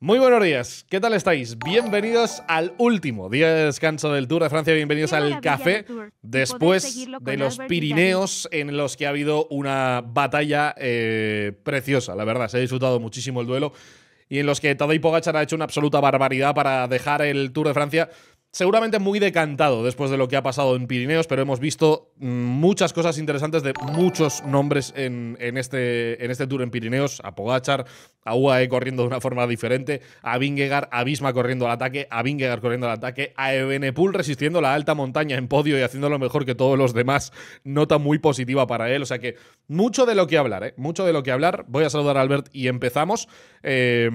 Muy buenos días, ¿qué tal estáis? Bienvenidos al último día de descanso del Tour de Francia, bienvenidos al café, después de los Pirineos en los que ha habido una batalla eh, preciosa, la verdad, se ha disfrutado muchísimo el duelo y en los que Tadej Pogacar ha hecho una absoluta barbaridad para dejar el Tour de Francia seguramente muy decantado después de lo que ha pasado en Pirineos, pero hemos visto mm, muchas cosas interesantes de muchos nombres en, este, en este Tour en Pirineos. A Pogachar, a UAE corriendo de una forma diferente, a Vingegaard, a Bisma corriendo al ataque, a Vingegaard corriendo al ataque, a Ebenepool resistiendo la alta montaña en podio y haciendo lo mejor que todos los demás. Nota muy positiva para él. O sea que mucho de lo que hablar, ¿eh? Mucho de lo que hablar. Voy a saludar a Albert y empezamos. Eh,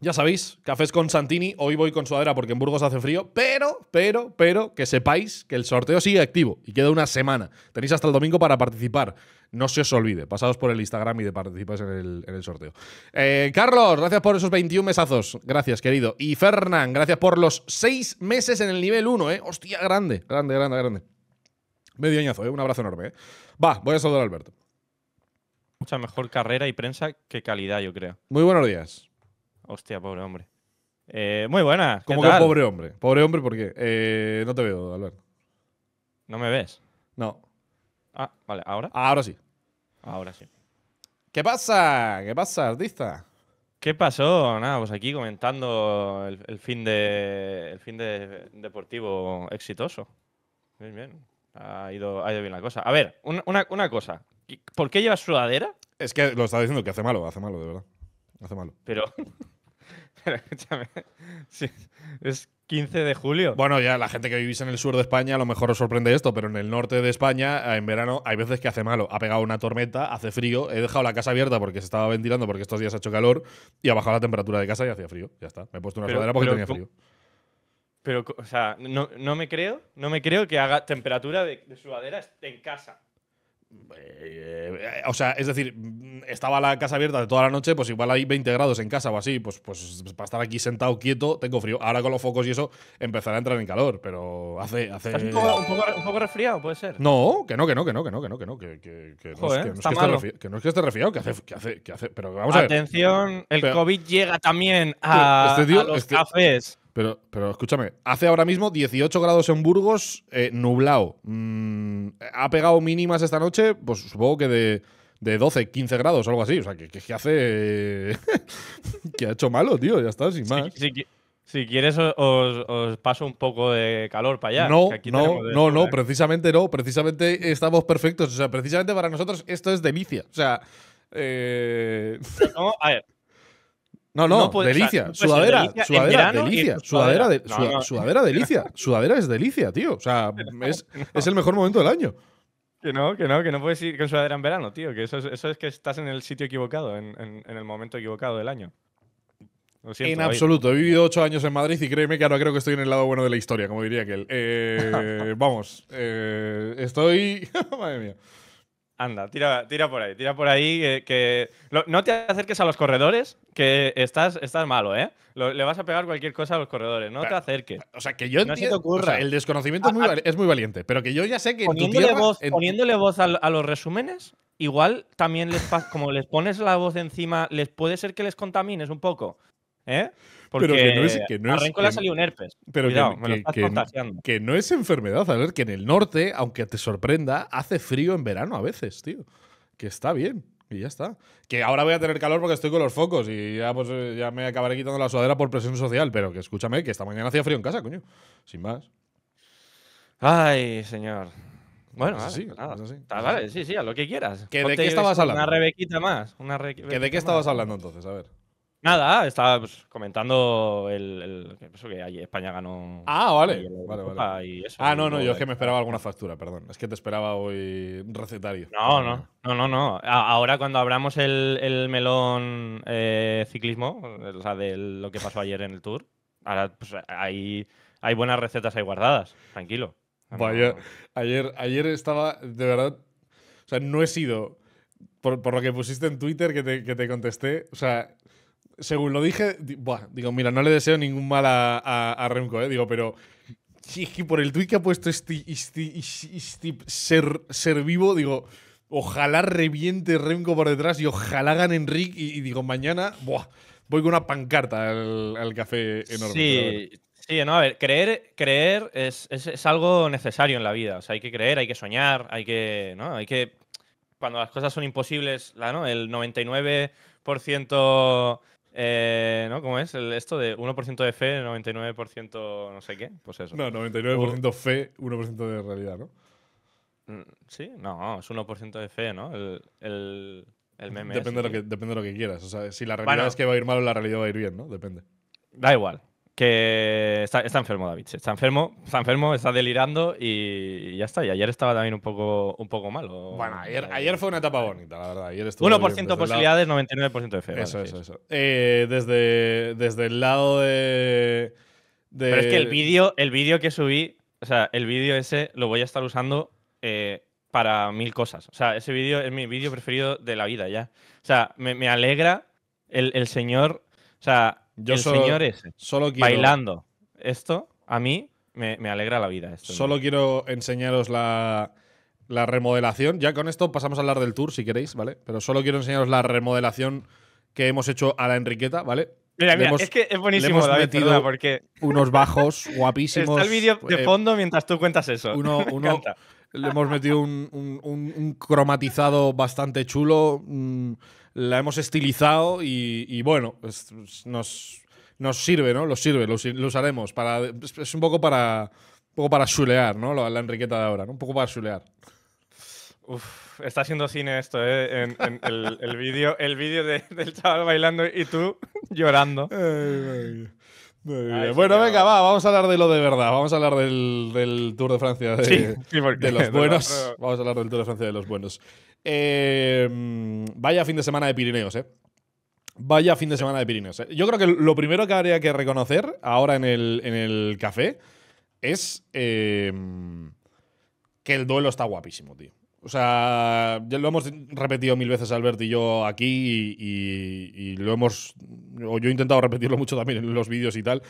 ya sabéis, cafés con Santini, hoy voy con sudadera porque en Burgos hace frío, pero, pero, pero, que sepáis que el sorteo sigue activo y queda una semana. Tenéis hasta el domingo para participar. No se os olvide, pasados por el Instagram y de participar en el, sorteo. Eh, Carlos, gracias por esos 21 mesazos. Gracias, querido. Y Fernán, gracias por los 6 meses en el nivel 1, ¿eh? Hostia, grande, grande, grande, grande. Medio añazo, ¿eh? Un abrazo enorme, ¿eh? Va, voy a saludar a Alberto. Mucha mejor carrera y prensa que calidad, yo creo. Muy buenos días. Hostia, pobre hombre. Eh, muy buena. ¿Cómo que pobre hombre? Pobre hombre, ¿por qué? Eh, no te veo, Alberto. ¿No me ves? No. Ah, vale, ¿ahora? Ahora sí. Ahora sí. ¿Qué pasa? ¿Qué pasa, artista? ¿Qué pasó? Nada, pues aquí comentando el, fin de el fin de deportivo exitoso. Bien, bien. Ha ido, ha ido bien la cosa. A ver, una, cosa. ¿Por qué llevas sudadera? Es que lo estaba diciendo que hace malo, hace malo, de verdad. Hace malo. Pero es 15 de julio. Bueno, ya la gente que vivís en el sur de España a lo mejor os sorprende esto, pero en el norte de España eh, en verano hay veces que hace malo. Ha pegado una tormenta, hace frío, he dejado la casa abierta porque se estaba ventilando porque estos días ha hecho calor y ha bajado la temperatura de casa y hacía frío. Ya está, me he puesto una sudadera porque tenía frío. Pero, o sea, no, me creo, no me creo que haga temperatura de sudadera en casa. Eh, eh, o sea, es decir, estaba la casa abierta de toda la noche, pues igual hay 20 grados en casa o así, pues, pues para estar aquí sentado quieto tengo frío. Ahora con los focos y eso empezará a entrar en calor, pero hace… hace... hace un poco, un, poco, resfriado, puede ser? No, que no, que no, que no, que no, que no, que no, que, no, es, que no, es que, esté resfriado, que hace, que hace, que hace, pero vamos Atención, a ver. Atención, el COVID llega también este a, los este cafés. Pero, pero escúchame, hace ahora mismo 18 grados en Burgos, eh, nublado. Mm, ha pegado mínimas esta noche, pues supongo que de, de 12, 15 grados, algo así. O sea, que, hace. que ha hecho malo, tío, ya está, sin más. si quieres, os, paso un poco de calor para allá. No, no, no, ¿eh? precisamente no. Precisamente estamos perfectos. O sea, precisamente para nosotros esto es delicia. O sea. Eh... a ver, no, no, delicia, sudadera, delicia, sudadera, delicia, sudadera, sudadera, delicia, sudadera es delicia, tío. O sea, es, el mejor momento del año. Que no, que no, que no puedes ir con sudadera en verano, tío. Que eso es, eso es que estás en el sitio equivocado, en, el momento equivocado del año. Lo siento, en absoluto. He vivido ocho años en Madrid y créeme que ahora creo que estoy en el lado bueno de la historia, como diría aquel. Eh, vamos, eh, estoy. Madre mía. Anda, tira, tira por ahí, tira por ahí. Que, no te acerques a los corredores, que estás, estás malo, ¿eh? le vas a pegar cualquier cosa a los corredores, no te acerques. O sea, que yo entiendo, el desconocimiento ah, es, muy, ah. es, muy, valiente, pero que yo ya sé que. Poniéndole voz, poniéndole voz a, los resúmenes, igual también les como les pones la voz encima, les puede ser que les contamines un poco. ¿Eh? Porque pero que no es, a ha salido un herpes. Pero que, me lo que, no es enfermedad. A ver, que en el norte, aunque te sorprenda, hace frío en verano a veces, tío. Que está bien. Y ya está. Que ahora voy a tener calor porque estoy con los focos y ya, pues, eh, ya me acabaré quitando la sudadera por presión social. Pero que escúchame, que esta mañana hacía frío en casa, coño. Sin más. Ay, señor. Bueno, pues vale, sí, pues pues nada. Ah, vale, sí, sí, a lo que quieras. ¿De qué estabas hablando? Una rebequita más. ¿De qué estabas hablando entonces? A ver. Nada, estaba pues, comentando el, que España ganó. Ah, vale. ah, no, no, yo es que me esperaba alguna factura, perdón. Es que te esperaba hoy un recetario. No, no, no, no, Ahora cuando abramos el, melón eh, ciclismo, o sea, de lo que pasó ayer en el Tour, ahora pues, hay, buenas recetas ahí guardadas, tranquilo. ayer, ayer, estaba, de verdad, o sea, no he sido, por, lo que pusiste en Twitter que te, que te contesté, o sea, según lo dije, digo, mira, no le deseo ningún mal a, a, Remco, eh, digo, pero sí por el tweet que ha puesto este, este, este, este, ser, ser, vivo, digo, ojalá reviente Remco por detrás y ojalá gane Enrique y, digo, mañana, voy con una pancarta al, al café enorme. Sí. Sí, no, a ver, creer, creer es, es, algo necesario en la vida. O sea, hay que creer, hay que soñar, hay que. ¿no? Hay que. Cuando las cosas son imposibles, ¿no? El 99% eh, ¿no? ¿Cómo es? El, esto de 1% de fe, 99% no sé qué. Pues eso. No, 99% fe, 1% de realidad, ¿no? Mm, sí, no, es 1% de fe, ¿no? El, meme. Depende, de lo que, depende lo que quieras. O sea, si la realidad es que va a ir mal o la realidad va a ir bien, ¿no? Depende. Da igual que está, enfermo David, está enfermo, está enfermo, está delirando y ya está. Y ayer estaba también un poco, un poco malo. Bueno, ayer, fue una etapa bonita, la verdad. Ayer 1% posibilidades, 99% de fe. Eso, eso, eso. Eh, desde, desde el lado de, Pero es que el vídeo, el vídeo que subí, o sea, el vídeo ese lo voy a estar usando eh, para mil cosas. O sea, ese vídeo es mi vídeo preferido de la vida ya. O sea, me, alegra el, el señor, o sea, yo el solo, bailando. Esto, a mí, me, alegra la vida. Esto solo quiero enseñaros la, remodelación. Ya con esto pasamos a hablar del tour, si queréis, ¿vale? Pero solo quiero enseñaros la remodelación que hemos hecho a la Enriqueta, ¿vale? Mira, mira, es que es buenísimo, hemos metido porque... unos bajos guapísimos. Está el vídeo de eh, fondo mientras tú cuentas eso. le hemos metido un cromatizado bastante chulo la hemos estilizado y, bueno, nos, nos sirve, ¿no? Lo sirve, lo, usaremos. Para, es un poco para, un poco para chulear, ¿no? La, Enriqueta de ahora, ¿no? Un poco para chulear. Uf, está haciendo cine esto, ¿eh? En, el, vídeo el del chaval bailando y tú llorando. bueno, venga, va, vamos a hablar de lo de verdad. Vamos a hablar del, Tour de Francia de, de los buenos. Vamos a hablar del Tour de Francia de los buenos. Em, vaya fin de semana de Pirineos, ¿eh? Vaya fin de semana de Pirineos. Eh. Yo creo que lo primero que habría que reconocer ahora en el, café es em, que el duelo está guapísimo, tío. O sea, ya lo hemos repetido mil veces Albert y yo aquí y, y, lo hemos, o yo he intentado repetirlo mucho también en los vídeos y tal.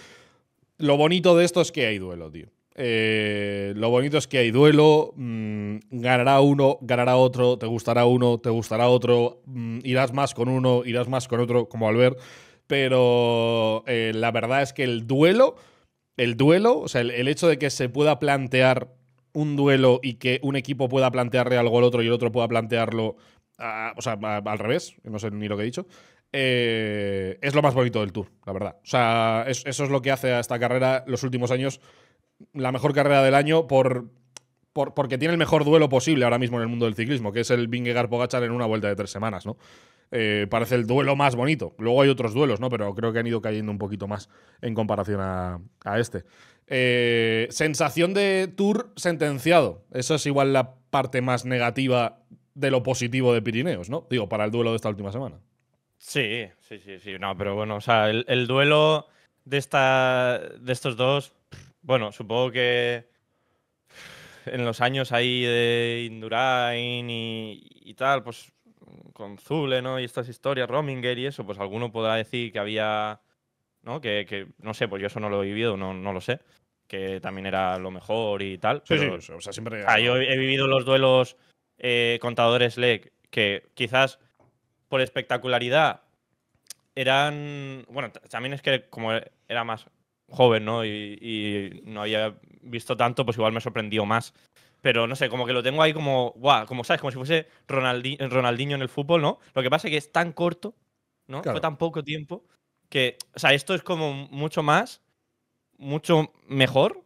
Lo bonito de esto es que hay duelo, tío. Eh, lo bonito es que hay duelo, mm, ganará uno, ganará otro, te gustará uno, te gustará otro, mm, irás más con uno, irás más con otro, como al ver. Pero eh, la verdad es que el duelo, el duelo, o sea, el, hecho de que se pueda plantear un duelo y que un equipo pueda plantearle algo al otro y el otro pueda plantearlo, o sea, al revés, no sé ni lo que he dicho, eh, es lo más bonito del tour, la verdad. O sea, eso es lo que hace a esta carrera los últimos años la mejor carrera del año por, porque tiene el mejor duelo posible ahora mismo en el mundo del ciclismo, que es el Vingegaard Pogachar en una vuelta de tres semanas, ¿no? Eh, parece el duelo más bonito. Luego hay otros duelos, ¿no? Pero creo que han ido cayendo un poquito más en comparación a, este. Eh, sensación de Tour sentenciado. Eso es igual la parte más negativa de lo positivo de Pirineos, ¿no? Digo, para el duelo de esta última semana. Sí, sí, sí, sí. No, pero bueno, o sea, el, el duelo de, esta, de estos dos bueno, supongo que en los años ahí de Indurain y, tal, pues con Zule, ¿no? Y estas historias, Rominger y eso, pues alguno podrá decir que había, ¿no? Que, no sé, pues yo eso no lo he vivido, no, no lo sé. Que también era lo mejor y tal. Sí, pero, o sea, siempre. Ah, yo he vivido los duelos eh, contadores leg, que quizás por espectacularidad eran. Bueno, también es que como era más joven, ¿no? Y, no había visto tanto, pues igual me sorprendió más. Pero no sé, como que lo tengo ahí como, guau, como sabes, como si fuese Ronaldinho en el fútbol, ¿no? Lo que pasa es que es tan corto, ¿no? Fue tan poco tiempo que, o sea, esto es como mucho más, mucho mejor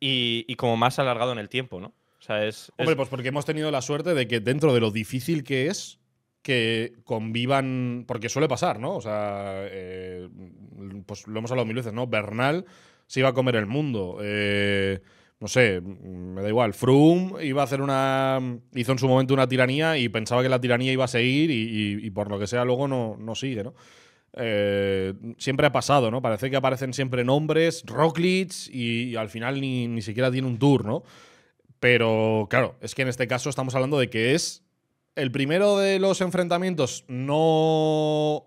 y, como más alargado en el tiempo, ¿no? O sea, es, Hombre, pues porque hemos tenido la suerte de que dentro de lo difícil que es, que convivan, porque suele pasar, ¿no? O sea, eh, pues lo hemos hablado mil veces, ¿no? Bernal se iba a comer el mundo. Eh, no sé, me da igual. Froome iba a hacer una. hizo en su momento una tiranía y pensaba que la tiranía iba a seguir y, por lo que sea luego no, sigue, ¿no? Eh, siempre ha pasado, ¿no? Parece que aparecen siempre nombres, Rocklitz y, y, al final ni, ni siquiera tiene un tour, ¿no? Pero claro, es que en este caso estamos hablando de que es el primero de los enfrentamientos no.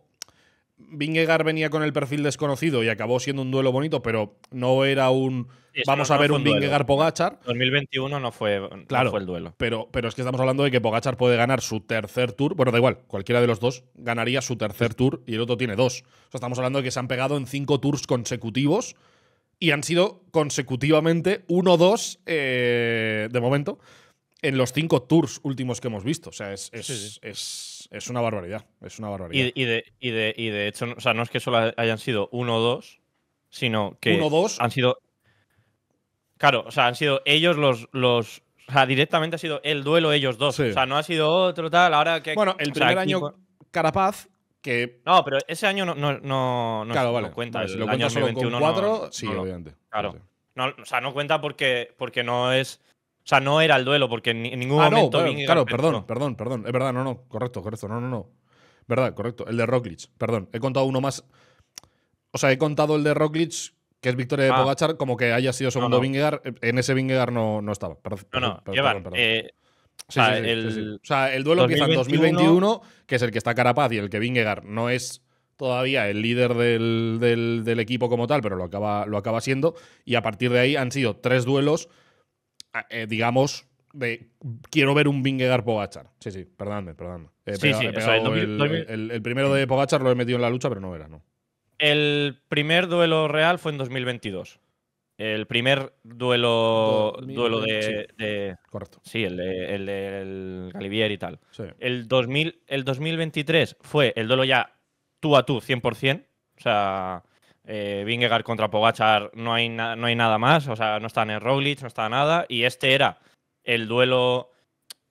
Vingegaard venía con el perfil desconocido y acabó siendo un duelo bonito, pero no era un. Vamos a ver un Vingegaard Pogachar. 2021 no fue, claro, fue el duelo. Pero, pero es que estamos hablando de que Pogachar puede ganar su tercer tour. Bueno, da igual, cualquiera de los dos ganaría su tercer tour y el otro tiene dos. estamos hablando de que se han pegado en cinco tours consecutivos y han sido consecutivamente uno dos dos, eh, de momento en los cinco tours últimos que hemos visto. O sea, es, es, una barbaridad. Es una barbaridad. Y, de, hecho, no es que solo hayan sido uno o dos, sino que uno, dos. han sido. Claro, o sea, han sido ellos los. o sea, directamente ha sido el duelo ellos dos. O sea, no ha sido otro tal, ahora que. Bueno, el primer año Carapaz, que... No, pero ese año no, vale, cuenta. el lo año 2021 con cuatro, sí, obviamente. Claro. o sea, no cuenta porque no es o sea, no era el duelo, porque en ningún ah, momento. No, claro, perdón, perdón, perdón. Es verdad, no, no, correcto, correcto, no, no, no. Verdad, correcto. El de Roglic, perdón. He contado uno más. O sea, he contado el de Roglic, que es victoria de ah. Pogachar, como que haya sido segundo eh, En ese Vingegaard no, no estaba. no, no, perdón, eh, o, sea, el, o sea, el duelo empieza en 2021, que es el que está Carapaz y el que Vingegaard no es todavía el líder del, equipo como tal, pero lo acaba, lo acaba siendo. Y a partir de ahí han sido tres duelos eh, digamos, de quiero ver un Vingegaard Pogachar. Sí, sí, perdóname, perdóname. sí, sí, el, primero de Pogachar lo he metido en la lucha, pero no era, ¿no? El primer duelo real fue en 2022. El primer duelo, duelo de, Correcto. Sí, el de, el, y tal. Sí. El, 2000, el 2023 fue el duelo ya tú a tú, 100%. O sea, eh, contra Pogachar no hay, no hay nada más, o sea, no está en el no está nada. Y este era el duelo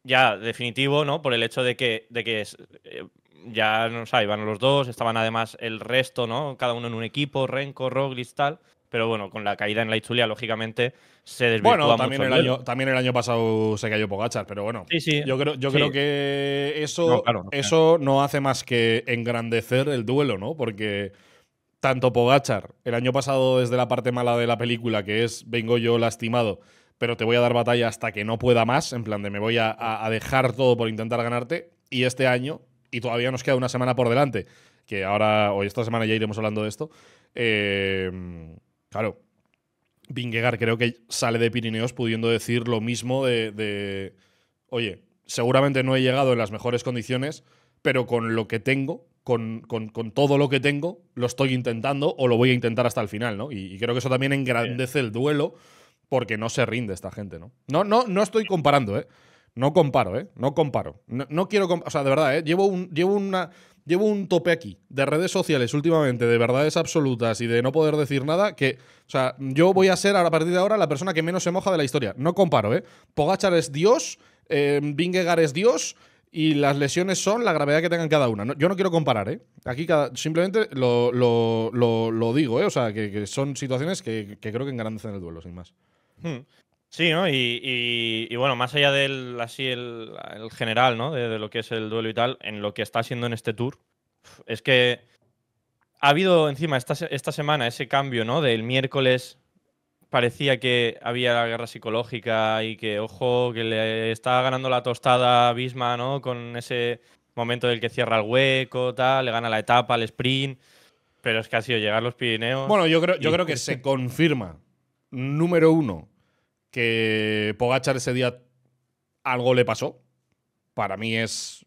ya definitivo, ¿no? Por el hecho de que, de que eh, ya, no iban los dos, estaban además el resto, ¿no? Cada uno en un equipo, Renko, Roglic, tal. Pero bueno, con la caída en la Itzulia, lógicamente, se desvió. bueno, también el año, también el año pasado se cayó Pogachar, pero bueno. Sí, sí, yo creo, yo creo que eso eso no hace más que engrandecer el duelo, ¿no? Porque tanto Pogachar, el año pasado desde la parte mala de la película, que es vengo yo lastimado, pero te voy a dar batalla hasta que no pueda más, en plan de me voy a, dejar todo por intentar ganarte, y este año, y todavía nos queda una semana por delante, que ahora, hoy esta semana ya iremos hablando de esto, eh, claro, Vingegaard creo que sale de Pirineos pudiendo decir lo mismo de, oye, seguramente no he llegado en las mejores condiciones, pero con lo que tengo con, todo lo que tengo, lo estoy intentando o lo voy a intentar hasta el final, ¿no? Y, creo que eso también engrandece el duelo porque no se rinde esta gente, ¿no? No, no, no estoy comparando, ¿eh? No comparo, ¿eh? No comparo. No, quiero. comparar. o sea, de verdad, ¿eh? Llevo, un, llevo, una, llevo un tope aquí de redes sociales últimamente, de verdades absolutas y de no poder decir nada, que. O sea, yo voy a ser a partir de ahora la persona que menos se moja de la historia. No comparo, ¿eh? Pogachar es Dios, eh, Vingegaard es Dios y las lesiones son la gravedad que tengan cada una. yo no quiero comparar, ¿eh? Aquí simplemente lo, digo, ¿eh? O sea, que, son situaciones que, que, creo que engrandecen el duelo, sin más. Hmm. Sí, ¿no? Y, bueno, más allá del así el, general, ¿no? De, lo que es el duelo y tal, en lo que está haciendo en este tour, es que ha habido encima esta, esta semana ese cambio, ¿no? Del miércoles parecía que había la guerra psicológica y que, ojo, que le estaba ganando la tostada a Bisma, ¿no? Con ese momento del que cierra el hueco, tal, le gana la etapa, el sprint. Pero es que ha sido llegar los Pirineos. Bueno, yo creo, yo creo que se confirma, número uno, que Pogachar ese día algo le pasó. Para mí es.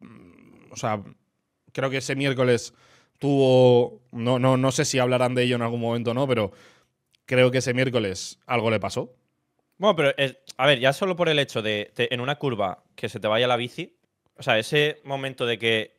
Mm, o sea, creo que ese miércoles tuvo. No, no, no sé si hablarán de ello en algún momento o no, pero creo que ese miércoles algo le pasó. Bueno, pero a ver, ya solo por el hecho de, de en una curva que se te vaya la bici, o sea, ese momento de que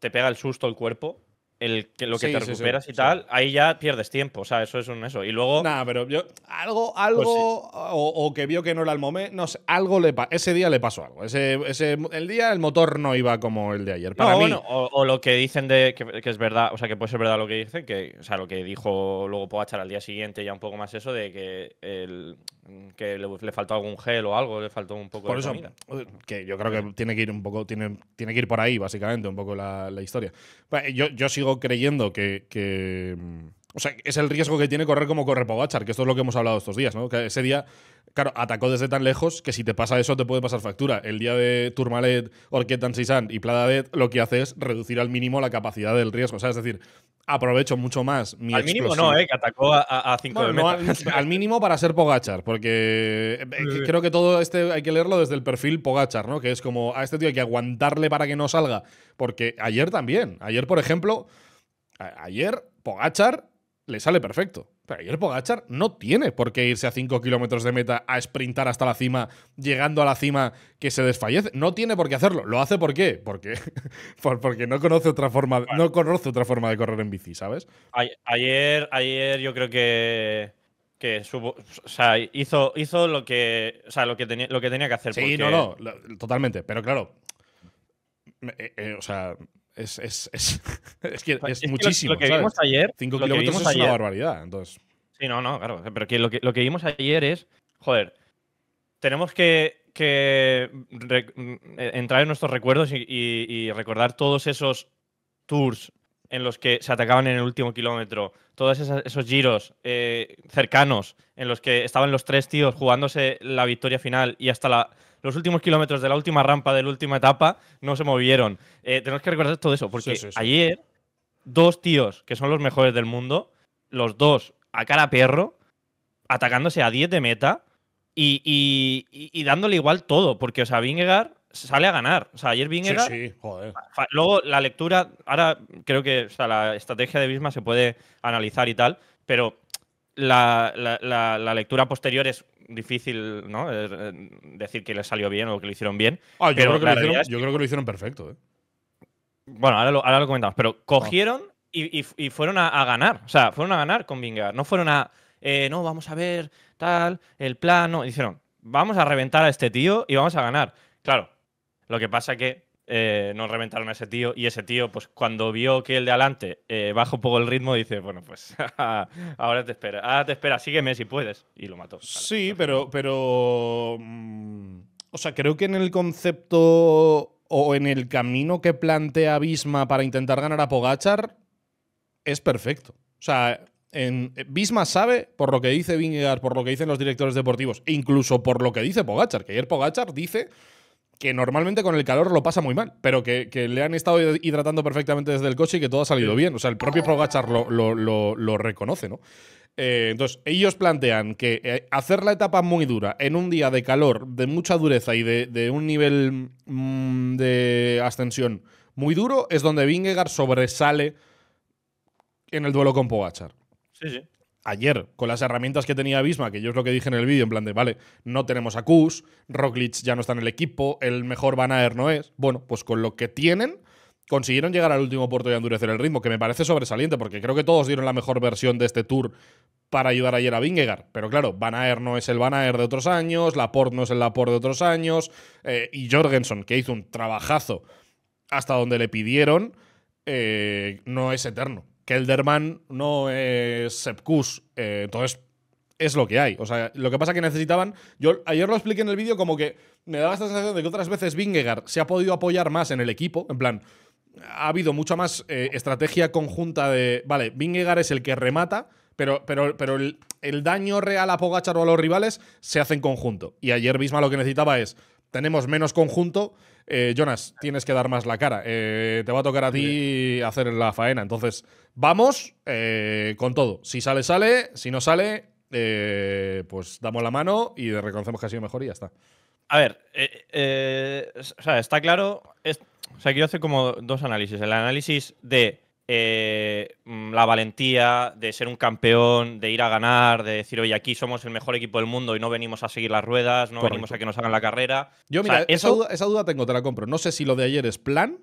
te pega el susto el cuerpo, lo que te recuperas y tal, ahí ya pierdes tiempo, o sea, eso es un eso. Y luego. Nada, pero yo. Algo, pues algo. o, que vio que no era el momento. No sé, algo le Ese día le pasó algo. el día el motor no iba como el de ayer. Para mí. o, lo que dicen de. Que, es verdad, o sea, que puede ser verdad lo que dicen, que. O sea, lo que dijo luego Poachar al día siguiente, ya un poco más eso, de que el, Mm, que le, faltó algún gel o algo, le faltó un poco por de eso, eh, Que yo creo que mm. tiene que ir un poco, tiene, tiene que ir por ahí, básicamente, un poco la, historia. Pues, yo, yo, sigo creyendo que, que, mm, o sea, es el riesgo que tiene correr como corre Pogachar, que esto es lo que hemos hablado estos días, ¿no? Que ese día, claro, atacó desde tan lejos que si te pasa eso te puede pasar factura. El día de Turmalet, Orqueta, Sisan y Pladadet lo que hace es reducir al mínimo la capacidad del riesgo. O sea, es decir, aprovecho mucho más mi Al mínimo no, ¿eh? que atacó a 5 al, al, mínimo para ser Pogachar, porque eh, creo que todo este hay que leerlo desde el perfil Pogachar, ¿no? Que es como a este tío hay que aguantarle para que no salga. Porque ayer también, ayer por ejemplo, ayer Pogachar le sale perfecto. Pero ayer Pogachar no tiene por qué irse a 5 kilómetros de meta a sprintar hasta la cima, llegando a la cima que se desfallece. No tiene por qué hacerlo. ¿Lo hace por qué? Porque, porque no conoce otra forma, no conoce otra forma de correr en bici, ¿sabes? Ayer, ayer yo creo que que subo, o sea, hizo, hizo lo que, o sea, lo que tenía, lo que tenía que hacer. Sí, no, no, totalmente. Pero claro, eh, eh, o sea, es, es, es, es que es, muchísimo. ¿sabes? 5 kilómetros es una barbaridad. Entonces. Sí, no, no, claro. Pero que lo, que lo que vimos ayer es. Joder, tenemos que, que mm, entrar en nuestros recuerdos y recordar todos esos tours en los que se atacaban en el último kilómetro, todos esos, giros eh, cercanos en los que estaban los tres tíos jugándose la victoria final y hasta los últimos kilómetros de la última rampa de la última etapa no se movieron. Eh, tenemos que recordar todo eso, porque ayer dos tíos que son los mejores del mundo, los dos a cara perro, atacándose a 10 de meta y, dándole igual todo, porque o sea, Vingegaard sale a ganar. O sea, ayer Vingegaard... Sí, joder. Luego la lectura, ahora creo que la estrategia de Bisma se puede analizar y tal, pero la, lectura posterior es difícil, ¿no? Eh, decir que le salió bien o que lo hicieron bien. Ah, yo, creo, que lo hicieron, perfecto, ¿eh? Bueno, ahora lo, ahora lo comentamos, pero ah. cogieron y, fueron a, ganar. O sea, fueron a ganar con Vingegaard. No fueron a, eh, no, vamos a ver, tal, el plano… no. Dijeron, vamos a reventar a este tío y vamos a ganar. Claro, lo que pasa que eh, nos reventaron a ese tío y ese tío, pues cuando vio que el de adelante eh, bajó un poco el ritmo, dice, bueno, pues ahora te espera, ahora te espera, sígueme si puedes. Y lo mató. sí, pero, pero... Mm, o sea, creo que en el concepto o en el camino que plantea Bisma para intentar ganar a Pogachar es perfecto. O sea, en, Bisma sabe, por lo que dice Vingegaard, por lo que dicen los directores deportivos, e incluso por lo que dice Pogachar, que ayer Pogachar dice que normalmente con el calor lo pasa muy mal, pero que, le han estado hidratando perfectamente desde el coche y que todo ha salido bien. O sea, el propio Pogachar lo, lo, reconoce, ¿no? Eh, entonces, ellos plantean que eh, hacer la etapa muy dura en un día de calor, de mucha dureza y de, un nivel mm, de ascensión muy duro, es donde Vingegaard sobresale en el duelo con Pogachar. Sí, sí ayer con las herramientas que tenía Bisma, que yo es lo que dije en el vídeo, en plan de, vale, no tenemos a Kuz, Roglic ya no está en el equipo, el mejor Van no es. Bueno, pues con lo que tienen, consiguieron llegar al último puerto y endurecer el ritmo, que me parece sobresaliente, porque creo que todos dieron la mejor versión de este tour para ayudar ayer a Vingegaard. Pero claro, Van no es el Van de otros años, Laporte no es el Laporte de otros años, eh, y Jorgensen, que hizo un trabajazo hasta donde le pidieron, eh, no es eterno Kelderman no es Sepkus, eh, entonces es lo que hay. O sea, lo que pasa que necesitaban. Yo ayer lo expliqué en el vídeo como que me daba esta sensación de que otras veces Vingegaard se ha podido apoyar más en el equipo. En plan, ha habido mucha más eh, estrategia conjunta de. Vale, Vingegaard es el que remata, pero, pero, pero el, el, daño real a Pogachar o a los rivales se hace en conjunto. Y ayer misma lo que necesitaba es. Tenemos menos conjunto, eh, Jonas, tienes que dar más la cara. Eh, te va a tocar a ti hacer la faena. Entonces, vamos eh, con todo. Si sale, sale. Si no sale, pues damos la mano y reconocemos que ha sido mejor y ya está. A ver, sea, está claro. o sea, quiero hacer como dos análisis. El análisis de eh, mm, la valentía de ser un campeón, de ir a ganar, de decir, oye, aquí somos el mejor equipo del mundo y no venimos a seguir las ruedas, no venimos a que nos hagan la carrera. Yo, mira, esa, duda, esa, duda, tengo, te la compro. No sé si lo de ayer es plan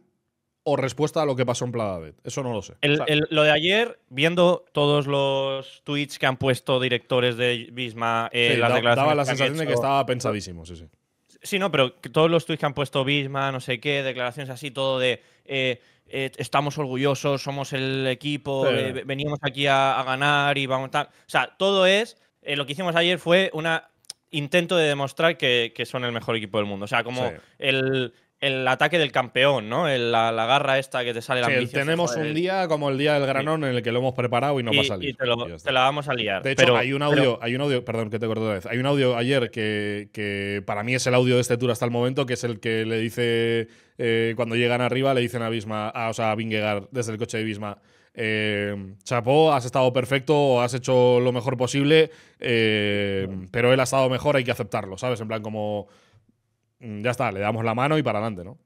o respuesta a lo que pasó en Pladavid. Eso no lo sé. lo de ayer, viendo todos los tweets que han puesto directores de Bisma, eh, Daba la sensación de que estaba pensadísimo, sí, sí. Sí, no, pero todos los tweets que han puesto Bisma, no sé qué, declaraciones así, todo de eh, eh, estamos orgullosos, somos el equipo, eh, venimos aquí a, ganar y vamos tal. O sea, todo es. lo que hicimos ayer fue un intento de demostrar que, son el mejor equipo del mundo. O sea, como el, el ataque del campeón, ¿no? la, la, garra esta que te sale la sí, Tenemos un día como el día del granón en el que lo hemos preparado y no va a salir. Y te, la vamos a liar. pero, hay un audio, hay un audio, perdón que te corto vez. Hay un audio ayer que, que, para mí es el audio de este tour hasta el momento, que es el que le dice eh, cuando llegan arriba, le dicen a Bisma, a, o sea, a desde el coche de Bisma. Eh, chapó, has estado perfecto, has hecho lo mejor posible, eh, pero él ha estado mejor, hay que aceptarlo, ¿sabes? En plan, como Mm, ya está, le damos la mano y para adelante, ¿no?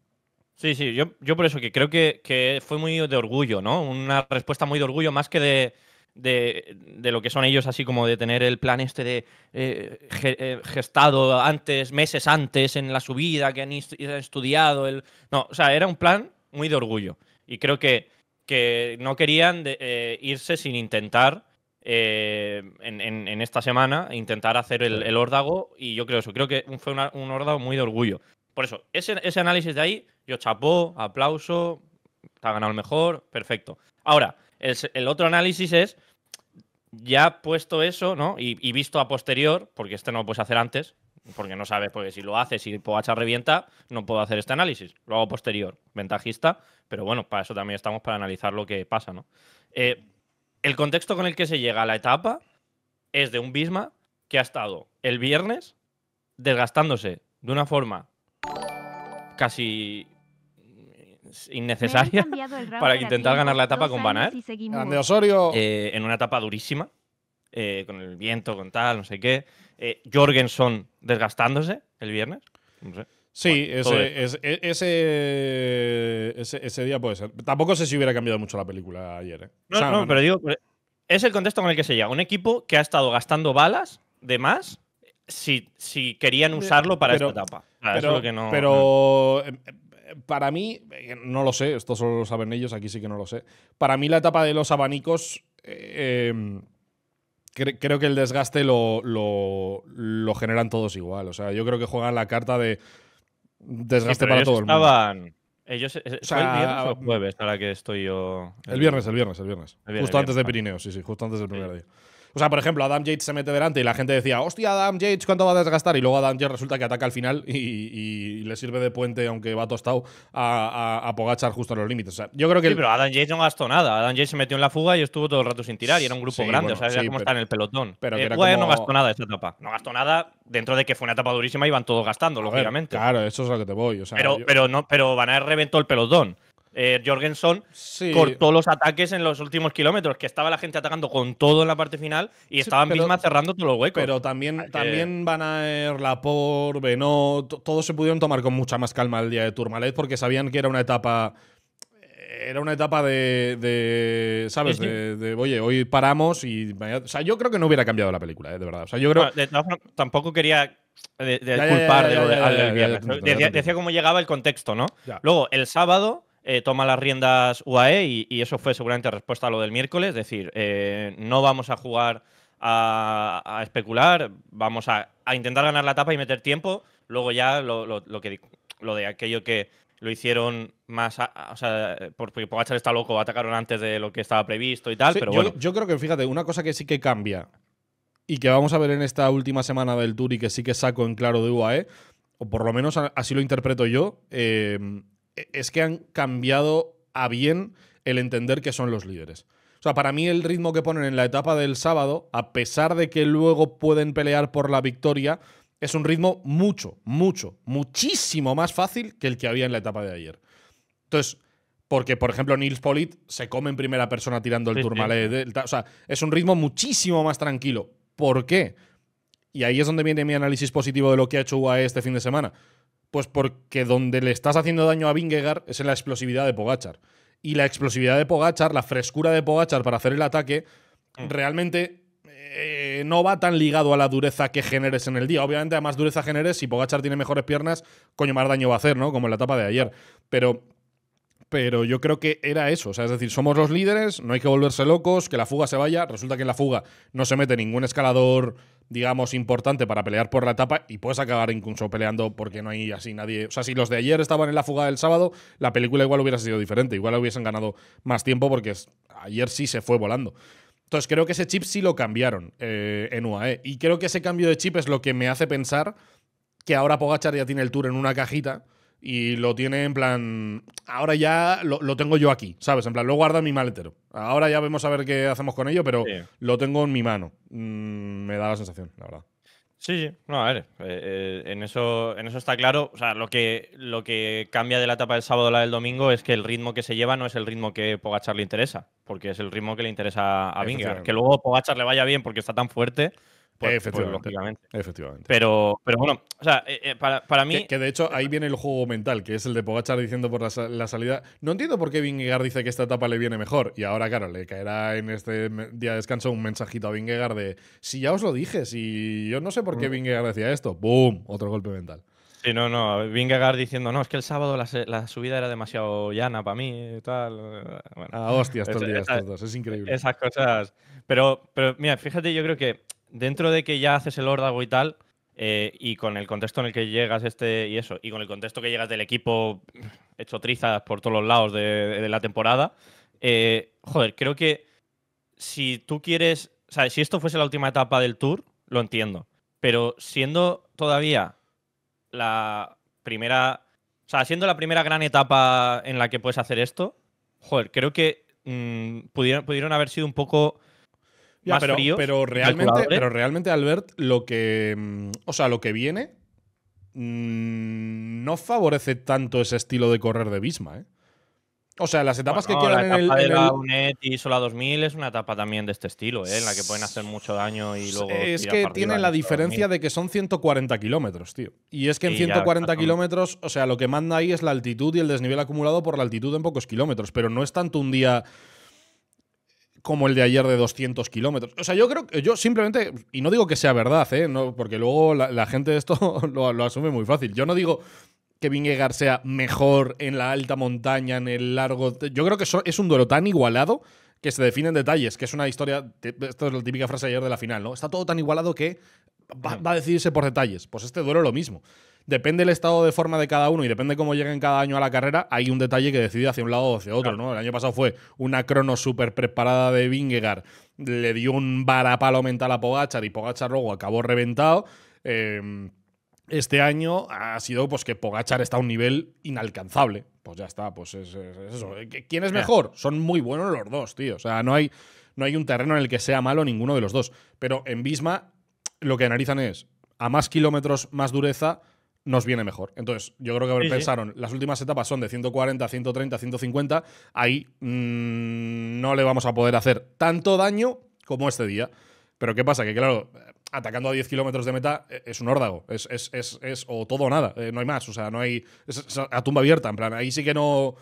Sí, sí, yo, por eso que creo que, fue muy de orgullo, ¿no? Una respuesta muy de orgullo, más que de, lo que son ellos, así como de tener el plan este de eh, eh, gestado antes, meses antes, en la subida, que han estudiado. El... No, o sea, era un plan muy de orgullo. Y creo que, que no querían eh, irse sin intentar eh, en, esta semana, intentar hacer el, órdago y yo creo eso, creo que fue un órdago muy de orgullo. Por eso, ese, análisis de ahí, yo chapó, aplauso, te ha ganado el mejor, perfecto. Ahora, el, otro análisis es, ya puesto eso, ¿no? Y, visto a posterior, porque este no lo puedes hacer antes, porque no sabes, porque si lo haces y Pogacha revienta, no puedo hacer este análisis. Lo hago posterior, ventajista, pero bueno, para eso también estamos para analizar lo que pasa, ¿no? Eh, el contexto con el que se llega a la etapa es de un Bisma que ha estado el viernes desgastándose de una forma casi innecesaria para intentar ganar la etapa con Van Osorio. Eh, en una etapa durísima, eh, con el viento, con tal, no sé qué. Eh, Jorgensen desgastándose el viernes. No Sí, e, ese, ese, ese, día puede ser. Tampoco sé si hubiera cambiado mucho la película ayer. ¿eh? No, no, pero digo, eh, es el contexto con el que se llega. Un equipo que ha estado gastando balas de más si, querían eh, usarlo para esta etapa. pero, para mí, no lo sé, esto solo lo saben ellos, aquí sí que no lo sé. Para mí la etapa de los abanicos... creo que el desgaste lo, lo, lo, generan todos igual. O sea, yo creo que juegan la carta de desgaste para todo el mundo. Estaban. Ellos, el viernes jueves, ahora que estoy yo. El, viernes, eh, el viernes, el viernes. justo antes de Pirineos, sí, sí, justo antes del primer día. O sea, por ejemplo, Adam Yates se mete delante y la gente decía, hostia, Adam Yates, ¿cuánto va a desgastar? Y luego Adam Yates resulta que ataca al final y, le sirve de puente, aunque va tostado, a, a, Pogachar justo en los límites. yo creo que. Sí, pero Adam Yates no gastó nada. Adam Yates se metió en la fuga y estuvo todo el rato sin tirar y era un grupo grande. o sea, era como en el pelotón. Pero que eh, no gastó nada esta etapa. No gastó nada dentro de que fue una etapa durísima, iban todos gastando, lógicamente. claro, eso es lo que te voy. pero, Van a reventó el pelotón eh, Jorgensen cortó los ataques en los últimos kilómetros, que estaba la gente atacando con todo en la parte final y estaban misma cerrando todos los huecos. Pero también, también Van Aert, Laporte, Benot, todos se pudieron tomar con mucha más calma el día de Tourmalet porque sabían que era una etapa era una etapa de, de ¿sabes? De, oye, hoy paramos y... O sea, yo creo que no hubiera cambiado la película, ¿eh? de verdad. O sea, yo creo... tampoco quería de, culpar decía cómo llegaba el contexto, ¿no? Luego, el sábado eh, toma las riendas UAE y, eso fue seguramente respuesta a lo del miércoles, es decir, eh, no vamos a jugar a, especular, vamos a, intentar ganar la etapa y meter tiempo, luego ya lo, de aquello que lo hicieron más, o sea, porque Pogachar está loco, atacaron antes de lo que estaba previsto y tal, pero yo, Yo creo que, fíjate, una cosa que sí que cambia y que vamos a ver en esta última semana del Tour y que sí que saco en claro de UAE, o por lo menos así lo interpreto yo, eh, e, es que han cambiado a bien el entender que son los líderes. O sea, para mí el ritmo que ponen en la etapa del sábado, a pesar de que luego pueden pelear por la victoria, es un ritmo mucho, mucho, muchísimo más fácil que el que había en la etapa de ayer. Entonces, porque, por ejemplo, Nils Polit se come en primera persona tirando el turmalé. Eh, o sea, es un ritmo muchísimo más tranquilo. ¿Por qué? Y ahí es donde viene mi análisis positivo de lo que ha hecho UAE este fin de semana. Pues porque donde le estás haciendo daño a Vingegaard es en la explosividad de Pogachar. Y la explosividad de Pogachar, la frescura de Pogachar para hacer el ataque, mm. realmente eh, no va tan ligado a la dureza que generes en el día. Obviamente, a más dureza generes, si Pogachar tiene mejores piernas, coño, más daño va a hacer, ¿no? Como en la etapa de ayer. Pero pero yo creo que era eso. O sea, es decir, somos los líderes, no hay que volverse locos, que la fuga se vaya. Resulta que en la fuga no se mete ningún escalador, digamos, importante para pelear por la etapa y puedes acabar incluso peleando porque no hay así nadie. O sea, si los de ayer estaban en la fuga del sábado, la película igual hubiera sido diferente. Igual hubiesen ganado más tiempo porque ayer sí se fue volando. Entonces creo que ese chip sí lo cambiaron eh, en UAE. Y creo que ese cambio de chip es lo que me hace pensar que ahora Pogachar ya tiene el tour en una cajita y lo tiene en plan, ahora ya lo, tengo yo aquí, ¿sabes? En plan, lo guarda en mi maletero. Ahora ya vemos a ver qué hacemos con ello, pero lo tengo en mi mano. Mm, me da la sensación, la verdad. Sí, sí. No, a ver, eh, eh, en, eso, en eso está claro. O sea, lo que, lo que cambia de la etapa del sábado a la del domingo es que el ritmo que se lleva no es el ritmo que Pogachar le interesa, porque es el ritmo que le interesa a Vingar. Que luego Pogachar le vaya bien porque está tan fuerte, efectivamente, efectivamente. Pero, pero bueno, o sea, eh, eh, para, mí. Que, de hecho ahí viene el juego mental, que es el de Pogachar diciendo por la, salida. No entiendo por qué Vingegaard dice que esta etapa le viene mejor. Y ahora, claro, le caerá en este día de descanso un mensajito a Vingegaard de: Si ya os lo dije, si yo no sé por qué mm. Vingegaard decía esto. ¡Boom! Otro golpe mental. Sí, no, no. Vingegaard diciendo: No, es que el sábado la, subida era demasiado llana para mí y tal. ah, hostias, estos días, estos dos. Es increíble. Esas cosas. Pero, pero mira, fíjate, yo creo que dentro de que ya haces el órdago y tal, eh, y con el contexto en el que llegas este y eso, y con el contexto que llegas del equipo hecho trizas por todos los lados de, la temporada, eh, joder, creo que si tú quieres, o sea, si esto fuese la última etapa del tour, lo entiendo, pero siendo todavía la primera, o sea, siendo la primera gran etapa en la que puedes hacer esto, joder, creo que mm, pudieron haber sido un poco pero, realmente, pero realmente, Albert, lo que. Mm, o sea, lo que viene mm, no favorece tanto ese estilo de correr de Visma, ¿eh? O sea, las etapas que quedan la etapa en De la UNET y Sola 2000 es una etapa también de este estilo, ¿eh? en la que pueden hacer mucho daño y luego. Es que tiene la diferencia de que son 140 kilómetros, tío. Y es que en 140 kilómetros, o sea, lo que manda ahí es la altitud y el desnivel acumulado por la altitud en pocos kilómetros, pero no es tanto un día como el de ayer de 200 kilómetros. O sea, yo creo que yo simplemente, y no digo que sea verdad, ¿eh? porque luego la, gente esto lo, asume muy fácil. Yo no digo que Vingegaard sea mejor en la alta montaña, en el largo. Yo creo que es un duelo tan igualado que se define en detalles, que es una historia. Esto es la típica frase ayer de la final, ¿no? Está todo tan igualado que va, mm. a decidirse por detalles. Pues este duelo lo mismo depende el estado de forma de cada uno y depende cómo lleguen cada año a la carrera, hay un detalle que decide hacia un lado o hacia otro, ¿no? El año pasado fue una crono súper preparada de Vingegaard, le dio un varapalo mental a Pogachar y Pogachar luego acabó reventado. Em, este año ha sido pues que Pogachar está a un nivel inalcanzable. Pues ya está, pues es, eso. ¿Quién es mejor? Son muy buenos los dos, tío. O sea, no hay, no hay un terreno en el que sea malo ninguno de los dos. Pero en Bisma lo que analizan es a más kilómetros, más dureza, nos viene mejor. Entonces, yo creo que pensaron, las últimas etapas son de 140, 130, 150, ahí mm, no le vamos a poder hacer tanto daño como este día. Pero ¿qué pasa? Que claro, atacando a 10 kilómetros de meta e, es un órdago, es, o todo o nada, eh, no hay más, o sea, no hay... Es, a tumba abierta, en plan, ahí sí que no...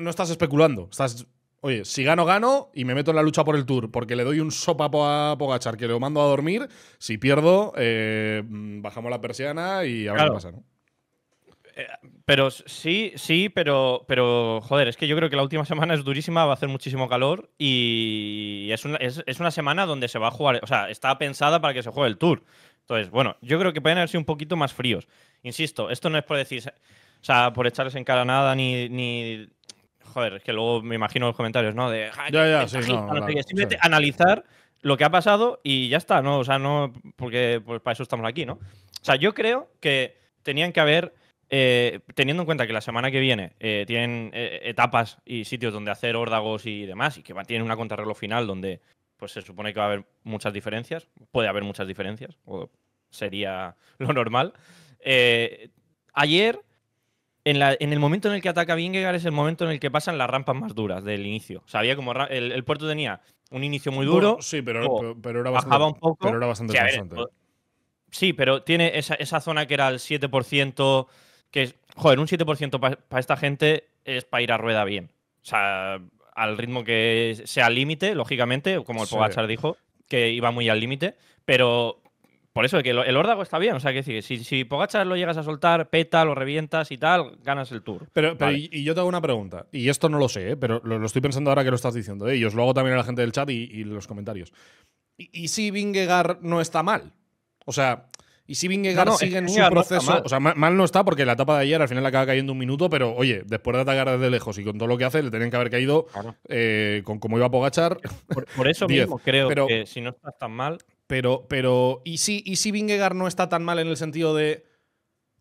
No estás especulando, estás oye, si gano, gano y me meto en la lucha por el Tour, porque le doy un sopa a Pogachar que lo mando a dormir. Si pierdo, eh, mm, bajamos la persiana y a ver qué pasa, eh, pero sí, sí, pero, joder, es que yo creo que la última semana es durísima, va a hacer muchísimo calor y es una, semana donde se va a jugar, o sea, está pensada para que se juegue el tour. Entonces, bueno, yo creo que pueden haber sido un poquito más fríos. Insisto, esto no es por decir, o sea, por echarles en cara nada ni joder, es que luego me imagino los comentarios, ¿no? De, ah, ya, ya, sí, no, analizar lo que ha pasado y ya está, ¿no? O sea, no, porque pues para eso estamos aquí, ¿no? O sea, yo creo que tenían que haber, eh, teniendo en cuenta que la semana que viene eh, tienen eh, etapas y sitios donde hacer órdagos y demás, y que tienen una contrarreloj final donde pues se supone que va a haber muchas diferencias, puede haber muchas diferencias, o sería lo normal. ayer en, el momento en el que ataca Vingegaard es el momento en el que pasan las rampas más duras del inicio. Sabía como el, puerto tenía un inicio muy duro. sí, pero, era bastante, bajaba un poco. Pero era bastante sí, pero tiene esa, zona que era el 7%, que joder, un 7% para esta gente es para ir a rueda bien. O sea, al ritmo que sea límite, lógicamente, como el Pogachar dijo, que iba muy al límite, pero por eso, que el órdago está bien. O sea, que si, si Pogachar lo llegas a soltar, peta, lo revientas y tal, ganas el tour. Pero, y, yo te hago una pregunta, y esto no lo sé, ¿eh? pero lo, estoy pensando ahora que lo estás diciendo. ¿eh? Y os lo hago también a la gente del chat y, los comentarios. ¿Y, si Vingegaard no está mal? O sea, ¿y si Vingegaard sigue en su proceso? o sea, mal, no está porque la etapa de ayer al final acaba cayendo un minuto, pero oye, después de atacar desde lejos y con todo lo que hace, le tenían que haber caído eh, con cómo iba a Pogachar. Por, eso mismo creo que si no estás tan mal. Pero, pero, ¿y si, ¿y si Vingegaard no está tan mal en el sentido de,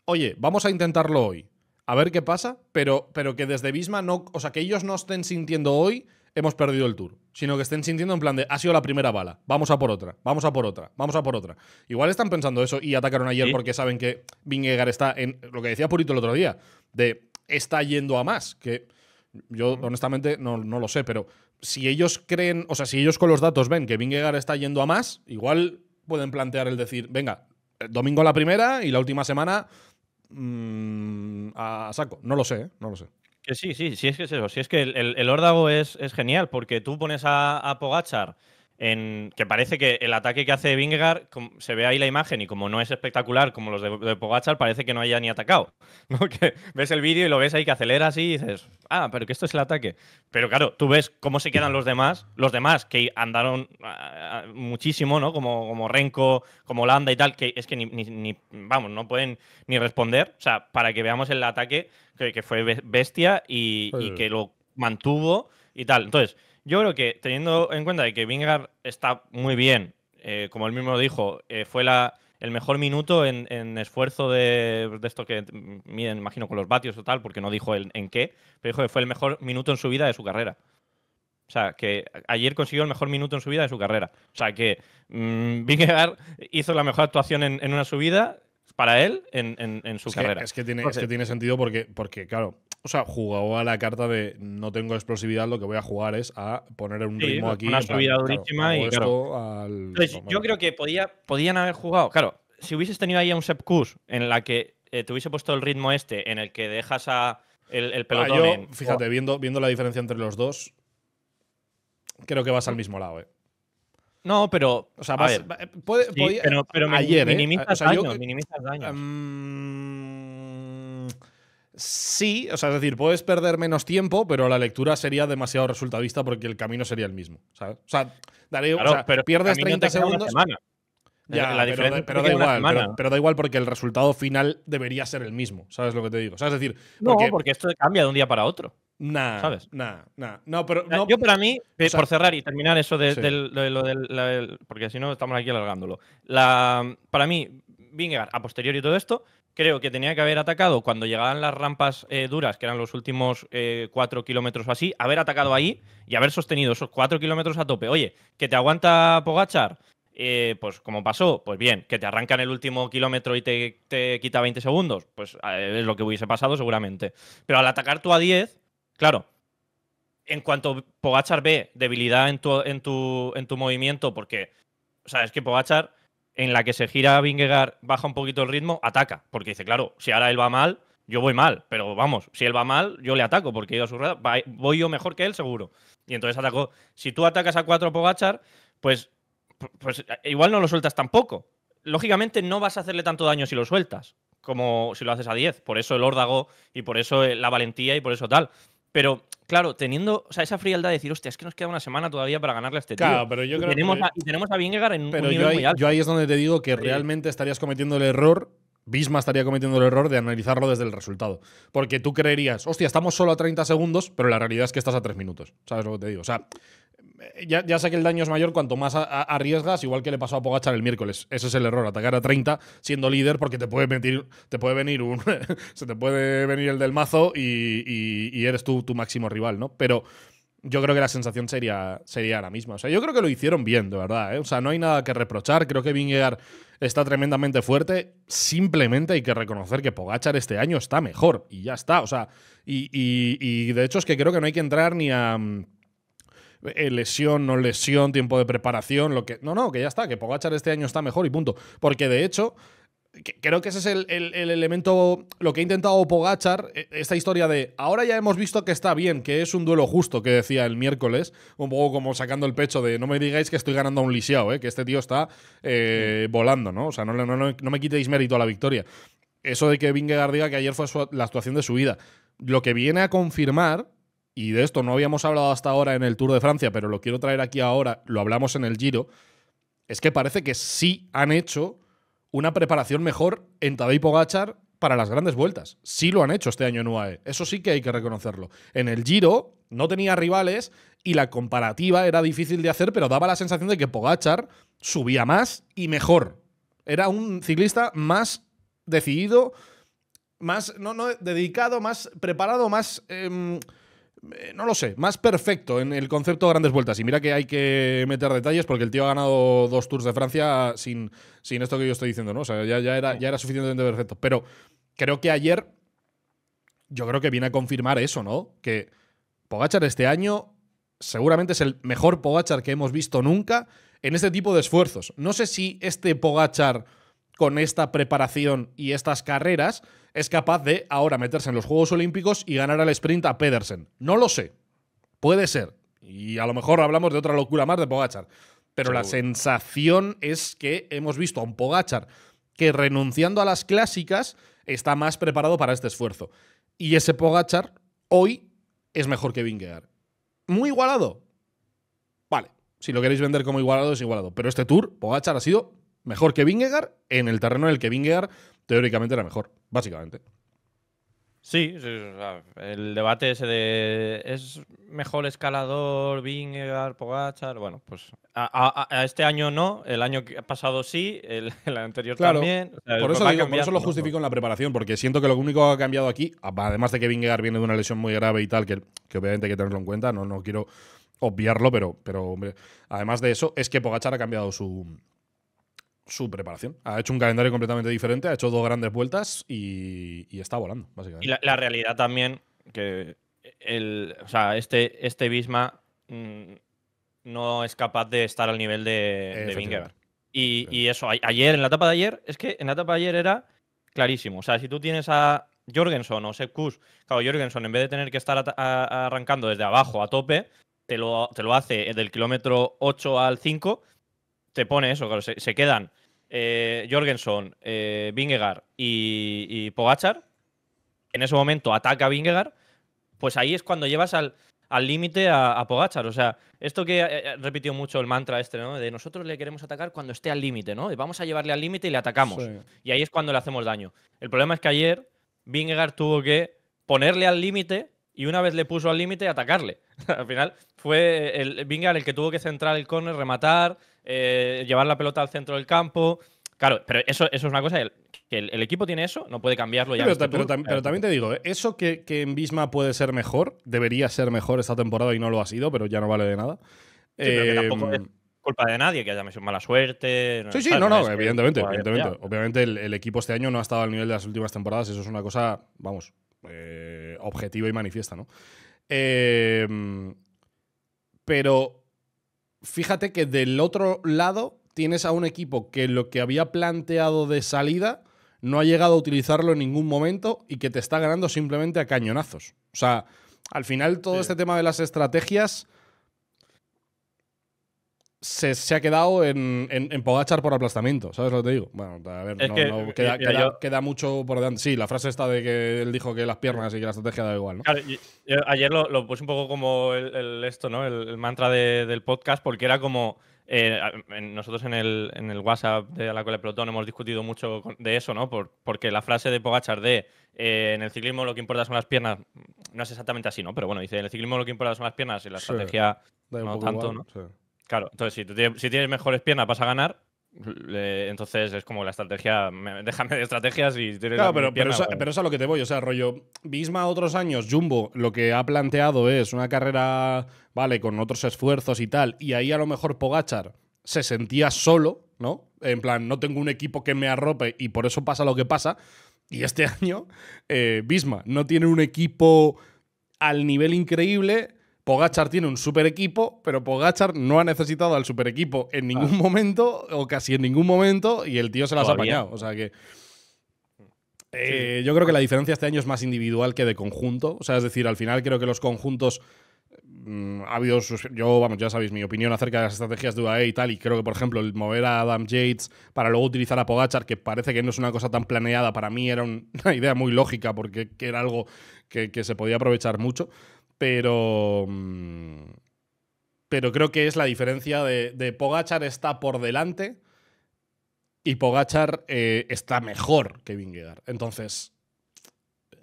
oye, vamos a intentarlo hoy, a ver qué pasa, pero, pero que desde Visma no, o sea, que ellos no estén sintiendo hoy, hemos perdido el tour, sino que estén sintiendo en plan de, ha sido la primera bala, vamos a por otra, vamos a por otra, vamos a por otra. Igual están pensando eso y atacaron ayer porque saben que Vingegaard está en, lo que decía Purito el otro día, de, está yendo a más, que yo honestamente no lo sé, pero si ellos creen, o sea, si ellos con los datos ven que Vingegaard está yendo a más, igual pueden plantear el decir, venga, eh, domingo la primera y la última semana mm, a saco. No lo sé, ¿eh? no lo sé. sí, sí, sí es que es eso. Si es que el, órdago es, genial, porque tú pones a, a Pogachar que parece que el ataque que hace Vingegaard, se ve ahí la imagen y como no es espectacular como los de, de parece que no haya ni atacado. ¿no? Que ves el vídeo y lo ves ahí que acelera así y dices, ah, pero que esto es el ataque. Pero claro, tú ves cómo se quedan los demás, los demás que andaron muchísimo, ¿no? Como, como Renko, como Landa y tal, que es que ni, vamos, no pueden ni responder. O sea, para que veamos el ataque que, que fue bestia y, y que lo mantuvo y tal. Entonces, yo creo que teniendo en cuenta que Vingar está muy bien, eh, como él mismo dijo, eh, fue la, el mejor minuto en, esfuerzo de, esto que miden, imagino, con los vatios o tal, porque no dijo en qué, pero dijo que fue el mejor minuto en su vida de su carrera. O sea, que ayer consiguió el mejor minuto en su vida de su carrera. O sea, que mmm, hizo la mejor actuación en, una subida para él en, su carrera. es, que tiene, que tiene sentido porque, porque claro, o sea, jugado a la carta de no tengo explosividad, lo que voy a jugar es a poner un ritmo aquí. Una subida durísima y yo creo que podía, podían haber jugado. Claro, si hubieses tenido ahí a un Sepkus en la que eh, te hubiese puesto el ritmo este, en el que dejas a el, ah, pelotón. fíjate, viendo, viendo la diferencia entre los dos, creo que vas al mismo lado, eh. No, pero. O sea, vas, ver, pero, ayer, minimizas daños, daño, minimizas daño. Sí, o sea, es decir, puedes perder menos tiempo, pero la lectura sería demasiado resultadista porque el camino sería el mismo. ¿sabes? O sea, daré, pierdes 30 segundos. pero, da, igual, pero, da igual porque el resultado final debería ser el mismo, ¿sabes lo que te digo? O sea, es decir, porque, no, porque esto cambia de un día para otro. Nah, ¿sabes? Nah, No, pero, Yo para mí, eh, por cerrar y terminar eso de, lo del, porque si no estamos aquí alargándolo. La, para mí, Vingegaard, a posteriori todo esto, creo que tenía que haber atacado cuando llegaban las rampas eh, duras, que eran los últimos 4 eh, cuatro kilómetros o así, haber atacado ahí y haber sostenido esos cuatro kilómetros a tope. Oye, que te aguanta Pogachar, eh, pues como pasó, pues bien, que te arranca en el último kilómetro y te, quita 20 segundos, pues es lo que hubiese pasado seguramente. Pero al atacar tú a 10, claro, en cuanto Pogachar ve debilidad en tu, en tu, en tu movimiento, porque, sabes sea, es que Pogachar en la que se gira Bingegar baja un poquito el ritmo, ataca. Porque dice, claro, si ahora él va mal, yo voy mal. Pero vamos, si él va mal, yo le ataco porque yo Voy yo mejor que él, seguro. Y entonces atacó. Si tú atacas a cuatro Pogachar, pues, pues eh, igual no lo sueltas tampoco. Lógicamente no vas a hacerle tanto daño si lo sueltas como si lo haces a 10. Por eso el órdago y por eso eh, la valentía y por eso tal. Pero claro, teniendo esa frialdad de decir, hostia, es que nos queda una semana todavía para ganarle a este claro, Pero yo y creo tenemos que... a, y tenemos en un nivel yo ahí, Yo ahí es donde te digo que realmente estarías cometiendo el error. Bisma estaría cometiendo el error de analizarlo desde el resultado. Porque tú creerías, hostia, estamos solo a 30 segundos, pero la realidad es que estás a 3 minutos. ¿Sabes lo que te digo? O sea, ya, sé que el daño es mayor cuanto más arriesgas, igual que le pasó a Pogachar el miércoles. Ese es el error, atacar a 30 siendo líder porque te puede, venir te puede venir se te puede venir el del mazo y, eres tú tu máximo rival, ¿no? Pero yo creo que la sensación sería, sería la misma. O sea, yo creo que lo hicieron bien, de verdad. ¿eh? O sea, no hay nada que reprochar. Creo que Vingegaard está tremendamente fuerte. Simplemente hay que reconocer que Pogachar este año está mejor y ya está. O sea, y de hecho es que creo que no hay que entrar ni a mm, eh, lesión, no lesión, tiempo de preparación, lo que. No, no, que ya está, que Pogachar este año está mejor y punto. Porque de hecho. creo que ese es el, elemento, lo que ha intentado Pogachar, eh, esta historia de ahora ya hemos visto que está bien, que es un duelo justo, que decía el miércoles, un poco como sacando el pecho de no me digáis que estoy ganando a un lisiado, ¿eh? que este tío está eh, volando, ¿no? O sea, no, me quitéis mérito a la victoria. Eso de que Vingegaard diga que ayer fue la actuación de su vida. Lo que viene a confirmar y de esto no habíamos hablado hasta ahora en el Tour de Francia, pero lo quiero traer aquí ahora, lo hablamos en el Giro, es que parece que sí han hecho una preparación mejor en Tadej Pogachar para las grandes vueltas. Sí lo han hecho este año en UAE. Eso sí que hay que reconocerlo. En el Giro no tenía rivales y la comparativa era difícil de hacer, pero daba la sensación de que Pogachar subía más y mejor. Era un ciclista más decidido, más no, no, dedicado, más preparado, más... Em, eh, no lo sé, más perfecto en el concepto de grandes vueltas. Y mira que hay que meter detalles porque el tío ha ganado dos Tours de Francia sin, sin esto que yo estoy diciendo, ¿no? O sea, ya, ya, era, ya era suficientemente perfecto. Pero creo que ayer, yo creo que viene a confirmar eso, ¿no? Que Pogachar este año seguramente es el mejor Pogachar que hemos visto nunca en este tipo de esfuerzos. No sé si este Pogachar con esta preparación y estas carreras es capaz de ahora meterse en los Juegos Olímpicos y ganar al sprint a Pedersen. No lo sé. Puede ser. Y a lo mejor hablamos de otra locura más de Pogachar. Pero la sensación es que hemos visto a un Pogachar que renunciando a las clásicas está más preparado para este esfuerzo. Y ese Pogachar hoy es mejor que Vingegaard. Muy igualado. Vale, si lo queréis vender como igualado es igualado, pero este tour Pogachar ha sido mejor que Vingegaard en el terreno en el que Vingegaard teóricamente era mejor, básicamente. Sí, el debate ese de es mejor escalador, Vingegaard, Pogachar, bueno, pues a, este año no, el año pasado sí, el, anterior también. Pues por, eso lo justifico en la preparación, porque siento que lo único que ha cambiado aquí, además de que Vingegaard viene de una lesión muy grave y tal, que, obviamente hay que tenerlo en cuenta, no, no quiero obviarlo, pero, pero hombre, además de eso, es que Pogachar ha cambiado su, su preparación. Ha hecho un calendario completamente diferente, ha hecho dos grandes vueltas y, está volando, básicamente. Y la, realidad también, que el, o sea, este, este Bisma mm, no es capaz de estar al nivel de, de Y, eso, ayer, en la etapa de ayer, es que en la etapa de ayer era clarísimo. O sea, si tú tienes a Jorgensen o sekus claro, Jorgensen en vez de tener que estar arrancando desde abajo a tope, te lo, te lo hace del kilómetro 8 al 5 te pone eso, se, quedan eh, Jorgensen, eh, y, Pogachar. En ese momento ataca a Vingegaard, pues ahí es cuando llevas al límite a, a Pogachar. O sea, esto que eh, eh, repitió mucho el mantra este, De nosotros le queremos atacar cuando esté al límite, ¿no? vamos a llevarle al límite y le atacamos. Y ahí es cuando le hacemos daño. El problema es que ayer Vingegaard tuvo que ponerle al límite y una vez le puso al límite, atacarle. al final fue el Vingegaard el que tuvo que centrar el corner, rematar, eh, llevar la pelota al centro del campo. Claro, pero eso, es una cosa que el, equipo tiene eso, no puede cambiarlo ya. Pero, también te digo, ¿eh? eso que, en Bisma puede ser mejor, debería ser mejor esta temporada y no lo ha sido, pero ya no vale de nada. Sí, tampoco eh, es culpa de nadie, que haya mala suerte. Sí, sí, no, no, evidentemente. Obviamente el, equipo este año no ha estado al nivel de las últimas temporadas, eso es una cosa, vamos, objetiva y manifiesta, ¿no? pero fíjate que del otro lado tienes a un equipo que lo que había planteado de salida no ha llegado a utilizarlo en ningún momento y que te está ganando simplemente a cañonazos. O sea, al final todo este tema de las estrategias se, ha quedado en, en, Pogachar por aplastamiento, ¿sabes lo que te digo? Bueno, a ver, no, queda, mucho por delante. Sí, la frase está de que él dijo que las piernas y que la estrategia da igual, ¿no? Claro, ayer lo, puse un poco como el, esto, ¿no? El, mantra del podcast, porque era como. Eh, nosotros en el, WhatsApp de la cual de Plotón hemos discutido mucho de eso, ¿no? porque la frase de Pogachar de eh, en el ciclismo lo que importa son las piernas, no es exactamente así, ¿no? Pero bueno, dice en el ciclismo lo que importa son las piernas y la estrategia no tanto, ¿no? Claro, entonces si, tienes, mejores piernas vas a ganar, entonces es como la estrategia, déjame de estrategias y tienes Claro, pero, pero, es a lo que te voy, o sea, rollo, Bisma, otros años, Jumbo, lo que ha planteado es una carrera, vale, con otros esfuerzos y tal, y ahí a lo mejor Pogachar se sentía solo, ¿no? En plan, no tengo un equipo que me arrope y por eso pasa lo que pasa, y este año Bisma eh, no tiene un equipo al nivel increíble Pogachar tiene un super equipo, pero Pogachar no ha necesitado al super equipo en ningún momento, o casi en ningún momento, y el tío se las ha apañado. O sea que. Eh, yo creo que la diferencia este año es más individual que de conjunto. O sea, es decir, al final creo que los conjuntos. Mm, ha habido. yo, vamos, ya sabéis mi opinión acerca de las estrategias de UAE y tal. Y creo que, por ejemplo, el mover a Adam Yates para luego utilizar a Pogachar, que parece que no es una cosa tan planeada, para mí era una idea muy lógica porque era algo que se podía aprovechar mucho pero. Mm, pero creo que es la diferencia de, de Pogachar está por delante y Pogachar eh, está mejor que Vingegaard. Entonces,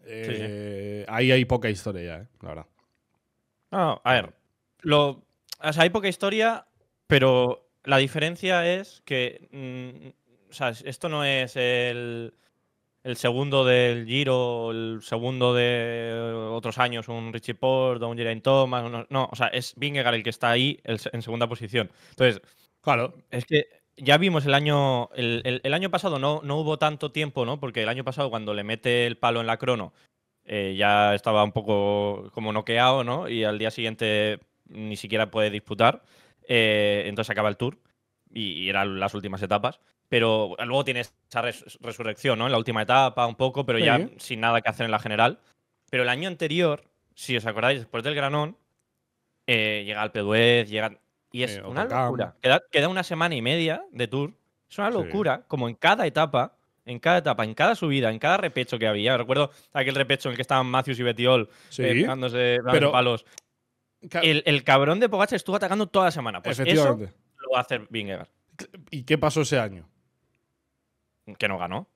eh, ahí hay poca historia ya, eh, la verdad. no a ver, lo, o sea, hay poca historia, pero la diferencia es que, mm, o sea, esto no es el el segundo del Giro, el segundo de otros años, un Richie Port, un Geraint Thomas. no, o sea, es Vingegaard el que está ahí en segunda posición. Entonces, claro, es que ya vimos el año, el, año pasado no, no hubo tanto tiempo, ¿no? Porque el año pasado cuando le mete el palo en la crono eh, ya estaba un poco como noqueado, ¿no? Y al día siguiente ni siquiera puede disputar, eh, entonces acaba el tour y, eran las últimas etapas. Pero luego tienes esa resurrección, ¿no? En la última etapa, un poco, pero ya sin nada que hacer en la general. Pero el año anterior, si os acordáis, después del Granón, eh, llega al Peduez, llega. Y es una locura. Queda, una semana y media de tour. Es una locura, como en cada etapa, en cada etapa, en cada subida, en cada repecho que había. Recuerdo aquel repecho en el que estaban Matthews y Betiol eh, sí. eh, palos. El, el, cabrón de Pogacar estuvo atacando toda la semana. Pues lo va a hacer Vingegaard. ¿Y qué pasó ese año? Que no ganó.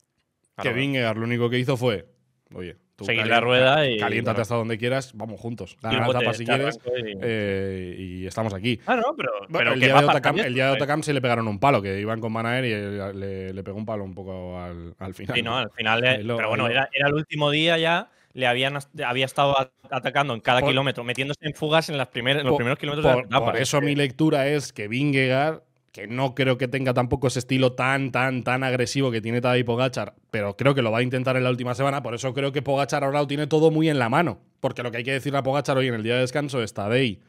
Que Vingegaard lo único que hizo fue, oye, tú seguir la rueda y caliéntate hasta donde quieras, vamos juntos. la tapa si quieres eh, y... estamos aquí. Ah, no, pero, el, día de pues. Otacam, el, día de se le pegaron un palo, que iban con Manaer y le, pegó un palo un poco al, final. Sí, no, al final, eh, pero bueno, era, el último día ya le habían había estado atacando en cada kilómetro, metiéndose en fugas en, los primeros kilómetros por, de la Por eso mi lectura es que Vingegaard, que no creo que tenga tampoco ese estilo tan, tan, tan agresivo que tiene Tadej Pogachar, pero creo que lo va a intentar en la última semana, por eso creo que Pogachar ahora tiene todo muy en la mano. Porque lo que hay que decirle a Pogachar hoy en el día de descanso es Tadej,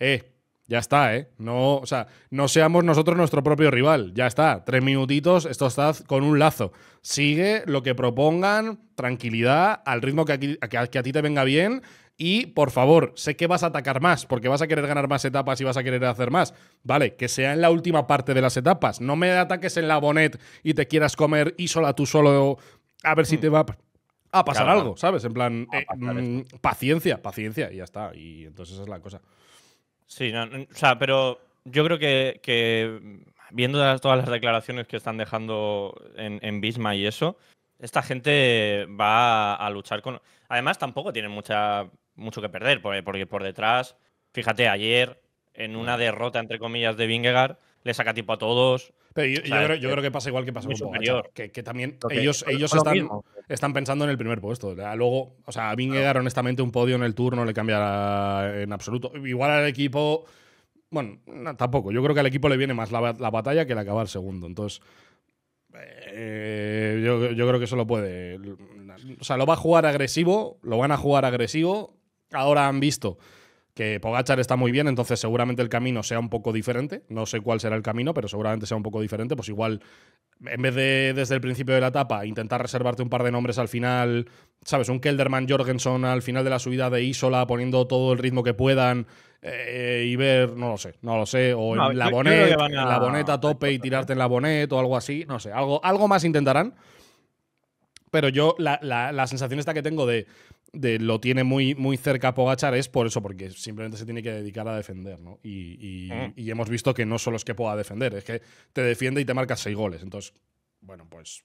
eh, ya está, ¿eh? No, o sea, no seamos nosotros nuestro propio rival. Ya está. Tres minutitos, esto está con un lazo. Sigue lo que propongan, tranquilidad, al ritmo que, a, ti te venga bien. Y por favor, sé que vas a atacar más, porque vas a querer ganar más etapas y vas a querer hacer más. Vale, que sea en la última parte de las etapas. No me ataques en la bonet y te quieras comer y sola tú solo a ver si te va a pasar algo, ¿sabes? En plan, eh, mm, paciencia, paciencia, y ya está. Y entonces esa es la cosa. Sí, o sea, pero yo creo que, viendo todas las declaraciones que están dejando en, en Bisma y eso, esta gente va a, luchar con. Además, tampoco tienen mucha, mucho que perder, porque, por detrás, fíjate, ayer, en una derrota, entre comillas, de Vingegaard le saca tiempo a todos. Pero yo, creo, que pasa igual que pasa con Pogacar, que, también ellos, ellos están, pensando en el primer puesto. Luego, o sea, a Vingegaard, honestamente, un podio en el turno le cambiará en absoluto. Igual al equipo… Bueno, tampoco. Yo creo que al equipo le viene más la, batalla que el acabar segundo. Entonces… Eh, yo, yo, creo que eso lo puede. O sea, lo va a jugar agresivo, lo van a jugar agresivo. Ahora han visto que Pogachar está muy bien, entonces seguramente el camino sea un poco diferente. No sé cuál será el camino, pero seguramente sea un poco diferente. Pues igual, en vez de desde el principio de la etapa, intentar reservarte un par de nombres al final, ¿sabes? Un Kelderman Jorgensen al final de la subida de Isola, poniendo todo el ritmo que puedan. Eh, y ver, no lo sé, no lo sé, o en, la bonet, la boneta a tope y ¿eh? tirarte en la boneta o algo así, no sé, algo, algo más intentarán, pero yo, la, sensación esta que tengo de, de lo tiene muy, muy cerca Pogachar es por eso, porque simplemente se tiene que dedicar a defender, ¿no? Y, hemos visto que no solo es que pueda defender, es que te defiende y te marca seis goles. Entonces, bueno, pues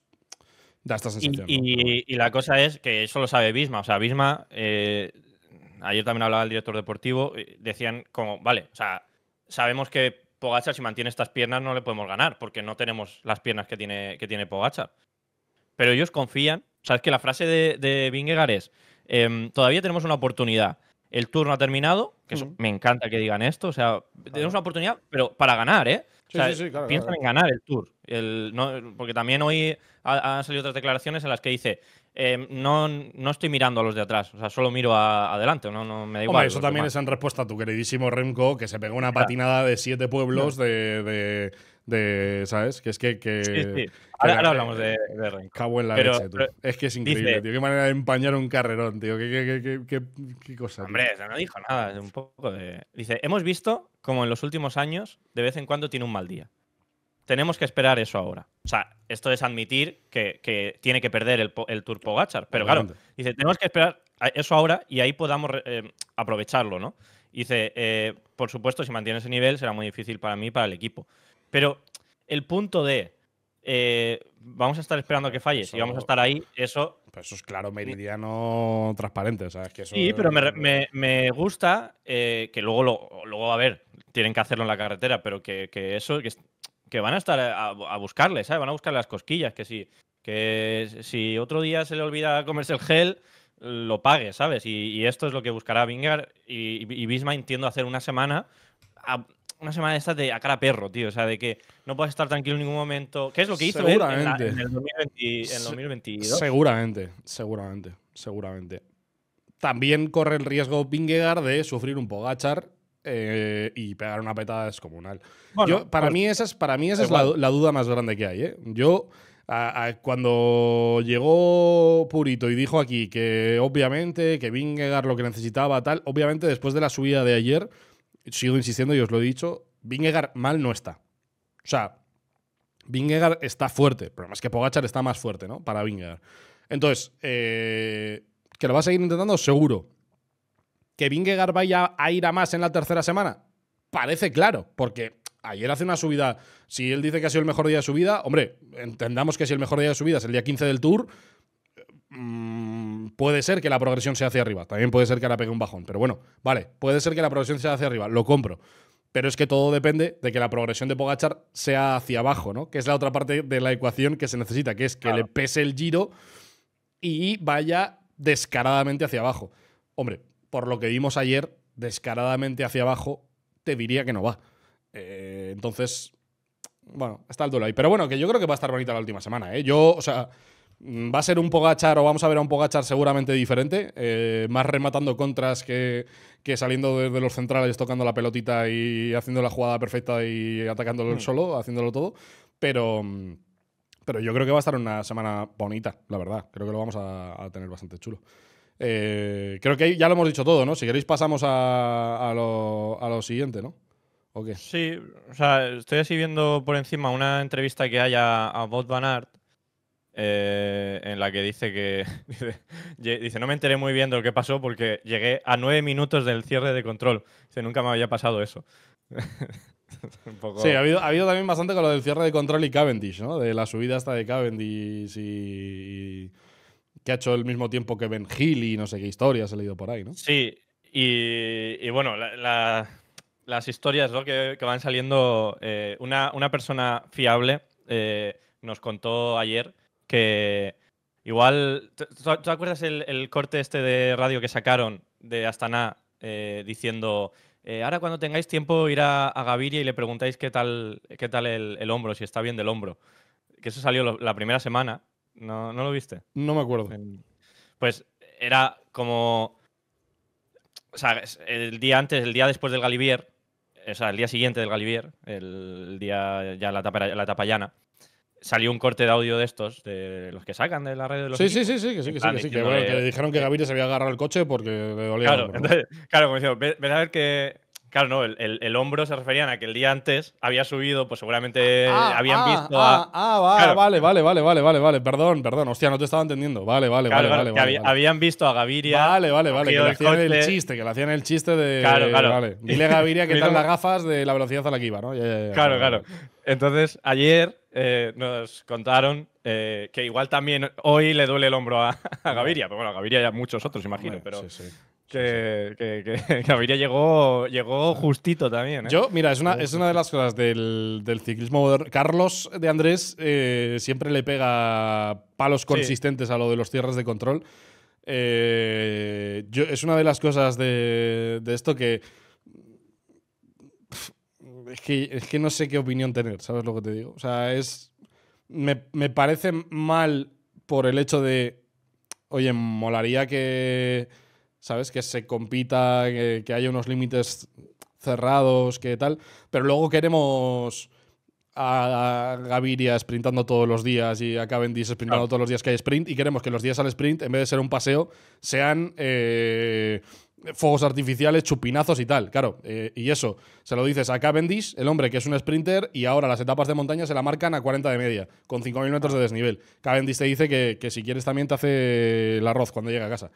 da esta sensación. Y, la cosa es que eso lo sabe Bisma. O sea, Bisma, eh, ayer también hablaba el director deportivo, eh, decían como, vale, o sea, sabemos que Pogachar si mantiene estas piernas no le podemos ganar, porque no tenemos las piernas que tiene, que tiene Pogachar pero ellos confían. sabes que la frase de, de es, em, todavía tenemos una oportunidad. El turno ha terminado, que me encanta que digan esto. O sea, tenemos una oportunidad, pero para ganar, ¿eh? Sí, piensan en ganar el Tour. porque también hoy han salido otras declaraciones en las que dice em, no, no estoy mirando a los de atrás, o sea, solo miro adelante, no, me da igual. eso también es en respuesta a tu queridísimo Remco, que se pegó una patinada de siete pueblos de de, ¿sabes? Que es que... Ahora, hablamos de, eh, Cabo en la leche, es que es increíble, tío. Qué manera de empañar un carrerón, tío. Qué, cosa. Hombre, no dijo nada. un poco Dice, hemos visto como en los últimos años de vez en cuando tiene un mal día. Tenemos que esperar eso ahora. O sea, esto es admitir que, tiene que perder el, el Tour Pogachar. Pero claro, dice, tenemos que esperar eso ahora y ahí podamos eh, aprovecharlo, ¿no? Dice, eh, por supuesto, si mantiene ese nivel será muy difícil para mí y para el equipo. Pero el punto de eh, vamos a estar esperando a que falle, si vamos a estar ahí, eso. Pues eso es claro, meridiano transparente, ¿sabes? Que sí, pero me, gusta eh, que luego, lo, luego, a ver, tienen que hacerlo en la carretera, pero que, eso, que, van a estar a, buscarle, ¿sabes? Van a buscar las cosquillas, que si, que si otro día se le olvida comerse el gel, lo pague, ¿sabes? Y, esto es lo que buscará Vingar y, Bisma entiendo hacer una semana una semana estas de a cara perro, tío. O sea, de que no puedes estar tranquilo en ningún momento. ¿Qué es lo que hizo seguramente. en, el 2022? Seguramente, seguramente, seguramente. También corre el riesgo Vingegaard de sufrir un Pogachar eh, y pegar una petada descomunal. Yo, para, pues, mí esa es, para mí esa es la, duda más grande que hay. ¿eh? Yo, cuando llegó Purito y dijo aquí que obviamente que Vingegaard lo que necesitaba, tal, obviamente después de la subida de ayer sigo insistiendo y os lo he dicho, Vingegaard mal no está. O sea, Vingegaard está fuerte. Pero más que Pogachar está más fuerte, ¿no? Para Vingegaard. Entonces, eh, ¿que lo va a seguir intentando? Seguro. ¿Que Vingegaard vaya a ir a más en la tercera semana? Parece claro, porque ayer hace una subida. Si él dice que ha sido el mejor día de su vida, hombre, entendamos que si el mejor día de su vida es el día 15 del Tour, Mm, puede ser que la progresión sea hacia arriba. También puede ser que ahora pegue un bajón. Pero bueno, vale, puede ser que la progresión sea hacia arriba. Lo compro. Pero es que todo depende de que la progresión de Pogachar sea hacia abajo, ¿no? Que es la otra parte de la ecuación que se necesita, que es que le pese el giro y vaya descaradamente hacia abajo. Hombre, por lo que vimos ayer, descaradamente hacia abajo, te diría que no va. Eh, entonces, bueno, está el duelo ahí. Pero bueno, que yo creo que va a estar bonita la última semana, ¿eh? Yo, o sea, Mm, va a ser un Pogachar, o vamos a ver a un Pogachar seguramente diferente, eh, más rematando contras que, saliendo desde los centrales, tocando la pelotita y haciendo la jugada perfecta y atacándolo mm. solo, haciéndolo todo. Pero, mm, pero yo creo que va a estar una semana bonita, la verdad. Creo que lo vamos a, tener bastante chulo. Eh, creo que ya lo hemos dicho todo, ¿no? Si queréis pasamos a, a, lo, siguiente, ¿no? Sí, o sea, estoy así viendo por encima una entrevista que hay a, a Van eh, en la que dice que dice, no me enteré muy bien de lo que pasó porque llegué a nueve minutos del cierre de control. Dice, nunca me había pasado eso. Sí, ha habido, también bastante con lo del cierre de control y Cavendish, ¿no? De la subida hasta de Cavendish y... que ha hecho el mismo tiempo que Ben Hill y no sé qué historias he leído por ahí, ¿no? Sí, y, bueno, las historias que, van saliendo, eh, una, persona fiable eh, nos contó ayer que igual, ¿tú, acuerdas el, corte este de radio que sacaron de Astana eh, diciendo, eh, ahora cuando tengáis tiempo ir a, Gaviria y le preguntáis qué tal, qué tal el, hombro, si está bien del hombro? Que eso salió la primera semana, ¿No, lo viste? No me acuerdo. Pues era como... O sea, el día antes, el día después del Galivier, o sea, el día siguiente del Galivier, el, día ya la la etapa llana, salió un corte de audio de estos, de los que sacan de la red de los. Sí, sí, sí, sí, que sí, que sí, que, sí, que, le dijeron que Gaviria se había agarrado el coche porque le dolía. Claro, claro, como decía, ves a ver que. Claro, no, el, el, hombro se referían a que el día antes había subido, pues seguramente ah, habían ah, visto ah, a. Ah, vale, vale, vale, vale, vale, vale, perdón, perdón, hostia, no te estaba entendiendo. Vale, vale, vale, vale, Habían visto a Gaviria. Vale, vale, vale, que le hacían el, chiste, que le hacían el chiste de. Claro, claro. Vale. Dile a Gaviria que tal las gafas de la velocidad a la que iba, ¿no? claro, claro. Entonces, ayer eh, nos contaron eh, que igual también hoy le duele el hombro a, Gaviria, pero bueno, a Gaviria y a muchos otros, imagino, pero Que, Gaviria llegó, llegó justito también. ¿eh? Yo, mira, es una, es una de las cosas del, ciclismo moderno. Carlos de Andrés siempre le pega palos consistentes a lo de los cierres de control. yo, es una de las cosas de esto que es que, no sé qué opinión tener, ¿sabes lo que te digo? O sea, es. Me, parece mal por el hecho de. Oye, molaría que. ¿Sabes? Que se compita, que, haya unos límites cerrados, que tal. Pero luego queremos a Gaviria sprintando todos los días y a Cavendish sprintando todos los días que hay sprint y queremos que los días al sprint, en vez de ser un paseo, sean eh, fuegos artificiales, chupinazos y tal, claro. Eh, y eso, se lo dices a Cavendish, el hombre que es un sprinter, y ahora las etapas de montaña se la marcan a 40 de media, con 5.000 metros de desnivel. Cavendish te dice que, si quieres también te hace el arroz cuando llega a casa.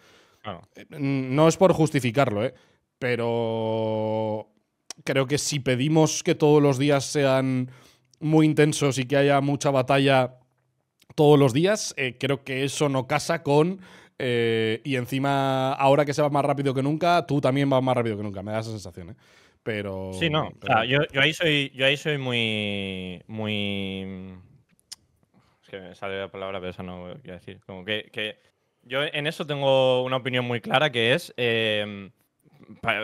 Eh, mm, no es por justificarlo, ¿eh? pero creo que si pedimos que todos los días sean muy intensos y que haya mucha batalla todos los días, eh, creo que eso no casa con eh, y encima, ahora que se va más rápido que nunca, tú también vas más rápido que nunca. Me da esa sensación, ¿eh? Pero. Sí, no. yo, ahí soy, ahí soy muy. Muy. Es que me sale la palabra, pero eso no voy a decir. Como que, Yo en eso tengo una opinión muy clara que es. Eh,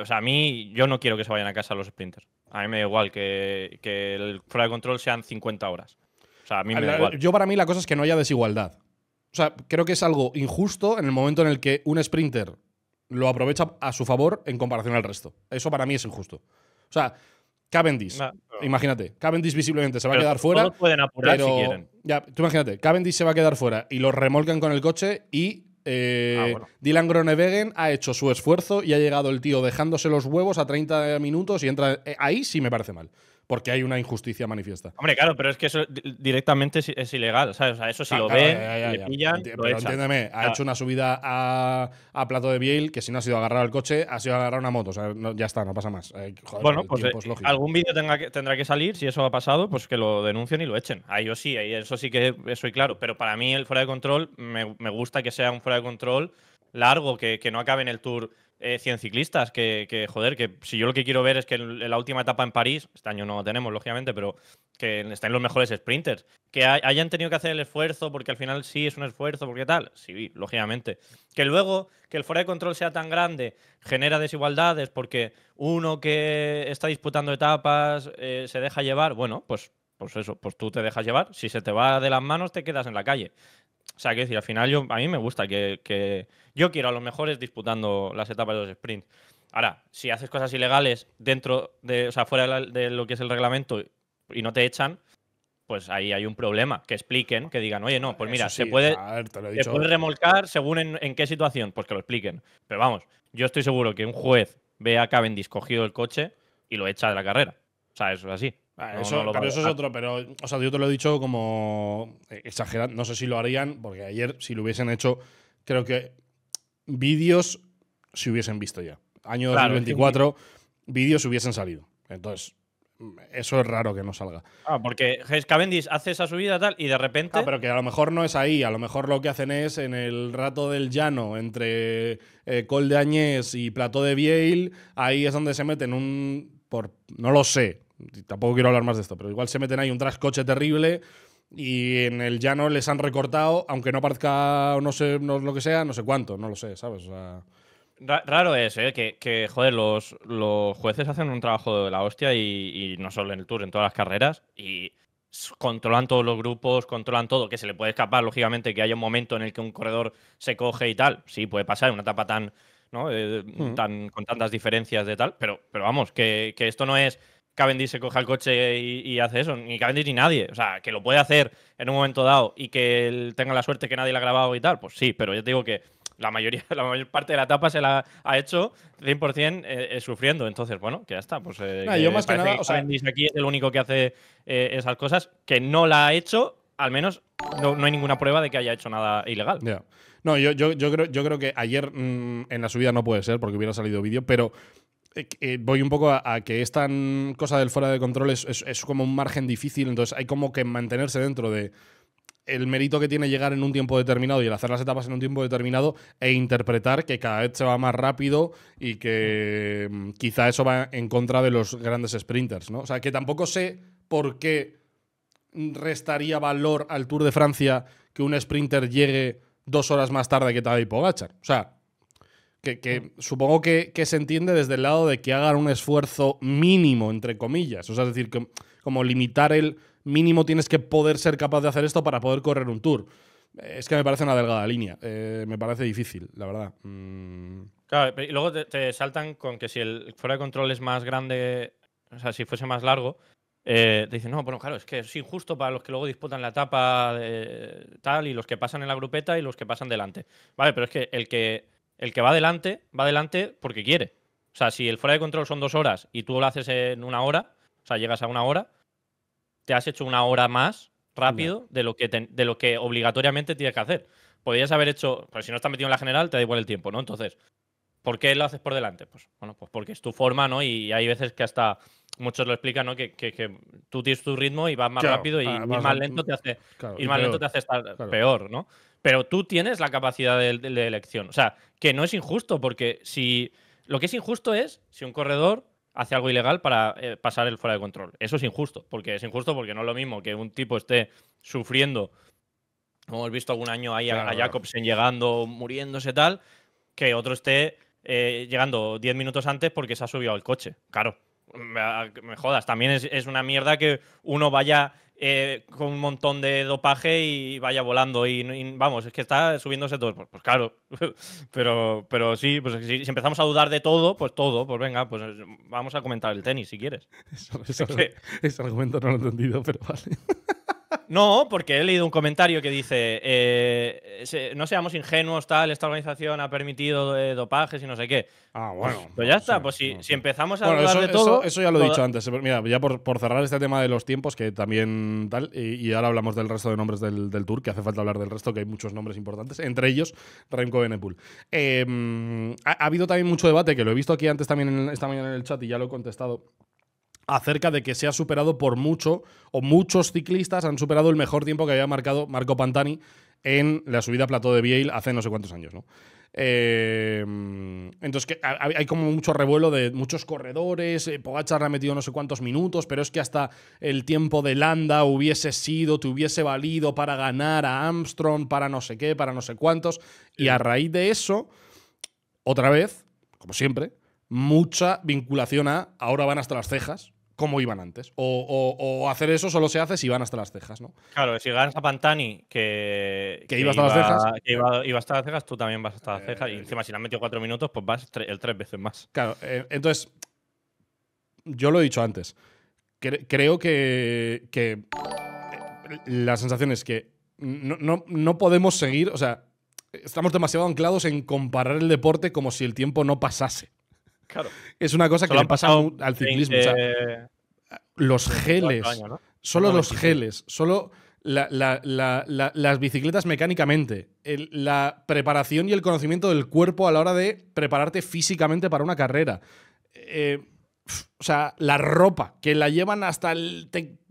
o sea, a mí, yo no quiero que se vayan a casa los sprinters. A mí me da igual que, el fuera de control sean 50 horas. O sea, a mí me da igual. Yo para mí la cosa es que no haya desigualdad. O sea, creo que es algo injusto en el momento en el que un sprinter lo aprovecha a su favor en comparación al resto. Eso para mí es injusto. O sea, Cavendish, imagínate, Cavendish visiblemente se va a quedar fuera. pueden apurar si quieren. Ya, tú imagínate, Cavendish se va a quedar fuera y lo remolcan con el coche y eh, ah, Dylan Groenewegen ha hecho su esfuerzo y ha llegado el tío dejándose los huevos a 30 minutos y entra. Eh, ahí sí me parece mal porque hay una injusticia manifiesta. Hombre, claro, pero es que eso directamente es, ilegal, O sea, eso si ah, lo ve, ven, le pillan, Pero entiéndeme, ha hecho una subida a, Plato de Biel que si no ha sido agarrar el coche, ha sido agarrar una moto. O sea, ya está, no pasa más. Eh, bueno, pues eh, algún vídeo tendrá que salir, si eso ha pasado, pues que lo denuncien y lo echen. Ahí yo sí, ahí eso sí que soy claro. Pero para mí el fuera de control, me, gusta que sea un fuera de control largo, que no acabe en el tour 100 eh, ciclistas, que, joder, que si yo lo que quiero ver es que en la última etapa en París, este año no lo tenemos, lógicamente, pero que estén los mejores sprinters, que hayan tenido que hacer el esfuerzo, porque al final sí es un esfuerzo, porque tal, sí, lógicamente. Que luego, que el fuera de control sea tan grande, genera desigualdades, porque uno que está disputando etapas eh, se deja llevar, bueno, pues pues eso, pues tú te dejas llevar. Si se te va de las manos, te quedas en la calle. O sea, que decir, al final yo, a mí me gusta que, yo quiero a los mejores disputando las etapas de los sprints. Ahora, si haces cosas ilegales dentro de, o sea, fuera de, lo que es el reglamento y no te echan, pues ahí hay un problema. Que expliquen, que digan, oye, no, pues mira, se, puede, remolcar según en, qué situación. Pues que lo expliquen. Pero vamos, yo estoy seguro que un juez ve a Cavendish cogido el coche y lo echa de la carrera. O sea, eso es así. Ah, eso, pero eso es otro, pero, o sea, yo te lo he dicho como eh, exagerado no sé si lo harían, porque ayer si lo hubiesen hecho, creo que vídeos se hubiesen visto ya. Año 2024, vídeos hubiesen salido. Entonces, eso es raro que no salga. Ah, porque Hayes Cavendish hace esa subida tal y de repente... Ah, pero que a lo mejor no es ahí, a lo mejor lo que hacen es en el rato del llano entre eh, Col de Añés y Plateau de Biel, ahí es donde se meten un... Por, no lo sé, tampoco quiero hablar más de esto, pero igual se meten ahí un trascoche terrible y en el llano les han recortado, aunque no parezca no sé no, lo que sea, no sé cuánto, no lo sé, ¿sabes? Raro es, ¿eh? que, que joder, los, los, jueces hacen un trabajo de la hostia y, no solo en el tour, en todas las carreras y controlan todos los grupos, controlan todo, que se le puede escapar, lógicamente, que haya un momento en el que un corredor se coge y tal. Sí, puede pasar en una etapa tan, ¿no? Eh, mm. tan, con tantas diferencias de tal, pero, pero vamos, que, que esto no es Cavendish se coja el coche y, hace eso. Ni Cavendish ni nadie. O sea, que lo puede hacer en un momento dado y que él tenga la suerte que nadie la ha grabado y tal, pues sí, pero yo te digo que la mayoría, la mayor parte de la etapa se la ha hecho 100% eh, eh, sufriendo. Entonces, bueno, que ya está. Pues, eh, yo más que nada, Cavendish aquí es el único que hace esas cosas, que no la ha hecho, al menos no, hay ninguna prueba de que haya hecho nada ilegal. No, yo, yo, yo, creo, yo creo que ayer mm, en la subida no puede ser porque hubiera salido vídeo, pero eh, eh, voy un poco a, que esta cosa del fuera de control es, como un margen difícil, entonces hay como que mantenerse dentro de el mérito que tiene llegar en un tiempo determinado y el hacer las etapas en un tiempo determinado e interpretar que cada vez se va más rápido y que mm, quizá eso va en contra de los grandes sprinters, ¿no? O sea, que tampoco sé por qué restaría valor al Tour de Francia que un sprinter llegue dos horas más tarde que Tadej Pogacar. O sea, que, supongo que, se entiende desde el lado de que hagan un esfuerzo mínimo, entre comillas. O sea, es decir, como limitar el mínimo tienes que poder ser capaz de hacer esto para poder correr un tour. Es que me parece una delgada línea. Eh, me parece difícil, la verdad. Mm. Claro, y luego te, saltan con que si el fuera de control es más grande, o sea, si fuese más largo, eh, te dicen, no, bueno, claro, es que es injusto para los que luego disputan la etapa tal y los que pasan en la grupeta y los que pasan delante. Vale, pero es que el que el que va adelante, va adelante porque quiere. O sea, si el fuera de control son dos horas y tú lo haces en una hora, o sea, llegas a una hora, te has hecho una hora más rápido de, lo que de lo que obligatoriamente tienes que hacer. Podrías haber hecho, pues si no estás metido en la general, te da igual el tiempo, ¿no? Entonces, ¿por qué lo haces por delante? Pues bueno, pues porque es tu forma, ¿no? Y hay veces que hasta muchos lo explican, ¿no? Que, tú tienes tu ritmo y vas más rápido ah, y, más lento te hace hace estar peor, ¿no? pero tú tienes la capacidad de, elección. O sea, que no es injusto, porque si lo que es injusto es si un corredor hace algo ilegal para eh, pasar el fuera de control. Eso es injusto, porque es injusto porque no es lo mismo que un tipo esté sufriendo, como hemos visto algún año ahí a, Jacobsen llegando, muriéndose tal, que otro esté eh, llegando 10 minutos antes porque se ha subido al coche. Claro, me, jodas, también es una mierda que uno vaya eh, con un montón de dopaje y vaya volando. Y, vamos, es que está subiéndose todo. Pues, pues claro, pero, pero sí, pues si, empezamos a dudar de todo, pues todo, pues venga, pues eh, vamos a comentar el tenis si quieres. Ese argumento no lo he entendido, pero vale. No, porque he leído un comentario que dice, eh, no seamos ingenuos, tal, esta organización ha permitido eh, dopajes y no sé qué. Ah, pues, bueno. Pues, ya está, pues si, empezamos a hablar de todo... Eso, ya lo he dicho antes. Eh, mira, ya por, cerrar este tema de los tiempos, que también tal, y, ahora hablamos del resto de nombres del, tour, que hace falta hablar del resto, que hay muchos nombres importantes, entre ellos Remco Benepool. Mm, ha, habido también mucho debate, que lo he visto aquí antes también esta mañana en el chat y ya lo he contestado acerca de que se ha superado por mucho, o muchos ciclistas han superado el mejor tiempo que había marcado Marco Pantani en la subida a Plateau de Biel hace no sé cuántos años, ¿no? Em, entonces que hay como mucho revuelo de muchos corredores, eh, Pogachar ha metido no sé cuántos minutos, pero es que hasta el tiempo de Landa hubiese sido, te hubiese valido para ganar a Armstrong, para no sé qué, para no sé cuántos. Y a raíz de eso, otra vez, como siempre, mucha vinculación a ahora van hasta las cejas, como iban antes. O, hacer eso solo se hace si van hasta las cejas, ¿no? Claro, si ganas a Pantani, que, iba hasta las cejas. iba, hasta las cejas, tú también vas hasta las eh, cejas. y eh, encima, si le han metido cuatro minutos, pues vas el tres veces más. Claro, eh, entonces, yo lo he dicho antes. creo que, la sensación es que no, no podemos seguir, o sea, estamos demasiado anclados en comparar el deporte como si el tiempo no pasase. Es una cosa que le le pasado al ciclismo. los geles, solo los geles, solo las bicicletas mecánicamente, la preparación y el conocimiento del cuerpo a la hora de prepararte físicamente para una carrera. Eh, o sea, la ropa, que la llevan hasta el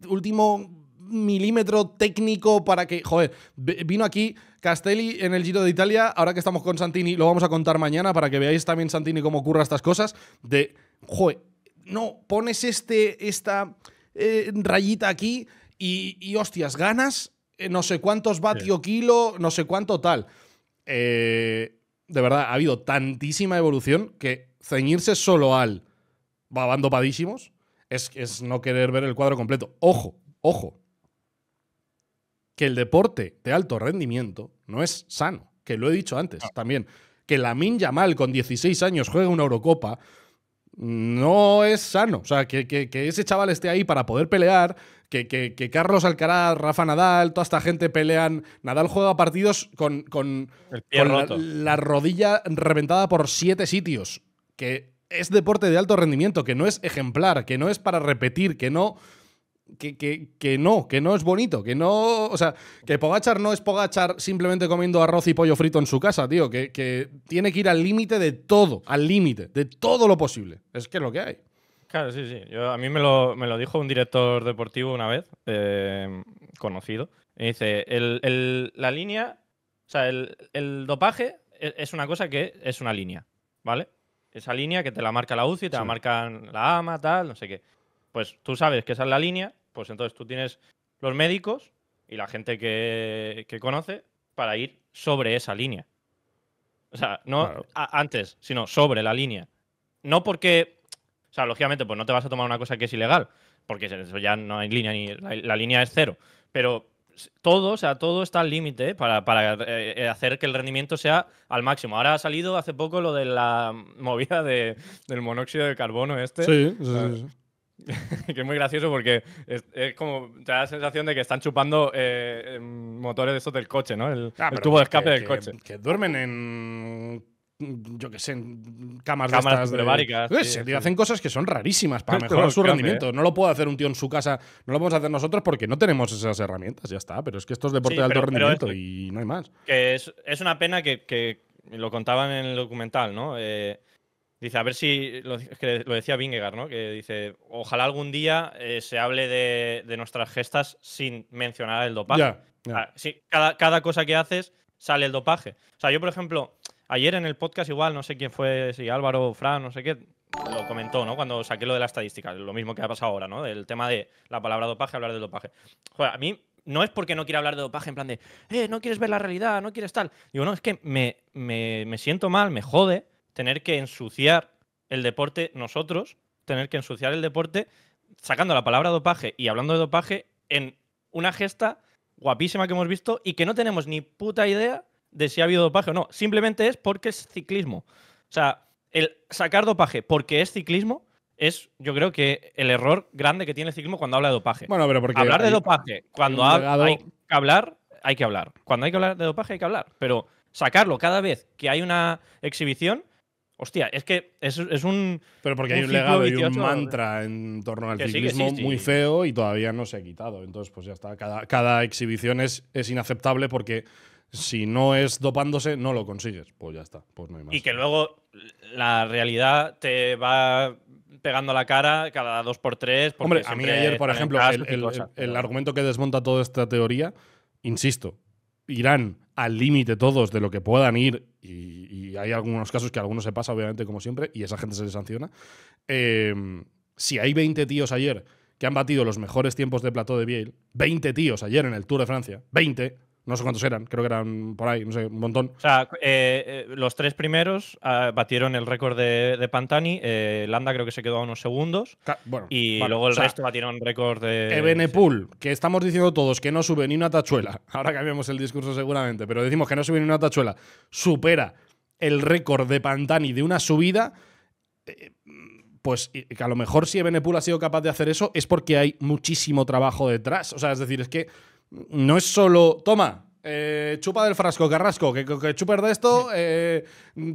último milímetro técnico para que. Joder, vino aquí Castelli en el Giro de Italia. Ahora que estamos con Santini, lo vamos a contar mañana para que veáis también Santini cómo ocurren estas cosas. De. Joder, no, pones este, esta eh, rayita aquí y, hostias, ganas eh, no sé cuántos vatio kilo, no sé cuánto tal. Eh, de verdad, ha habido tantísima evolución que ceñirse solo al babando padísimos es, es no querer ver el cuadro completo. Ojo, ojo, que el deporte de alto rendimiento no es sano, que lo he dicho antes ah. también, que la Minja Mal, con 16 años juega una Eurocopa, no es sano. O sea, que, ese chaval esté ahí para poder pelear, que, Carlos Alcaraz, Rafa Nadal, toda esta gente pelean. Nadal juega partidos con, con, la, la, rodilla reventada por siete sitios. Que es deporte de alto rendimiento, que no es ejemplar, que no es para repetir, que no que, no, que no es bonito, que no. O sea, que Pogachar no es Pogachar simplemente comiendo arroz y pollo frito en su casa, tío. Que, tiene que ir al límite de todo, al límite, de todo lo posible. Es que es lo que hay. Claro, sí, sí. a mí me lo, dijo un director deportivo una vez, eh, conocido. me dice: la línea, o sea, el, dopaje e, es una cosa que es una línea, ¿vale? Esa línea que te la marca la UCI, te la marcan la AMA, tal, no sé qué. Pues tú sabes que esa es la línea, pues entonces tú tienes los médicos y la gente que, conoce para ir sobre esa línea. O sea, no antes, sino sobre la línea. No porque, o sea, lógicamente, pues no te vas a tomar una cosa que es ilegal, porque eso ya no hay línea, ni la, línea es cero. Pero todo, o sea, todo está al límite para, eh, eh, hacer que el rendimiento sea al máximo. Ahora ha salido hace poco lo de la movida del monóxido de carbono este. Sí, sí, sí. Ah, que es muy gracioso porque es, como te da la sensación de que están chupando eh, eh, motores de esos del coche, ¿no? El, ah, tubo de escape del coche. Que, duermen en yo que sé, en camas, de estas de... hacen cosas que son rarísimas para mejorar su rendimiento. No lo puede hacer un tío en su casa, no lo podemos hacer nosotros porque no tenemos esas herramientas, ya está. Pero es que esto es deporte de alto rendimiento y no hay más. Que es, una pena que, que, lo contaban en el documental, ¿no? Eh, Dice, a ver si, lo, es que lo decía Vingegaard, ¿no? Que dice, ojalá algún día eh, se hable de, nuestras gestas sin mencionar el dopaje. Ah, cada, cada, cosa que haces sale el dopaje. O sea, yo, por ejemplo, ayer en el podcast igual, no sé quién fue, si Álvaro, Fran, no sé qué, lo comentó, ¿no? Cuando saqué lo de la estadística, lo mismo que ha pasado ahora, ¿no? El tema de la palabra dopaje, hablar del dopaje. Joder, a mí no es porque no quiera hablar de dopaje, en plan de, eh, no quieres ver la realidad, no quieres tal. Digo, no, es que me, me, me siento mal, me jode tener que ensuciar el deporte nosotros, tener que ensuciar el deporte sacando la palabra dopaje y hablando de dopaje en una gesta guapísima que hemos visto y que no tenemos ni puta idea de si ha habido dopaje o no. Simplemente es porque es ciclismo. O sea, el sacar dopaje porque es ciclismo es, yo creo que el error grande que tiene el ciclismo cuando habla de dopaje. Bueno, pero porque hablar de dopaje cuando hay que hablar, hay que hablar. Cuando hay que hablar de dopaje hay que hablar, pero sacarlo cada vez que hay una exhibición Hostia, es que es, un. Pero porque hay un legado y un ¿eh? mantra en torno al ciclismo muy feo y todavía no se ha quitado. Entonces, pues ya está. Cada, exhibición es, inaceptable porque si no es dopándose, no lo consigues. Pues ya está, pues no hay más. Y que luego la realidad te va pegando la cara cada dos por tres. Hombre, a mí ayer, por ejemplo, el, argumento que desmonta toda esta teoría, insisto, irán al límite todos de lo que puedan ir, y, hay algunos casos que algunos se pasa, obviamente, como siempre, y esa gente se les sanciona. Em, si hay 20 tíos ayer que han batido los mejores tiempos de plató de Biel, 20 tíos ayer en el Tour de Francia, 20, no sé cuántos eran, creo que eran por ahí, no sé, un montón. O sea, eh, eh, los tres primeros ah, batieron el récord de, Pantani. Eh, Landa creo que se quedó a unos segundos. bueno, y luego el resto batieron récord de. Ebenepool, que estamos diciendo todos que no sube ni una tachuela. Ahora cambiamos el discurso seguramente, pero decimos que no sube ni una tachuela. Supera el récord de Pantani de una subida pues que a lo mejor si Ebenepool ha sido capaz de hacer eso es porque hay muchísimo trabajo detrás. O sea, es decir, es que no es solo, toma, eh, chupa del frasco, carrasco, que, que, de esto, eh,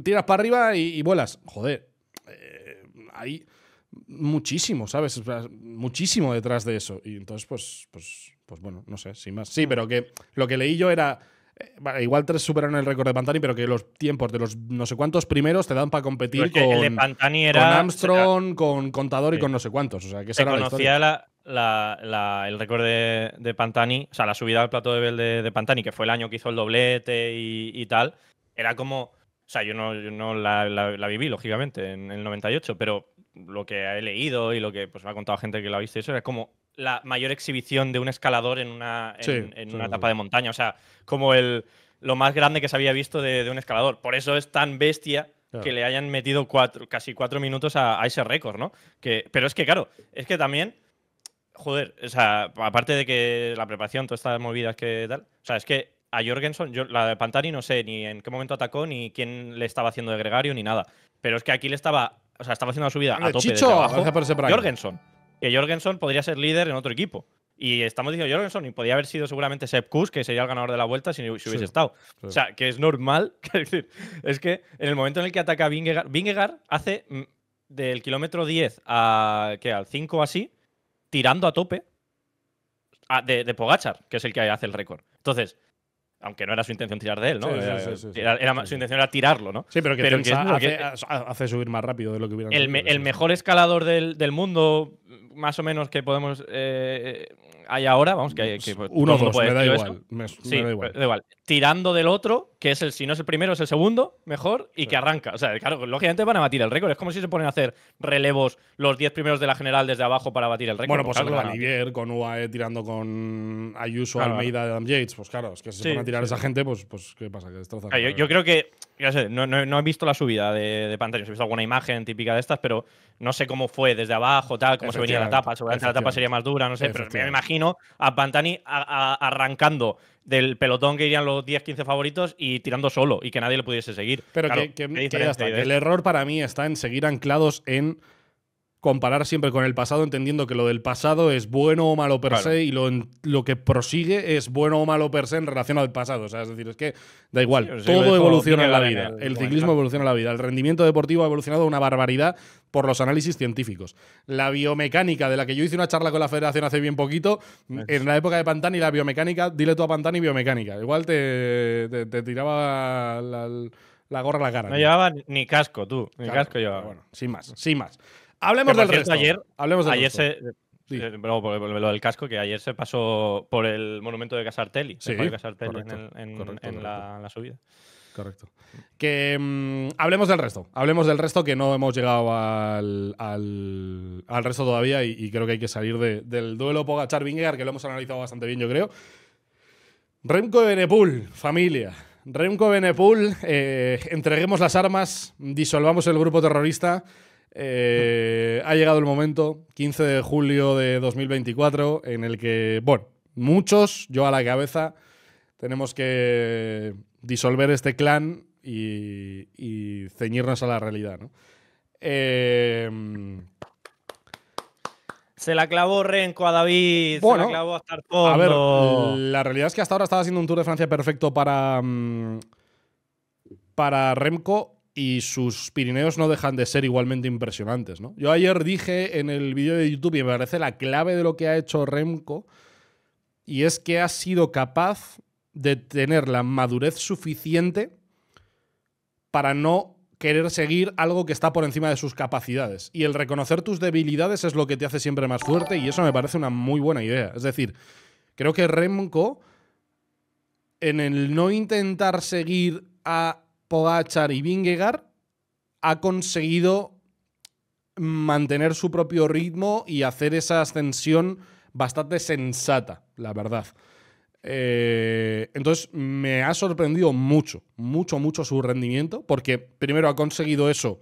tiras para arriba y, vuelas. Joder, eh, hay muchísimo, ¿sabes? Muchísimo detrás de eso. Y entonces, pues, pues, pues bueno, no sé, sin más. Sí, mm. pero que lo que leí yo era... igual tres superaron el récord de Pantani, pero que los tiempos de los no sé cuántos primeros te dan para competir con, con Armstrong, con Contador y con no sé cuántos. O sea, que conocía la el récord de, Pantani, o sea, la subida al plato de de, Pantani, que fue el año que hizo el doblete y, tal, era como. O sea, yo no, la, viví, lógicamente, en el 98, pero lo que he leído y lo que pues, me ha contado gente que lo ha visto, eso era como la mayor exhibición de un escalador en una, en, una etapa de montaña. O sea, como el, lo más grande que se había visto de, un escalador. Por eso es tan bestia que le hayan metido cuatro, casi cuatro minutos a, a ese récord, ¿no? Que, pero es que, claro, es que también Joder, o sea, aparte de que la preparación, todas estas movidas que tal. O sea, es que a Jorgensen, yo, la de Pantani no sé ni en qué momento atacó, ni quién le estaba haciendo de gregario, ni nada. Pero es que aquí le estaba. O sea, estaba haciendo la subida a tope de Jorgensen. Y Jorgensen podría ser líder en otro equipo. Y estamos diciendo Jorgensen, y podría haber sido seguramente Sepp Kuss, que sería el ganador de la vuelta si, hubiese estado. O sea, que es normal. es que en el momento en el que ataca Vingegaard, Vingegaard hace mm, del kilómetro 10 a, que al 5 así, tirando a tope de, Pogachar, que es el que hace el récord. Entonces, aunque no era su intención tirar de él, ¿no? era, su intención era tirarlo, ¿no? Sí, pero que, hace, subir más rápido de lo que hubiera El, el mejor escalador del, mundo, más o menos, que podemos eh, hay ahora, vamos, que hay. Que, pues, pues, uno o dos, me da igual. Me, da igual. Tirando del otro, que es el, si no es el primero, es el segundo, mejor, y que arranca. O sea, claro, lógicamente van a batir el récord. Es como si se ponen a hacer relevos los 10 primeros de la general desde abajo para batir el récord. Bueno, pues, pues claro, con UAE tirando con Ayuso, claro, Almeida, Adam Yates. Pues claro, es que si se sí, a tirar esa gente, pues, pues ¿qué pasa? Que destrozan. yo creo que no, he visto la subida de, Pantani. he visto alguna imagen típica de estas, pero no sé cómo fue desde abajo, tal, cómo se venía la tapa. Seguramente la tapa sería más dura, no sé, pero me imagino a Pantani arrancando del pelotón que irían los 10-15 favoritos y tirando solo y que nadie le pudiese seguir. Pero el error para mí está en seguir anclados en comparar siempre con el pasado, entendiendo que lo del pasado es bueno o malo per se y lo, que prosigue es bueno o malo per se en relación al pasado. O sea, es decir, es que da igual, todo evoluciona en la, vida, el ciclismo evoluciona en la vida, el rendimiento deportivo ha evolucionado una barbaridad por los análisis científicos. La biomecánica, de la que yo hice una charla con la federación hace bien poquito, en la época de Pantani, la biomecánica, dile tú a Pantani biomecánica. Igual te, tiraba la, gorra a la cara. No llevaba ni casco tú, ni casco llevaba. Bueno, sin más, sin más. Hablemos del resto. Ayer, Hablemos del ayer se. Eh, lo del casco, que ayer se pasó por el monumento de Casartelli, sí, Casartelli en, el, en, en, la, la subida. Correcto. Que mm, hablemos del resto. Hablemos del resto, que no hemos llegado al, resto todavía y, creo que hay que salir del duelo Pogachar-Vingegaard, que lo hemos analizado bastante bien, yo creo. Remco de Benepul, familia. Remco Benepul, eh, entreguemos las armas, disolvamos el grupo terrorista eh, ha llegado el momento, 15 de julio de 2024, en el que, bueno, muchos, yo a la cabeza, tenemos que disolver este clan y, ceñirnos a la realidad, eh, se la clavó Remco a David, se la clavó A ver, la realidad es que hasta ahora estaba haciendo un Tour de Francia perfecto para, mm, para Remco y sus Pirineos no dejan de ser igualmente impresionantes. ¿no? Yo ayer dije en el vídeo de YouTube, y me parece la clave de lo que ha hecho Remco, y es que ha sido capaz de tener la madurez suficiente para no querer seguir algo que está por encima de sus capacidades. Y el reconocer tus debilidades es lo que te hace siempre más fuerte y eso me parece una muy buena idea. Es decir, creo que Remco, en el no intentar seguir a Pogachar y Vingegaard ha conseguido mantener su propio ritmo y hacer esa ascensión bastante sensata, la verdad. Eh, entonces me ha sorprendido mucho, mucho, mucho su rendimiento, porque primero ha conseguido eso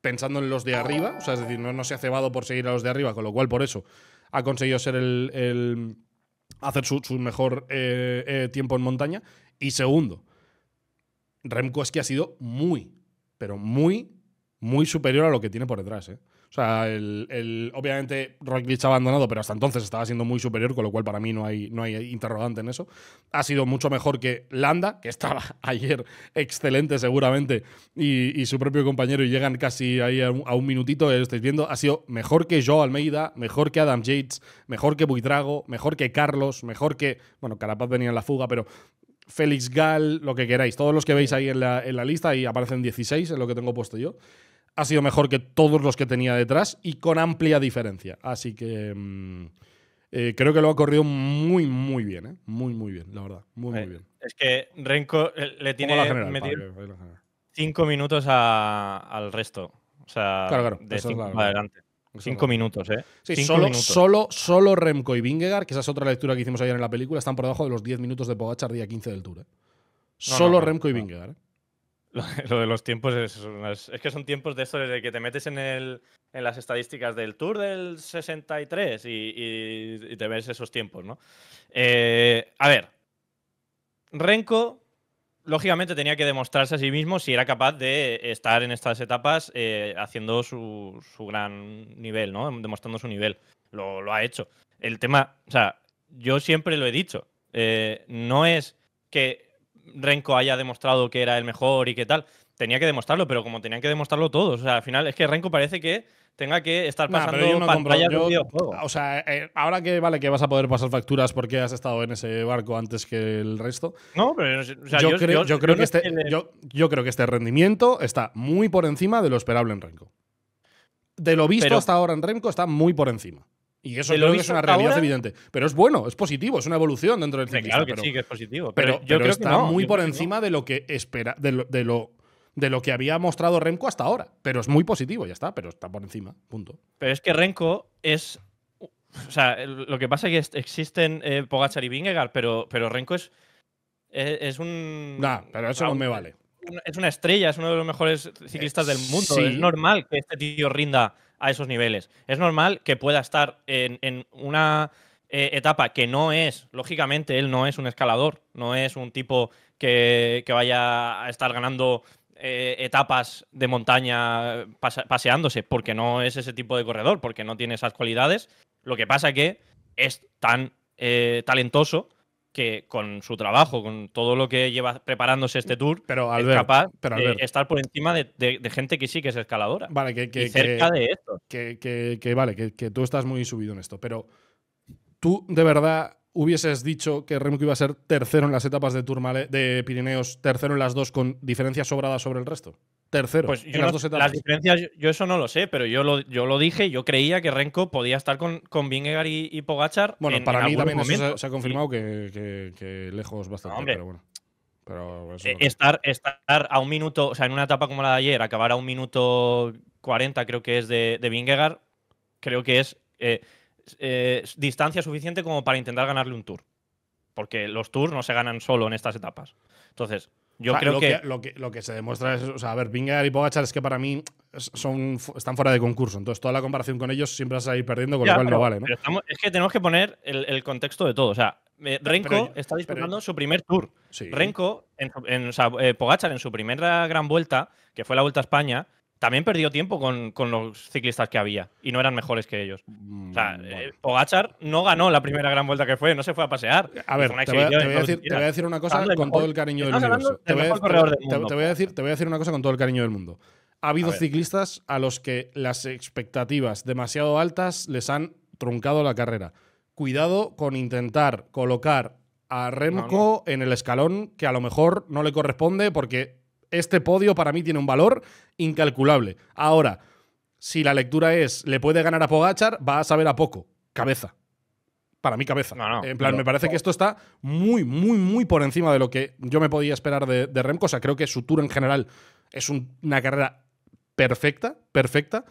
pensando en los de arriba, o sea, es decir, no, se ha cebado por seguir a los de arriba, con lo cual por eso ha conseguido ser el, hacer su, mejor eh, eh, tiempo en montaña. Y segundo, Remco es que ha sido muy, pero muy, muy superior a lo que tiene por detrás. ¿eh? O sea, el, obviamente Roglic ha abandonado, pero hasta entonces estaba siendo muy superior, con lo cual para mí no hay, no hay interrogante en eso. Ha sido mucho mejor que Landa, que estaba ayer excelente seguramente, y, su propio compañero, y llegan casi ahí a un, minutito, eh, lo estáis viendo. Ha sido mejor que Joe Almeida, mejor que Adam Yates, mejor que Buitrago, mejor que Carlos, mejor que. Bueno, Carapaz venía en la fuga, pero Félix Gal, lo que queráis. Todos los que veis ahí en la, lista, y aparecen 16, en lo que tengo puesto yo. Ha sido mejor que todos los que tenía detrás y con amplia diferencia. Así que. Mm, eh, creo que lo ha corrido muy, muy bien, ¿eh? Muy, muy bien, la verdad. Muy, muy eh, bien. Es que Renko le tiene metido cinco minutos al resto. O sea, claro, claro, adelante. Cinco minutos, ¿eh? solo, minutos. solo, Remco y Vingegaard, que esa es otra lectura que hicimos ayer en la película, están por debajo de los 10 minutos de Pogachar día 15 del Tour. ¿eh? solo Remco y Vingegaard. ¿eh? Lo de los tiempos es, es que son tiempos de esto desde que te metes en, en las estadísticas del Tour del 63 y, te ves esos tiempos, ¿no? Eh, a ver, Renko lógicamente tenía que demostrarse a sí mismo si era capaz de estar en estas etapas eh, haciendo su, su, gran nivel, ¿no? Demostrando su nivel. Lo, ha hecho. El tema, o sea, yo siempre lo he dicho. Eh, no es que Renko haya demostrado que era el mejor y que tal, tenía que demostrarlo, pero como tenían que demostrarlo todos. O sea, al final es que Renko parece que tenga que estar pasando O sea, eh, ahora que vale que vas a poder pasar facturas porque has estado en ese barco antes que el resto. No, pero yo, creo, que este, rendimiento está muy por encima de lo esperable en Renko. De lo visto hasta ahora en Renko está muy por encima. Y eso es una realidad evidente. Pero es bueno, es positivo, es una evolución dentro del ciclista. Claro que sí, que es positivo. Pero, yo creo está que muy por encima de lo que espera, de de lo que había mostrado Renko hasta ahora. Pero es muy positivo, ya está, pero está por encima, punto. Pero es que Renko es. O sea, lo que pasa es que existen eh, Pogachar y Vingegaard, pero, pero Renko es. E, es, un. No, pero eso no me vale. Es una estrella, es uno de los mejores ciclistas del mundo. Sí. Es normal que este tío rinda a esos niveles. Es normal que pueda estar en, una eh, etapa que no es, lógicamente, él no es un escalador, no es un tipo que vaya a estar ganando eh, etapas de montaña paseándose, porque no es ese tipo de corredor, porque no tiene esas cualidades. Lo que pasa que es tan eh, talentoso que con su trabajo, con todo lo que lleva preparándose este tour, pero, es capaz pero, de estar por encima de, gente que sí que es escaladora. que, cerca de esto. Que, vale, que, tú estás muy subido en esto, pero tú de verdad hubieses dicho que Renko iba a ser tercero en las etapas de, de Pirineos, tercero en las dos, con diferencias sobradas sobre el resto? Tercero. Pues las diferencias, yo, eso no lo sé, pero yo lo, yo lo dije, yo creía que Renko podía estar con, con Vingegaard y, Pogachar. Bueno, para mí también eso se, ha confirmado que, que, que, lejos bastante, pero bueno. Eh, estar, a un minuto, o sea, en una etapa como la de ayer, acabar a un minuto 40, creo que es de, de Vingegaard, creo que es. Eh, eh, distancia suficiente como para intentar ganarle un tour. Porque los tours no se ganan solo en estas etapas. Entonces, yo creo que... lo que. se demuestra es. O sea, a ver, Pingar y Pogachar es que para mí son, están fuera de concurso. Entonces, toda la comparación con ellos siempre vas a ir perdiendo, con lo cual no vale, es que tenemos que poner el, contexto de todo. O sea, eh, Renko está disputando su primer tour. Renko, en, eh, Pogachar en su primera gran vuelta, que fue la Vuelta a España, también perdió tiempo con, los ciclistas que había y no eran mejores que ellos. Mm, o sea, eh, Pogachar no ganó la primera gran vuelta que fue, no se fue a pasear. A ver, te voy a, decir, una cosa con todo el cariño del mundo. Te voy a decir una cosa con todo el cariño del mundo. Ha habido ciclistas a los que las expectativas demasiado altas les han truncado la carrera. Cuidado con intentar colocar a Remco en el escalón que a lo mejor no le corresponde porque este podio para mí tiene un valor incalculable. Ahora, si la lectura es le puede ganar a Pogachar, va a saber a poco. Cabeza. Para mí, cabeza. en plan, me parece que esto está muy, muy, muy por encima de lo que yo me podía esperar de, Remco. O sea, creo que su tour en general es una carrera perfecta, perfecta.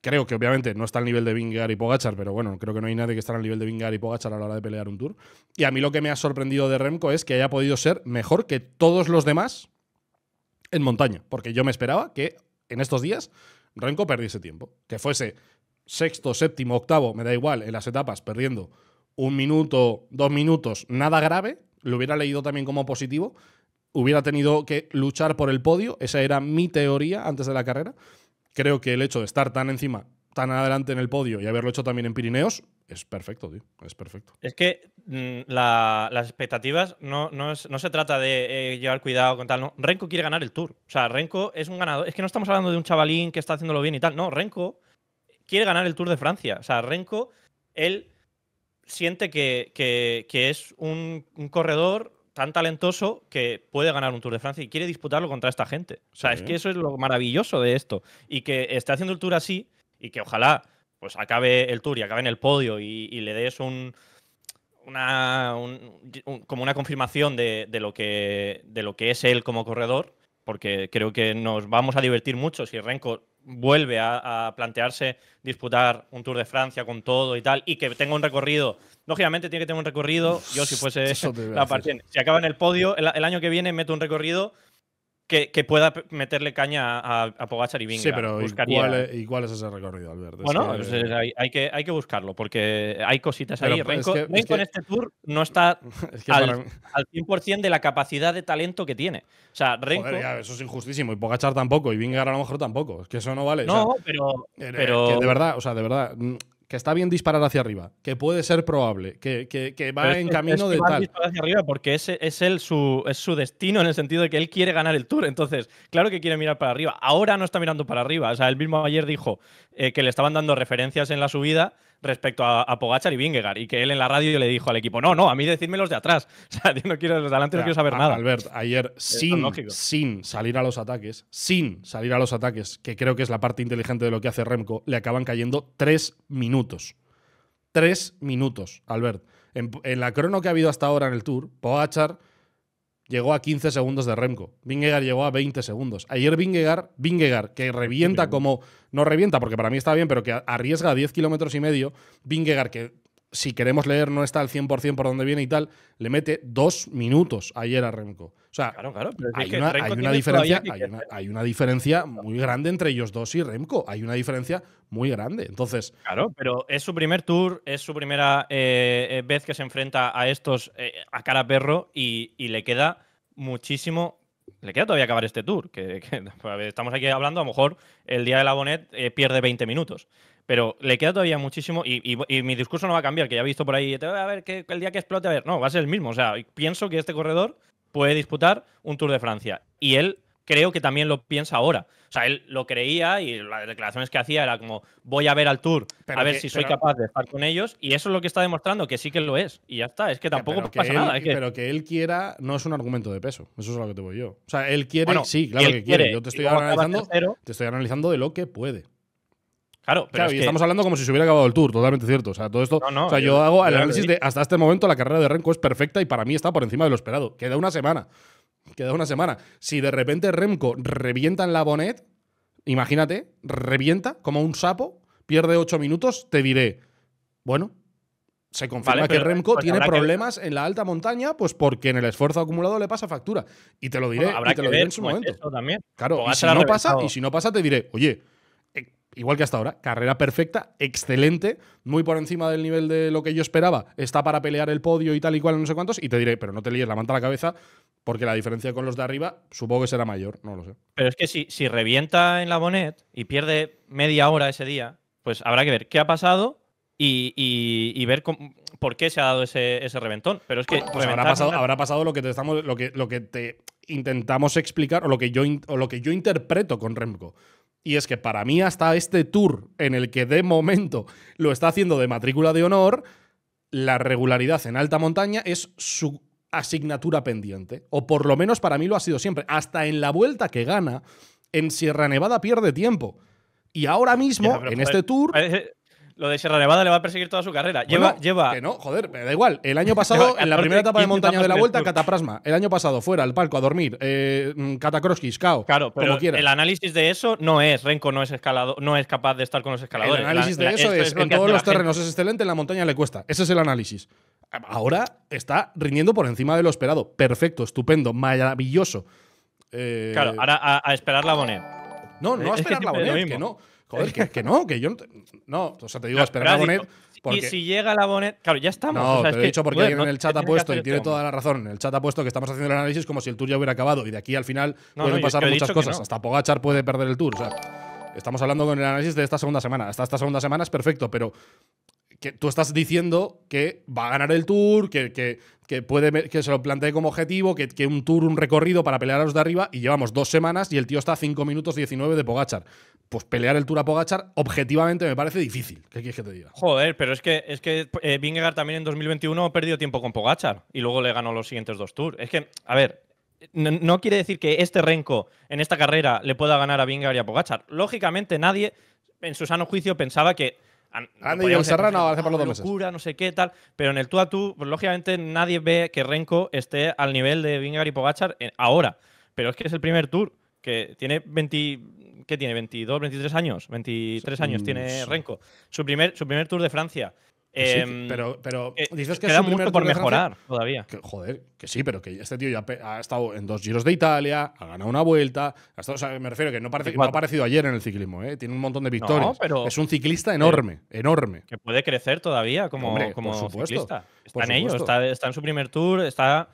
Creo que obviamente no está al nivel de Vingar y Pogachar, pero bueno, creo que no hay nadie que esté al nivel de Vingar y Pogachar a la hora de pelear un tour. Y a mí lo que me ha sorprendido de Remco es que haya podido ser mejor que todos los demás en montaña, porque yo me esperaba que en estos días Renko perdiese tiempo, que fuese sexto, séptimo, octavo, me da igual, en las etapas perdiendo un minuto, dos minutos, nada grave, lo hubiera leído también como positivo, hubiera tenido que luchar por el podio, esa era mi teoría antes de la carrera. Creo que el hecho de estar tan encima tan adelante en el podio y haberlo hecho también en Pirineos, es perfecto, tío. Es perfecto. Es que mm, las expectativas no, no, se trata de eh, llevar cuidado con tal. No. Renko quiere ganar el tour. O sea, Renko es un ganador. Es que no estamos hablando de un chavalín que está haciéndolo bien y tal. No, Renko quiere ganar el Tour de Francia. O sea, Renko, él siente que, es un, corredor tan talentoso que puede ganar un Tour de Francia y quiere disputarlo contra esta gente. O sea, es que eso es lo maravilloso de esto. Y que esté haciendo el Tour así y que ojalá pues acabe el tour y acabe en el podio y, le des un, una, como una confirmación de, lo que, de lo que es él como corredor, porque creo que nos vamos a divertir mucho si Renko vuelve a, plantearse disputar un Tour de Francia con todo y tal, y que tenga un recorrido. Lógicamente tiene que tener un recorrido. Yo si fuese la parte, si acaba en el podio, el año que viene meto un recorrido que, pueda meterle caña a, Pogachar y Vingar. Sí, pero ¿y cuál eh, es ese recorrido, Alberto? Bueno, hay, que, hay que buscarlo porque hay cositas ahí. Renko, en este tour no está al, 100% de la capacidad de talento que tiene. O sea, Renko... eso es injustísimo. Y Pogachar tampoco. Y Vingar a lo mejor tampoco. Es que eso no vale. No, pero, eh, pero... de verdad, o sea, de verdad mm, que está bien disparar hacia arriba, que puede ser probable, que, que, va en camino de tal. Disparar hacia arriba porque ese es, el, su, es su destino en el sentido de que él quiere ganar el Tour. Entonces, claro que quiere mirar para arriba. Ahora no está mirando para arriba. O sea, él mismo ayer dijo eh, que le estaban dando referencias en la subida respecto a, Pogachar y Vingegaard y que él en la radio le dijo al equipo, no, no, a mí decidme los de atrás, o sea, yo no quiero los de no quiero saber nada. Albert, ayer sin, sin salir a los ataques, sin salir a los ataques, que creo que es la parte inteligente de lo que hace Remco, le acaban cayendo tres minutos. Tres minutos, Albert. En, la crono que ha habido hasta ahora en el Tour, Pogachar llegó a 15 segundos de Remco. Vingegar llegó a 20 segundos. Ayer Vingegar, Vingegaard que revienta como. No revienta, porque para mí está bien, pero que arriesga a 10 kilómetros y medio. Vingegar, que si queremos leer, no está al 100% por dónde viene y tal, le mete dos minutos ayer a Remco. O sea, hay, una, diferencia, hay una, diferencia muy grande entre ellos dos y Remco. Hay una diferencia muy grande. Entonces. Claro, pero es su primer tour, es su primera eh, eh, vez que se enfrenta a estos eh, a cara perro y, le queda muchísimo le queda todavía acabar este tour. Que, pues, estamos aquí hablando, a lo mejor el día de la Bonet pierde 20 minutos pero le queda todavía muchísimo y, mi discurso no va a cambiar, que ya he visto por ahí, a ver, que el día que explote, a ver, no, va a ser el mismo. O sea, pienso que este corredor puede disputar un Tour de Francia y él creo que también lo piensa ahora. O sea, él lo creía y las declaraciones que hacía era como, voy a ver al Tour, a ver si soy capaz de estar con ellos. Y eso es lo que está demostrando, que sí que lo es. Y ya está, es que tampoco pasa nada. Pero que él quiera no es un argumento de peso, eso es lo que te voy yo. O sea, él quiere, sí, claro que quiere. Yo te te estoy analizando de lo que puede. Claro, pero y estamos hablando como si se hubiera acabado el tour, totalmente cierto. O sea, todo esto. o sea, yo, hago el análisis de hasta este momento la carrera de Remco es perfecta y para mí está por encima de lo esperado. Queda una semana. Queda una semana. Si de repente Remco revienta en la Bonet, imagínate, revienta como un sapo, pierde ocho minutos, te diré, bueno, se confirma que Remco pues, tiene problemas en la alta montaña, pues porque en el esfuerzo acumulado le pasa factura. Y te lo diré, lo en su momento. También. Claro, si no pasa, y si no pasa, te diré, oye, igual que hasta ahora, carrera perfecta, excelente, muy por encima del nivel de lo que yo esperaba, está para pelear el podio y tal y cual, no sé cuántos, y te diré, pero no te líes la manta a la cabeza, porque la diferencia con los de arriba supongo que será mayor, no lo sé. Pero es que si, si revienta en la Bonet y pierde media hora ese día, pues habrá que ver qué ha pasado y, ver por qué se ha dado ese, reventón. Pero es que pues habrá, pasado, habrá pasado lo que te estamos, lo que, lo que te intentamos explicar o lo que yo, o lo que yo interpreto con Remco. Y es que para mí hasta este tour en el que de momento lo está haciendo de matrícula de honor, la regularidad en alta montaña es su asignatura pendiente. O por lo menos para mí lo ha sido siempre. Hasta en la vuelta que gana, en Sierra Nevada pierde tiempo. Y ahora mismo, en este tour... Lo de Sierra Nevada le va a perseguir toda su carrera. lleva, Que no, joder, me da igual. El año pasado, en la primera etapa de montaña de la vuelta, Cataprasma. El año pasado, fuera al palco a dormir. Eh, mm, Catacroskis, Cao. Claro, pero como quiera. el análisis de eso no es. Renko no es escalado, no es capaz de estar con los escaladores. El análisis de eso es, en todos los terrenos es excelente, en la montaña le cuesta. Ese es el análisis. Ahora está rindiendo por encima de lo esperado. Perfecto, estupendo, maravilloso. Eh, claro, ahora a, esperar la Bonet. No, no a esperar la Bonet, que no. Joder, que, no, que yo no. no, o sea, te digo, espera a Bonet. Y si llega la Bonet. Claro, ya estamos. No, te lo he dicho porque alguien en el chat ha puesto, y tiene toda la razón, en el chat ha puesto que estamos haciendo el análisis como si el tour ya hubiera acabado. Y de aquí al final pueden pasar muchas cosas. Hasta Pogachar puede perder el tour. O sea, estamos hablando con el análisis de esta segunda semana. Hasta esta segunda semana es perfecto, pero que tú estás diciendo que va a ganar el Tour, que, que que, puede, que se lo plantee como objetivo, que, un tour, un recorrido para pelear a los de arriba, y llevamos dos semanas y el tío está a 5 minutos 19 de Pogachar. Pues pelear el tour a Pogachar, objetivamente me parece difícil. ¿Qué quieres que te diga? Joder, pero es que, es que eh, también en 2021 perdió tiempo con Pogachar y luego le ganó los siguientes dos tours. Es que, a ver, no, no, quiere decir que este renco en esta carrera le pueda ganar a Vingegaard y a Pogachar. Lógicamente nadie en su sano juicio pensaba que Andy y Serrano hace por los ah, dos meses. Locura, no sé qué, tal. Pero en el tú a tú, pues, lógicamente nadie ve que Renko esté al nivel de Vingar y Pogachar eh, ahora. Pero es que es el primer tour que tiene 20, ¿qué tiene? 22, 23 años, 23 años tiene Renko. Su primer, su primer tour de Francia. Em, pero, pero eh, dices que queda mucho por mejorar todavía. joder, que sí, pero que este tío ya ha estado en dos giros de Italia, ha ganado una vuelta. me refiero que no, ha aparecido ayer en el ciclismo, ¿eh? tiene un montón de victorias. es un ciclista enorme, enorme. Que puede crecer todavía como, como ciclista. Está en está, en su primer tour, está.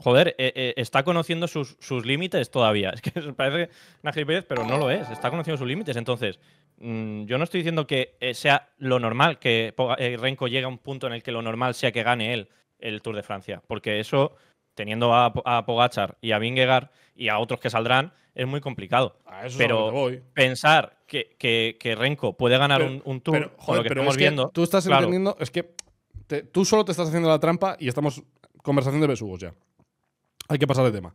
Joder, eh, está conociendo sus, límites todavía. Es que parece una gilipollez, pero no lo es. Está conociendo sus límites. Entonces, Mm, yo no estoy diciendo que eh, sea lo normal, que eh, Renko llegue a un punto en el que lo normal sea que gane él el Tour de Francia, porque eso, teniendo a, Pogachar y a Vingegaard y a otros que saldrán, es muy complicado. pero pensar que, Renko puede ganar un, Tour joder, lo que estamos viendo… Tú estás entendiendo… Es que tú solo te estás haciendo la trampa y estamos conversación de besugos ya. Hay que pasar de tema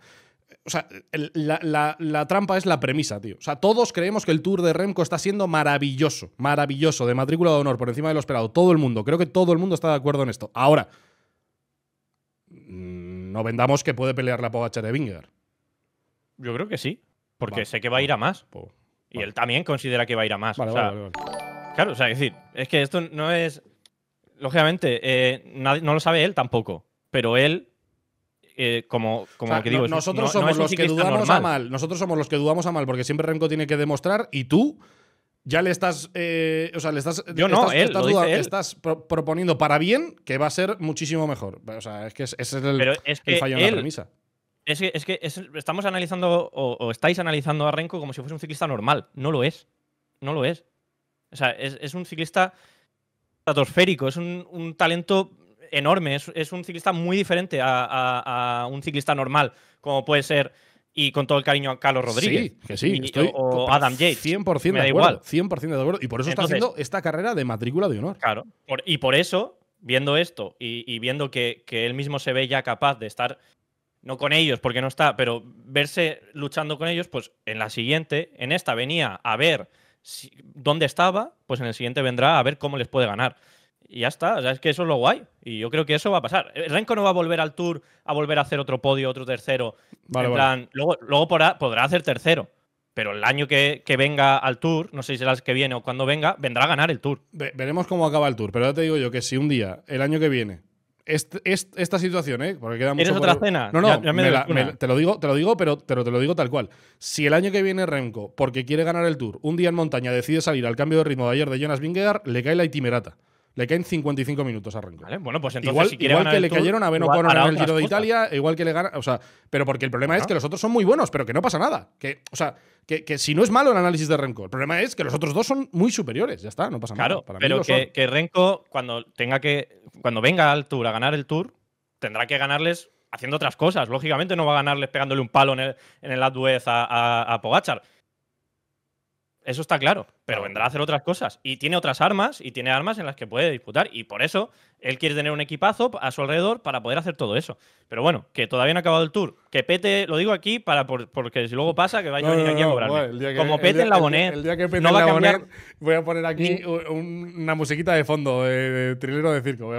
o sea, la, trampa es la premisa, tío. O sea, todos creemos que el Tour de Remco está siendo maravilloso, maravilloso, de matrícula de honor por encima de lo esperado. Todo el mundo, creo que todo el mundo está de acuerdo en esto. Ahora, mm, no vendamos que puede pelear la Pogacha de Winger. Yo creo que sí, porque sé que va a ir a más. y él también considera que va a ir a más. claro, o sea, es decir, es que esto no es. Lógicamente, eh, no lo sabe él tampoco, pero él eh, como, como que digo, nosotros somos los que dudamos a mal. Nosotros somos los que dudamos a mal, porque siempre Renko tiene que demostrar y tú ya le estás. Eh, o sea, le estás. proponiendo para bien que va a ser muchísimo mejor. O sea, es que es el, es fallo en la premisa. Es que, estamos analizando o, estáis analizando a Renko como si fuese un ciclista normal. No lo es. No lo es. O sea, es, un ciclista estratosférico, es un, un talento enorme. Es, un ciclista muy diferente a, un ciclista normal, como puede ser, y con todo el cariño a Carlos Rodríguez. que sí. estoy o Adam Yates. 100% de acuerdo. 100% de acuerdo. Y por eso está haciendo esta carrera de matrícula de honor. Claro. y por eso, viendo esto y, viendo que, él mismo se ve ya capaz de estar no con ellos porque no está, pero verse luchando con ellos, pues en la siguiente, en esta venía a ver dónde estaba, pues en el siguiente vendrá a ver cómo les puede ganar y ya está. es que eso es lo guay. Y yo creo que eso va a pasar. Eh, Renko no va a volver al Tour a volver a hacer otro podio, otro tercero. luego, luego podrá, hacer tercero. Pero el año que, venga al Tour, no sé si será el que viene o cuando venga, vendrá a ganar el Tour. veremos cómo acaba el Tour. Pero ya te digo yo que si un día, el año que viene, esta situación, ¿eh? Porque queda mucho. otra cena? No, no, te, lo digo, te lo digo, pero te lo, digo tal cual. Si el año que viene Renko, porque quiere ganar el Tour, un día en montaña decide salir al cambio de ritmo de ayer de Jonas Vingegaard, le cae la itimerata. Le caen 55 minutos a Renko. bueno, pues entonces, igual, igual que le cayeron a Ben en el Giro de Italia, igual que le gana. O sea, pero porque el problema es que los otros son muy buenos, pero que no pasa nada. Que, o sea, que, si no es malo el análisis de Renko, el problema es que los otros dos son muy superiores. Ya está, no pasa nada. Claro, pero que, que, Renko, cuando tenga que. Cuando venga al Tour a ganar el Tour, tendrá que ganarles haciendo otras cosas. Lógicamente no va a ganarles pegándole un palo en el, en el a, a, a Pogachar. Eso está claro, pero vendrá a hacer otras cosas. Y tiene otras armas y tiene armas en las que puede disputar. Y por eso él quiere tener un equipazo a su alrededor para poder hacer todo eso. Pero bueno, que todavía no ha acabado el tour. Que pete, lo digo aquí, para porque si luego pasa, que vaya a venir aquí a cobrarme. Como pete en la bonet. no en la cambiar… voy a poner aquí una musiquita de fondo, eh, de, de trilero de circo.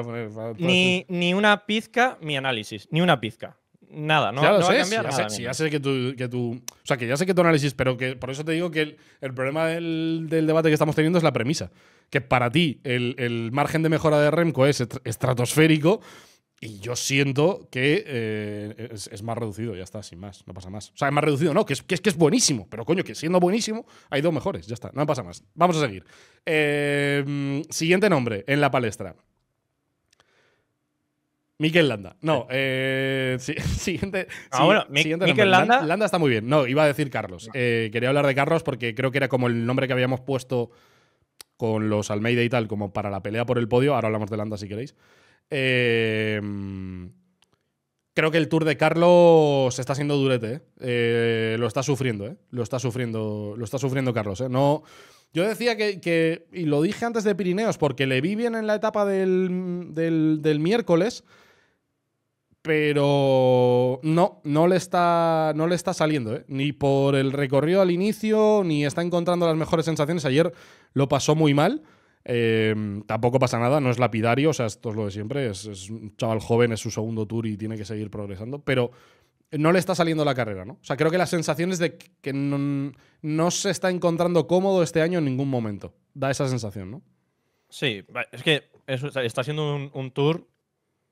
ni, ni una pizca mi análisis, ni una pizca nada, no, ya nada que tú, O sea, que ya sé que tu análisis, pero que por eso te digo que el, problema del, debate que estamos teniendo es la premisa. Que para ti el, margen de mejora de Remco es estratosférico. Y yo siento que eh, es, más reducido, ya está, sin más, no pasa más. O sea, es más reducido, no, que es, que es, buenísimo, pero coño, que siendo buenísimo hay dos mejores, ya está, no pasa más. Vamos a seguir. Eh, siguiente nombre en la palestra. Miquel Landa. No, eh, siguiente. Ah, Landa. Landa está muy bien. No, iba a decir Carlos. Ah. Eh, quería hablar de Carlos porque creo que era como el nombre que habíamos puesto con los Almeida y tal, como para la pelea por el podio. Ahora hablamos de Landa si queréis. Em, creo que el Tour de Carlos está siendo durete. ¿eh? Eh, lo está sufriendo, Lo está sufriendo, lo está sufriendo Carlos, No. Yo decía que, y lo dije antes de Pirineos, porque le vi bien en la etapa del, del miércoles, pero no, no le está, no le está saliendo, ¿eh? ni por el recorrido al inicio, ni está encontrando las mejores sensaciones. Ayer lo pasó muy mal. Em, tampoco pasa nada, no es lapidario, o sea, esto es lo de siempre, es, un chaval joven, es su segundo tour y tiene que seguir progresando, pero no le está saliendo la carrera, ¿no? O sea, creo que la sensación es de que no, se está encontrando cómodo este año en ningún momento. Da esa sensación, ¿no? Sí, es que está siendo un tour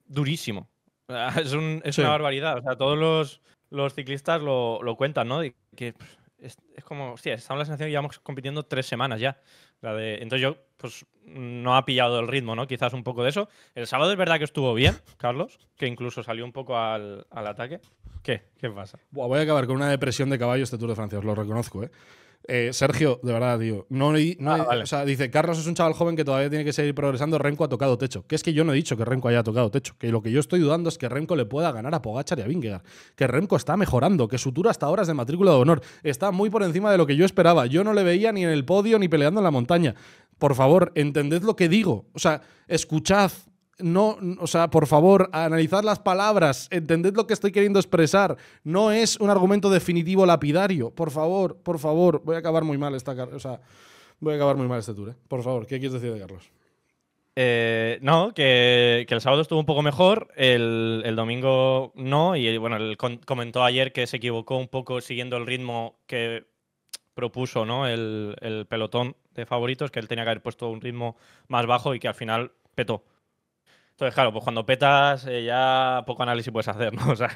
durísimo. Es, una barbaridad. O todos los, ciclistas lo, cuentan, ¿no? que es, como, hostia, estamos en la sensación que llevamos compitiendo tres semanas ya. entonces yo, pues, no ha pillado el ritmo, ¿no? Quizás un poco de eso. El sábado es verdad que estuvo bien, Carlos, que incluso salió un poco al, ataque. ¿Qué? ¿Qué pasa? voy a acabar con una depresión de caballos este Tour de Francia, os lo reconozco, ¿eh? Eh, Sergio, de verdad, No, ah, O sea, dice, Carlos es un chaval joven que todavía tiene que seguir progresando. Renko ha tocado techo. Que es que yo no he dicho que Renko haya tocado techo. Que lo que yo estoy dudando es que Renko le pueda ganar a Pogachar y a Vingegaard. Que Renko está mejorando, que su tour hasta ahora es de matrícula de honor. Está muy por encima de lo que yo esperaba. Yo no le veía ni en el podio ni peleando en la montaña. Por favor, entended lo que digo. O sea, escuchad, no, o sea, por favor, analizad las palabras, entended lo que estoy queriendo expresar. No es un argumento definitivo lapidario. Por favor, por favor, voy a acabar muy mal esta, o sea, voy a acabar muy mal este tour. ¿eh? Por favor, ¿qué quieres decir de Carlos? Eh, no, que, el sábado estuvo un poco mejor, el, domingo no, y bueno, él comentó ayer que se equivocó un poco siguiendo el ritmo que propuso ¿no? el pelotón de favoritos, que él tenía que haber puesto un ritmo más bajo y que al final petó. Entonces, claro, pues cuando petas eh, ya poco análisis puedes hacer, ¿no? O sea,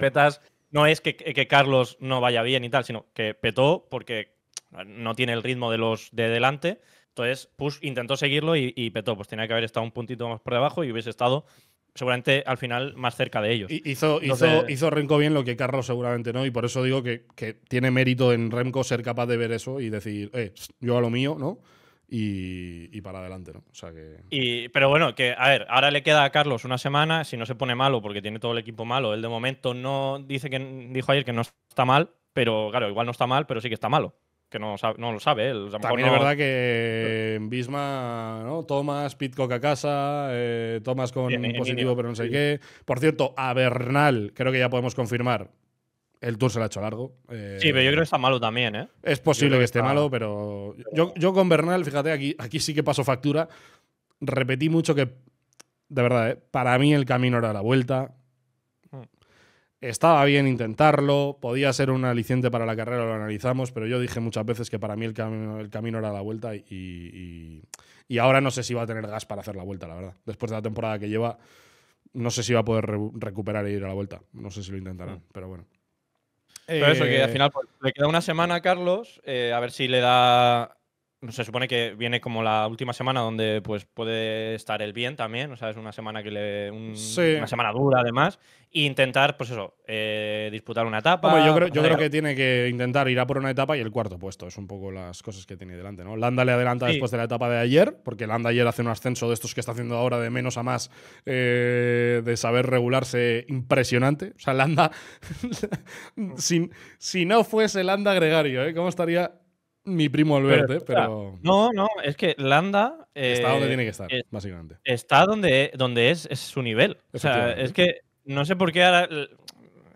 petas no es que, Carlos no vaya bien y tal, sino que petó porque no tiene el ritmo de los de delante. Entonces, Push intentó seguirlo y, petó. Pues tenía que haber estado un puntito más por debajo y hubiese estado seguramente al final más cerca de ellos. Hizo, hizo, hizo Remco bien lo que Carlos seguramente no, y por eso digo que, que, tiene mérito en Remco ser capaz de ver eso y decir, eh, yo a lo mío, ¿no? y, para adelante, ¿no? O sea que... Y, pero bueno, que a ver, ahora le queda a Carlos una semana, si no se pone malo, porque tiene todo el equipo malo, él de momento no dice que dijo ayer que no está mal, pero claro, igual no está mal, pero sí que está malo. Que no, no lo sabe él. También no... es verdad que en Bisma, ¿no? Tomas, Pitcock a casa, eh, Tomas con positivo pero no sé qué. Por cierto, a creo que ya podemos confirmar, el tour se lo ha hecho largo. Eh, sí, pero yo creo que está malo también, ¿eh? Es posible que, esté malo, pero. Yo, con Bernal, fíjate, aquí, aquí sí que paso factura. Repetí mucho que. De verdad, eh, para mí el camino era la vuelta. Hmm. Estaba bien intentarlo, podía ser un aliciente para la carrera, lo analizamos, pero yo dije muchas veces que para mí el camino, el camino era la vuelta y, y, ahora no sé si va a tener gas para hacer la vuelta, la verdad. Después de la temporada que lleva, no sé si va a poder recuperar e ir a la vuelta. No sé si lo intentarán, hmm. pero bueno. Pero eso, que al eh, final pues, le queda una semana a Carlos, eh, a ver si le da se supone que viene como la última semana donde pues puede estar el bien también, o sea, es una semana que le una semana dura además e intentar pues eso, eh, disputar una etapa. yo creo, yo creo que tiene que intentar ir a por una etapa y el cuarto puesto, es un poco las cosas que tiene delante, ¿no? Landa le adelanta después de la etapa de ayer, porque Landa ayer hace un ascenso de estos que está haciendo ahora de menos a más eh, de saber regularse impresionante, o sea, Landa si, no fuese Landa gregario, ¿eh? ¿Cómo estaría mi primo Alberto, ¿eh? pero, No, no, es que Landa. está donde eh, tiene que estar, básicamente. Está donde, es, su nivel. O sea, es que no sé por qué ahora.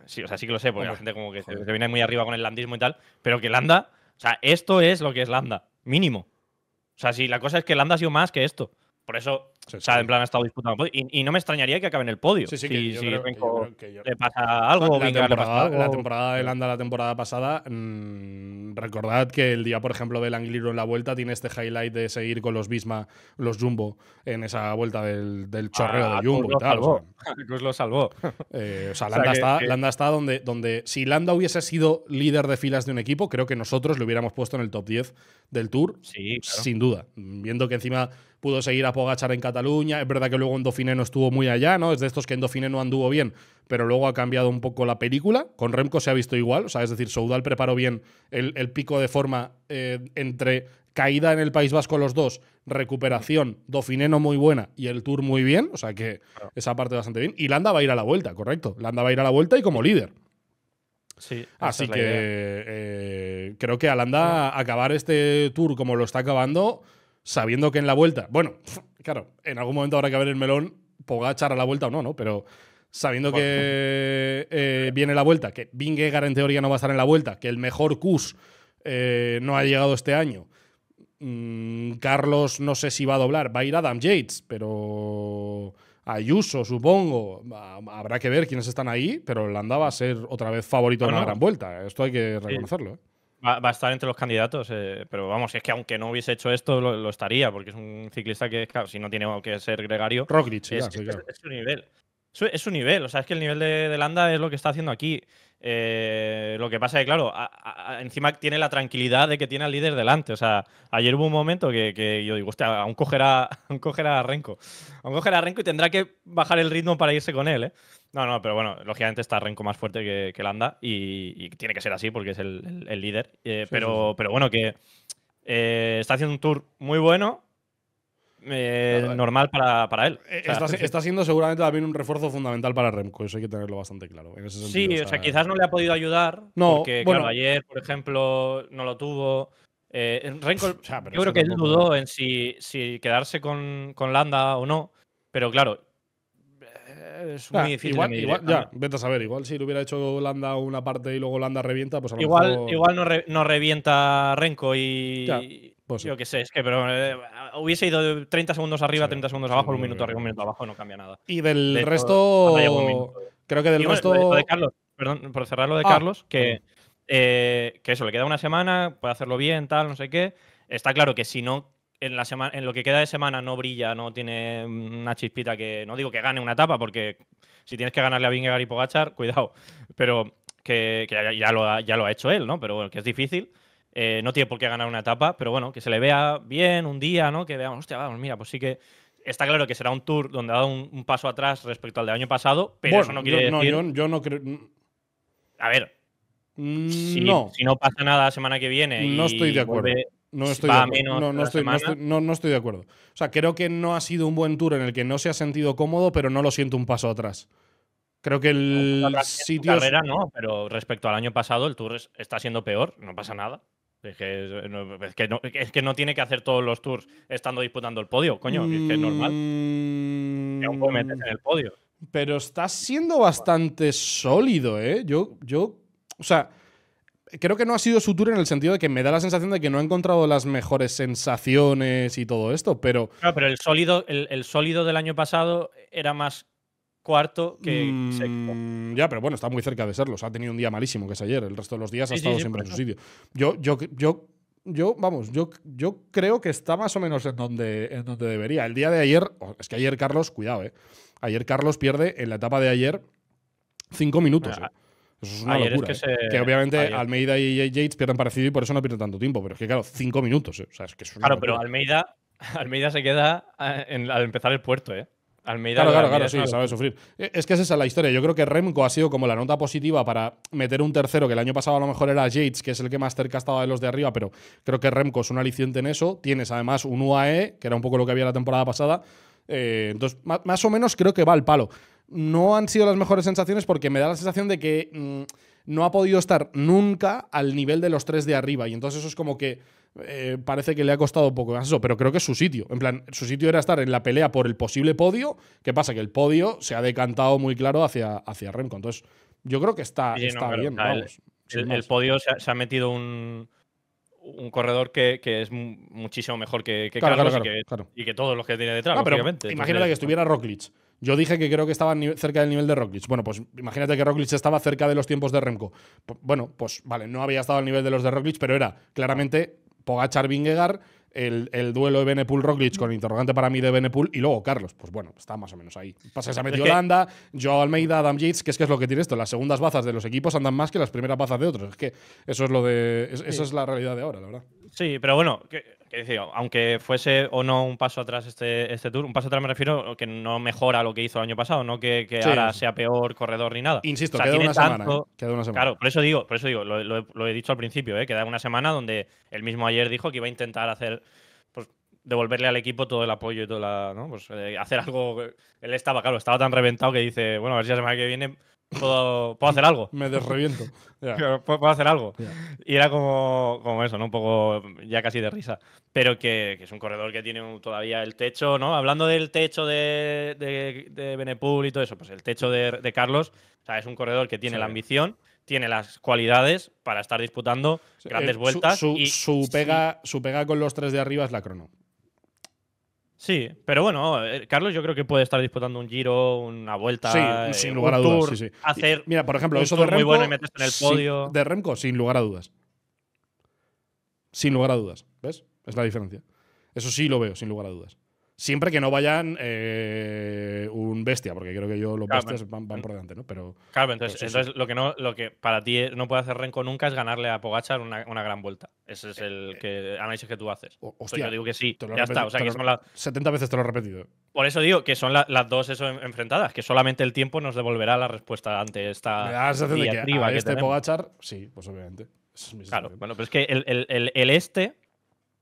Sí, o sea, sí que lo sé, porque la gente como que viene muy arriba con el landismo y tal, pero que Landa. O sea, esto es lo que es Landa, mínimo. O sea, si la cosa es que Landa ha sido más que esto. Por eso, o sea, en plan ha estado disputando. Y, y, no me extrañaría que acabe en el podio. Sí, sí, si, le pasa algo. La, temporada, la temporada de Landa, la temporada pasada, mm, recordad que el día, por ejemplo, del Angliru en la vuelta tiene este highlight de seguir con los Bisma, los Jumbo, en esa vuelta del, chorreo de ah, Jumbo y tal. lo salvó. Eh, o sea, Landa, está, donde, donde si Landa hubiese sido líder de filas de un equipo, creo que nosotros lo hubiéramos puesto en el top 10 del Tour, sí, sin duda. Viendo que encima pudo seguir a Pogachar en Cataluña. Es verdad que luego en Dofineno no estuvo muy allá, ¿no? Es de estos que en Dauphiné no anduvo bien, pero luego ha cambiado un poco la película. Con Remco se ha visto igual, o sea, es decir, Soudal preparó bien el, pico de forma eh, entre caída en el País Vasco los dos, recuperación, Dofineno muy buena y el Tour muy bien, o sea que esa parte bastante bien. Y Landa va a ir a la vuelta, correcto. Landa va a ir a la vuelta y como líder. Sí. Así que eh, creo que a Landa acabar este Tour como lo está acabando sabiendo que en la vuelta, bueno, claro, en algún momento habrá que ver el melón, Pogachar a la vuelta o no, ¿no? Pero sabiendo que eh, viene la vuelta, que Vingegaard en teoría no va a estar en la vuelta, que el mejor Kus eh, no ha llegado este año. Mm, Carlos no sé si va a doblar, va a ir Adam Yates, pero Ayuso, supongo. Habrá que ver quiénes están ahí, pero landa va a ser otra vez favorito en la gran vuelta. Esto hay que reconocerlo. ¿eh? Va, a estar entre los candidatos, eh, pero vamos, es que aunque no hubiese hecho esto, lo, estaría, porque es un ciclista que, claro, si no tiene que ser gregario, Roglic, es, su nivel. Es su, nivel, o sea, es que el nivel de, de Landa es lo que está haciendo aquí. Eh, lo que pasa es que, claro, encima tiene la tranquilidad de que tiene al líder delante. O sea, ayer hubo un momento que, yo digo, hostia, aún cogerá, cogerá a Renko. Aún cogerá a y tendrá que bajar el ritmo para irse con él, ¿eh? No, no, pero bueno, lógicamente está Renko más fuerte que, Landa y, tiene que ser así porque es el, líder. Eh, pero, pero bueno, que está haciendo un tour muy bueno eh, eh, normal para, él. Eh, está, siendo seguramente también un refuerzo fundamental para Remco, eso hay que tenerlo bastante claro. sí, o sea, quizás no le ha podido ayudar. No, porque bueno, ayer, por ejemplo, no lo tuvo. yo creo que él dudó en si, si quedarse con, con Landa o no. Pero claro, es muy difícil. Igual, ya, vete a saber, igual si lo hubiera hecho Landa una parte y luego Landa revienta, pues a lo igual, mejor... Igual no, revienta renco y. pues Yo qué sé, es que pero eh, hubiese ido 30 segundos arriba, 30 segundos abajo, un minuto arriba, un minuto abajo, no cambia nada. Y del resto. creo que del resto. de Carlos, perdón, por cerrar lo de ah. Carlos, que, eh, que eso, le queda una semana, puede hacerlo bien, tal, no sé qué. Está claro que si no en, la semana, en lo que queda de semana no brilla, no tiene una chispita que. No digo que gane una etapa, porque si tienes que ganarle a Vingegaard y Pogachar, cuidado. Pero que, ya, lo ha, hecho él, ¿no? Pero bueno, que es difícil. Eh, no tiene por qué ganar una etapa, pero bueno, que se le vea bien un día, ¿no? Que veamos, hostia, vamos, mira, pues sí que. Está claro que será un tour donde ha dado un, paso atrás respecto al de año pasado, pero eso no quiere yo, decir. No, yo, no creo. A ver, si no. si, no. pasa nada la semana que viene. No estoy de acuerdo no estoy, de acuerdo. No, no, estoy, de acuerdo. O sea, creo que no ha sido un buen tour en el que no se ha sentido cómodo, pero no lo siento un paso atrás. Creo que el sitio. no, pero respecto al año pasado, el tour está siendo peor, no pasa nada. Es que no, tiene que hacer todos los tours estando disputando el podio, coño, es que es normal. Mm, en el podio. Pero está siendo bastante sólido, ¿eh? Yo, yo, o sea, creo que no ha sido su tour en el sentido de que me da la sensación de que no ha encontrado las mejores sensaciones y todo esto, pero. No, pero el sólido, el, sólido del año pasado era más cuarto que mm, Ya, pero bueno, está muy cerca de serlo. Ha tenido un día malísimo, que es ayer. El resto de los días ha estado siempre en su sitio. Yo, yo, yo, yo, vamos, yo, yo creo que está más o menos en donde, donde debería. El día de ayer, oh, es que ayer Carlos, cuidado, eh. Ayer Carlos pierde en la etapa de ayer cinco minutos. Eh. Eso es una locura. que, ¿eh? obviamente Almeida y Yates pierden parecido y por eso no pierden tanto tiempo. Pero es que, claro, cinco minutos. ¿eh? claro, pero Almeida, Almeida se queda eh, al empezar el puerto, ¿eh? Almeida, claro, claro, claro, sí, sabe sufrir. E, es que es esa la historia. Yo creo que Remco ha sido como la nota positiva para meter un tercero, que el año pasado a lo mejor era Yates, que es el que más cerca estaba de los de arriba, pero creo que Remco es un aliciente en eso. Tienes además un UAE, que era un poco lo que había la temporada pasada. entonces, más o menos creo que va al palo no han sido las mejores sensaciones porque me da la sensación de que mm, no ha podido estar nunca al nivel de los tres de arriba. Y entonces eso es como que eh, parece que le ha costado poco más eso, pero creo que es su sitio. En plan, su sitio era estar en la pelea por el posible podio. ¿Qué pasa? Que el podio se ha decantado muy claro hacia, hacia Remco. Entonces, yo creo que está, bien. el, podio se ha metido un un corredor que, es muchísimo mejor que, Carlos y, que, todos los que tiene detrás, Imagínate que estuviera Roglic. Yo dije que creo que estaba cerca del nivel de Roglic. Bueno, pues imagínate que Roglic estaba cerca de los tiempos de Remco. bueno, pues vale, no había estado al nivel de los de Roglic, pero era claramente Pogachar Vingegaard el, duelo de Benepul Roglic con interrogante para mí de Benepul y luego Carlos. Pues bueno, está más o menos ahí. Pasa a se Holanda, Joao Almeida, Adam Yates, que es que es lo que tiene esto. Las segundas bazas de los equipos andan más que las primeras bazas de otros. Es que eso es lo de. Esa es la realidad de ahora, la verdad. Sí, pero bueno, aunque fuese o no un paso atrás este, este tour, un paso atrás me refiero que no mejora lo que hizo el año pasado, no que, ahora sea peor corredor ni nada. Insisto, ¿eh? queda, una semana, Claro, por eso digo, por eso digo, lo, he dicho al principio, ¿eh? queda una semana donde el mismo ayer dijo que iba a intentar hacer pues, devolverle al equipo todo el apoyo y toda la. Pues, eh, hacer algo. Eh, él estaba, claro, estaba tan reventado que dice, bueno, a ver si la semana que viene puedo, hacer algo. Me desreviento. Puedo, hacer algo. Y era como, eso, ¿no? Un poco ya casi de risa. Pero que, es un corredor que tiene todavía el techo, ¿no? Hablando del techo de, de, Benepul y todo eso, pues el techo de, Carlos, es un corredor que tiene la ambición, tiene las cualidades para estar disputando grandes eh, vueltas. Su, y, pega, su pega con los tres de arriba es la crono. Sí, pero bueno, eh, Carlos yo creo que puede estar disputando un giro, una vuelta, sí, eh, sin lugar a dudas, hacer Mira, por ejemplo, eso de Remco, muy bueno y meterse en el podio. de Remco, sin lugar a dudas. Sin lugar a dudas, ¿ves? Es la diferencia. Eso sí lo veo, sin lugar a dudas. Siempre que no vayan eh, un bestia, porque creo que yo los bestias van, mm. por delante, ¿no? Pero, claro, entonces, lo que no, lo que para ti no puede hacer Renko nunca es ganarle a Pogachar una, gran vuelta. Ese es eh, el eh, que, análisis que tú haces. Pues yo digo que sí. Ya está. O sea, que 70 veces te lo he repetido. Por eso digo que son las dos eso enfrentadas, que solamente el tiempo nos devolverá la respuesta ante esta. arriba. este Pogachar, sí, pues obviamente. claro, bueno, pero es que el este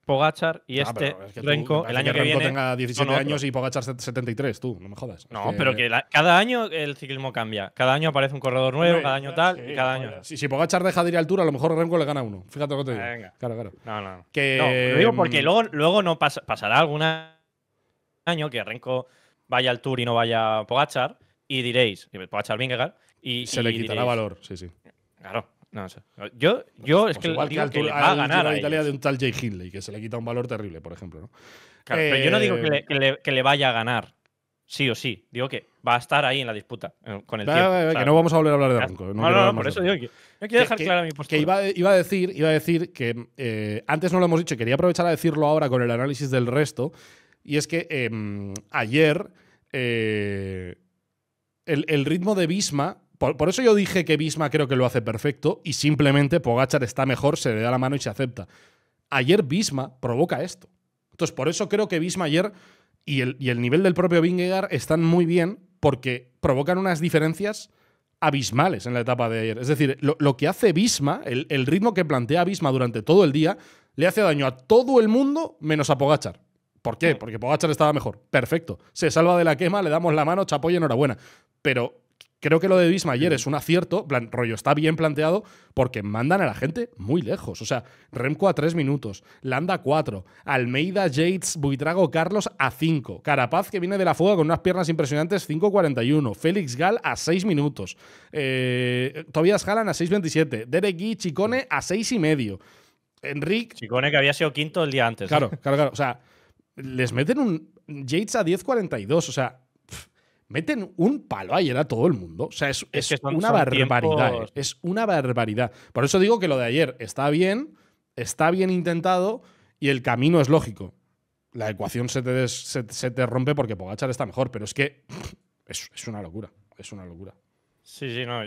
Pogachar y ah, este Renko el año que, Renko viene tenga 17 años y Pogachar 73, tú, no me jodas. No, pero que cada año el ciclismo cambia, cada año aparece un corredor nuevo, cada año tal, y cada año. Si, Pogachar deja de ir a altura, a lo mejor Renko le gana uno. Fíjate lo que te digo. Claro, claro. No, no. Que, no, lo digo porque mm, luego, no pasará algún año que Renko vaya al Tour y no vaya a Pogachar y diréis, Pogachar Vingegaard y, y se le quitará valor, sí, sí. Claro, no sé. Yo, yo pues es que, igual que, al, que le va a ganar. A Italia de un tal Jay Hindley, que se le quita un valor terrible, por ejemplo. ¿no? Claro, pero yo no digo eh, que le, vaya a ganar, sí o sí. Digo que va a estar ahí en la disputa eh, con el que no vamos a volver a hablar de Ronco. No, no, no, por eso digo quiero dejar clara mi postura. Que iba, iba, a decir, iba a decir que eh, antes no lo hemos dicho, quería aprovechar a decirlo ahora con el análisis del resto. Y es que em, ayer el, el ritmo de Bisma por, eso yo dije que Bisma creo que lo hace perfecto y simplemente Pogachar está mejor, se le da la mano y se acepta. Ayer Bisma provoca esto. Entonces, por eso creo que Bisma ayer y el, nivel del propio Vingegaard están muy bien porque provocan unas diferencias abismales en la etapa de ayer. Es decir, lo, que hace Bisma, el, el, ritmo que plantea Bisma durante todo el día, le hace daño a todo el mundo menos a Pogachar. ¿Por qué? Porque Pogachar estaba mejor. Perfecto. Se salva de la quema, le damos la mano, chapoy, enhorabuena. Pero creo que lo de Bisma ayer es un acierto, rollo, está bien planteado, porque mandan a la gente muy lejos. O sea, Remco a 3 minutos, Landa a 4, Almeida, Yates, Buitrago, Carlos a 5, Carapaz, que viene de la fuga con unas piernas impresionantes, 5.41, Félix Gal a 6 minutos, eh, Tobias Halan a 6.27, Derek Guy, Chicone a seis y medio, Enric... Chicone que había sido quinto el día antes. Claro, claro, claro. O sea, les meten un Yates a 10.42, o sea meten un palo ayer a todo el mundo. O sea, es, una barbaridad. Eh. Es una barbaridad. Por eso digo que lo de ayer está bien, está bien intentado y el camino es lógico. La ecuación se te, se, rompe porque Pogachar está mejor, pero es que es, una locura. Es una locura. Sí, sí, no.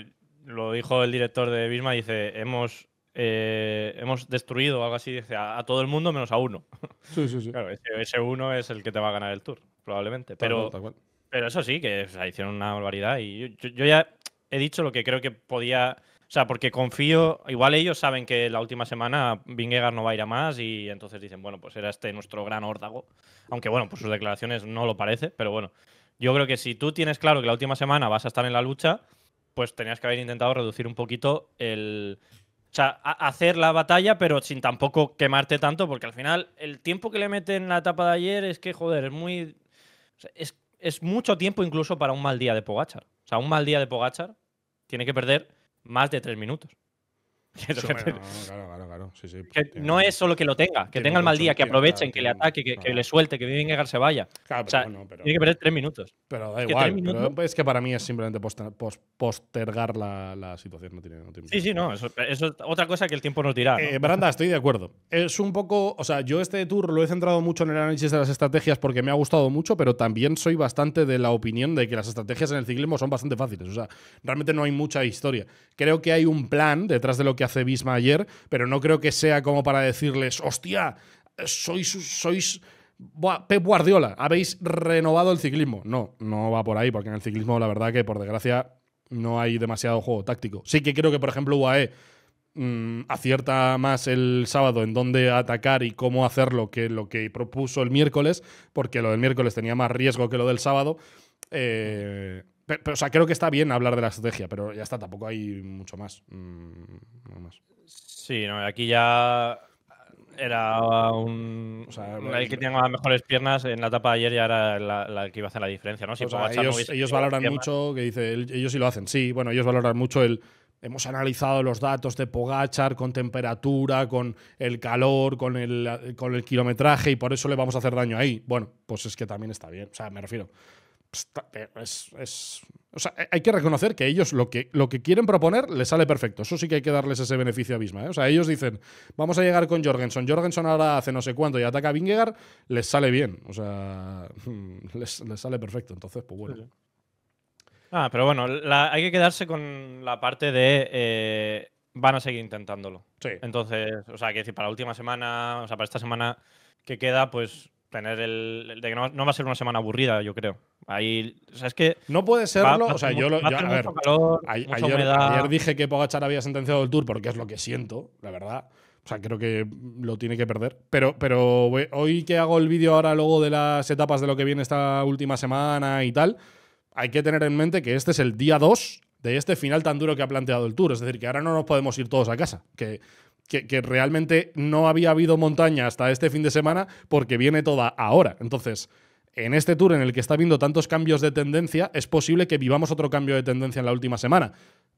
Lo dijo el director de Bisma, dice, hemos, eh, hemos destruido algo así, dice, a, todo el mundo menos a uno. Sí, sí, sí. Claro, ese, uno es el que te va a ganar el tour, probablemente. Pero tal cual. Pero eso sí, que hicieron una barbaridad y yo, ya he dicho lo que creo que podía... O sea, porque confío, igual ellos saben que la última semana Vingegaard no va a ir a más y entonces dicen, bueno, pues era este nuestro gran órdago. Aunque bueno, por pues sus declaraciones no lo parece, pero bueno. Yo creo que si tú tienes claro que la última semana vas a estar en la lucha, pues tenías que haber intentado reducir un poquito el, o sea, hacer la batalla, pero sin tampoco quemarte tanto, porque al final el tiempo que le meten en la etapa de ayer es que, joder, es muy es mucho tiempo incluso para un mal día de Pogachar. O sea, un mal día de Pogachar tiene que perder más de tres minutos que no es solo que lo tenga, que tenga el mal día, que aprovechen, que le ataque, que, le suelte, que llegar se vaya. tiene que perder tres minutos. Pero da igual. Es que, para mí es simplemente postergar la, situación. No tiene, no tiene sí, sí, no. Eso, es otra cosa que el tiempo nos dirá. Eh, Branda, estoy de acuerdo. Es un poco. O sea, yo este tour lo he centrado mucho en el análisis de las estrategias porque me ha gustado mucho, pero también soy bastante de la opinión de que las estrategias en el ciclismo son bastante fáciles. O sea, realmente no hay mucha historia. Creo que hay un plan detrás de lo que hace Bisma ayer, pero no creo que sea como para decirles, hostia, sois, sois Pep Guardiola, habéis renovado el ciclismo. No, no va por ahí, porque en el ciclismo la verdad que por desgracia no hay demasiado juego táctico. Sí que creo que, por ejemplo, UAE mm, acierta más el sábado en dónde atacar y cómo hacerlo que lo que propuso el miércoles, porque lo del miércoles tenía más riesgo que lo del sábado. Eh, pero, o sea, creo que está bien hablar de la estrategia, pero ya está, tampoco hay mucho más. Mm, sí, no, aquí ya era un. O sea, el eh, que tenía las mejores piernas en la etapa de ayer ya era la, que iba a hacer la diferencia, ¿no? ellos, valoran mucho, que dice, ellos sí lo hacen, sí, bueno, ellos valoran mucho el. Hemos analizado los datos de Pogachar con temperatura, con el calor, con el, con el kilometraje y por eso le vamos a hacer daño ahí. Bueno, pues es que también está bien. O sea, me refiero. Eh, es, o sea, hay que reconocer que ellos lo que, lo que quieren proponer les sale perfecto. Eso sí que hay que darles ese beneficio a ¿eh? O sea, ellos dicen, vamos a llegar con Jorgensen. Jorgensen ahora hace no sé cuánto y ataca a Vingegaard, les sale bien. O sea, les, sale perfecto. Entonces, pues bueno. Ah, pero bueno, hay que quedarse con la parte de eh, van a seguir intentándolo. Sí. Entonces, o sea, que decir, para la última semana, o sea, para esta semana que queda, pues tener el, de que no, va a ser una semana aburrida, yo creo. Ahí, o sea, es que no puede serlo, o sea, yo ayer, dije que Pogachar había sentenciado el Tour porque es lo que siento, la verdad. O sea, creo que lo tiene que perder. Pero, pero hoy que hago el vídeo ahora luego de las etapas de lo que viene esta última semana y tal, hay que tener en mente que este es el día 2 de este final tan duro que ha planteado el Tour. Es decir, que ahora no nos podemos ir todos a casa. Que que, realmente no había habido montaña hasta este fin de semana porque viene toda ahora. Entonces, en este tour en el que está habiendo tantos cambios de tendencia, es posible que vivamos otro cambio de tendencia en la última semana.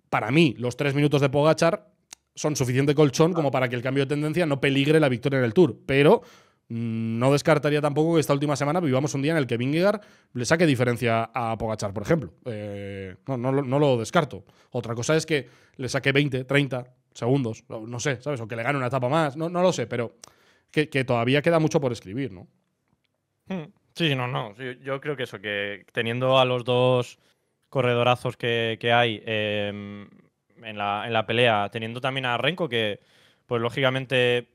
Para mí, los tres minutos de Pogachar son suficiente colchón como para que el cambio de tendencia no peligre la victoria en el tour. Pero mm, no descartaría tampoco que esta última semana vivamos un día en el que Vingegaard le saque diferencia a Pogachar, por ejemplo. Eh, no, no, no, lo descarto. Otra cosa es que le saque 20, 30, segundos, no sé, ¿sabes? O que le gane una etapa más, no, lo sé, pero que, todavía queda mucho por escribir, ¿no? Hmm. Sí, no, no. Yo creo que eso, que teniendo a los dos corredorazos que, hay em, en, la, en, la, pelea, teniendo también a Renko, que pues lógicamente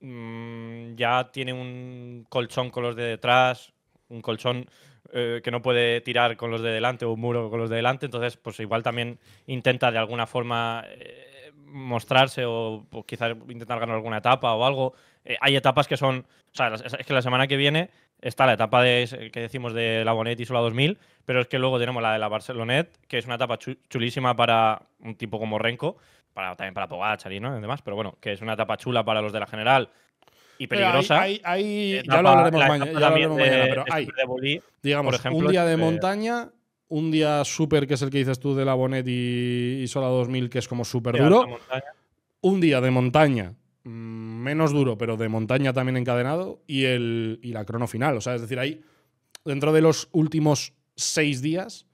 mm, ya tiene un colchón con los de detrás, un colchón eh, que no puede tirar con los de delante o un muro con los de delante, entonces pues igual también intenta de alguna forma... Eh, mostrarse o quizás intentar ganar alguna etapa o algo. Eh, hay etapas que son. O sea, es que la semana que viene está la etapa de, que decimos de la Bonet y 2000, pero es que luego tenemos la de la Barcelonet, que es una etapa chulísima para un tipo como Renko, para, también para Pogacar y ¿no? Y demás, pero bueno, que es una etapa chula para los de la general y peligrosa. ya lo hablaremos mañana, pero hay, digamos, por ejemplo, un día de eh, montaña un día súper, que es el que dices tú de la Bonet y, Sola 2000, que es como súper duro. Un día de montaña, mm, menos duro, pero de montaña también encadenado, y, el, y la crono final. O sea, es decir, ahí, dentro de los últimos seis días,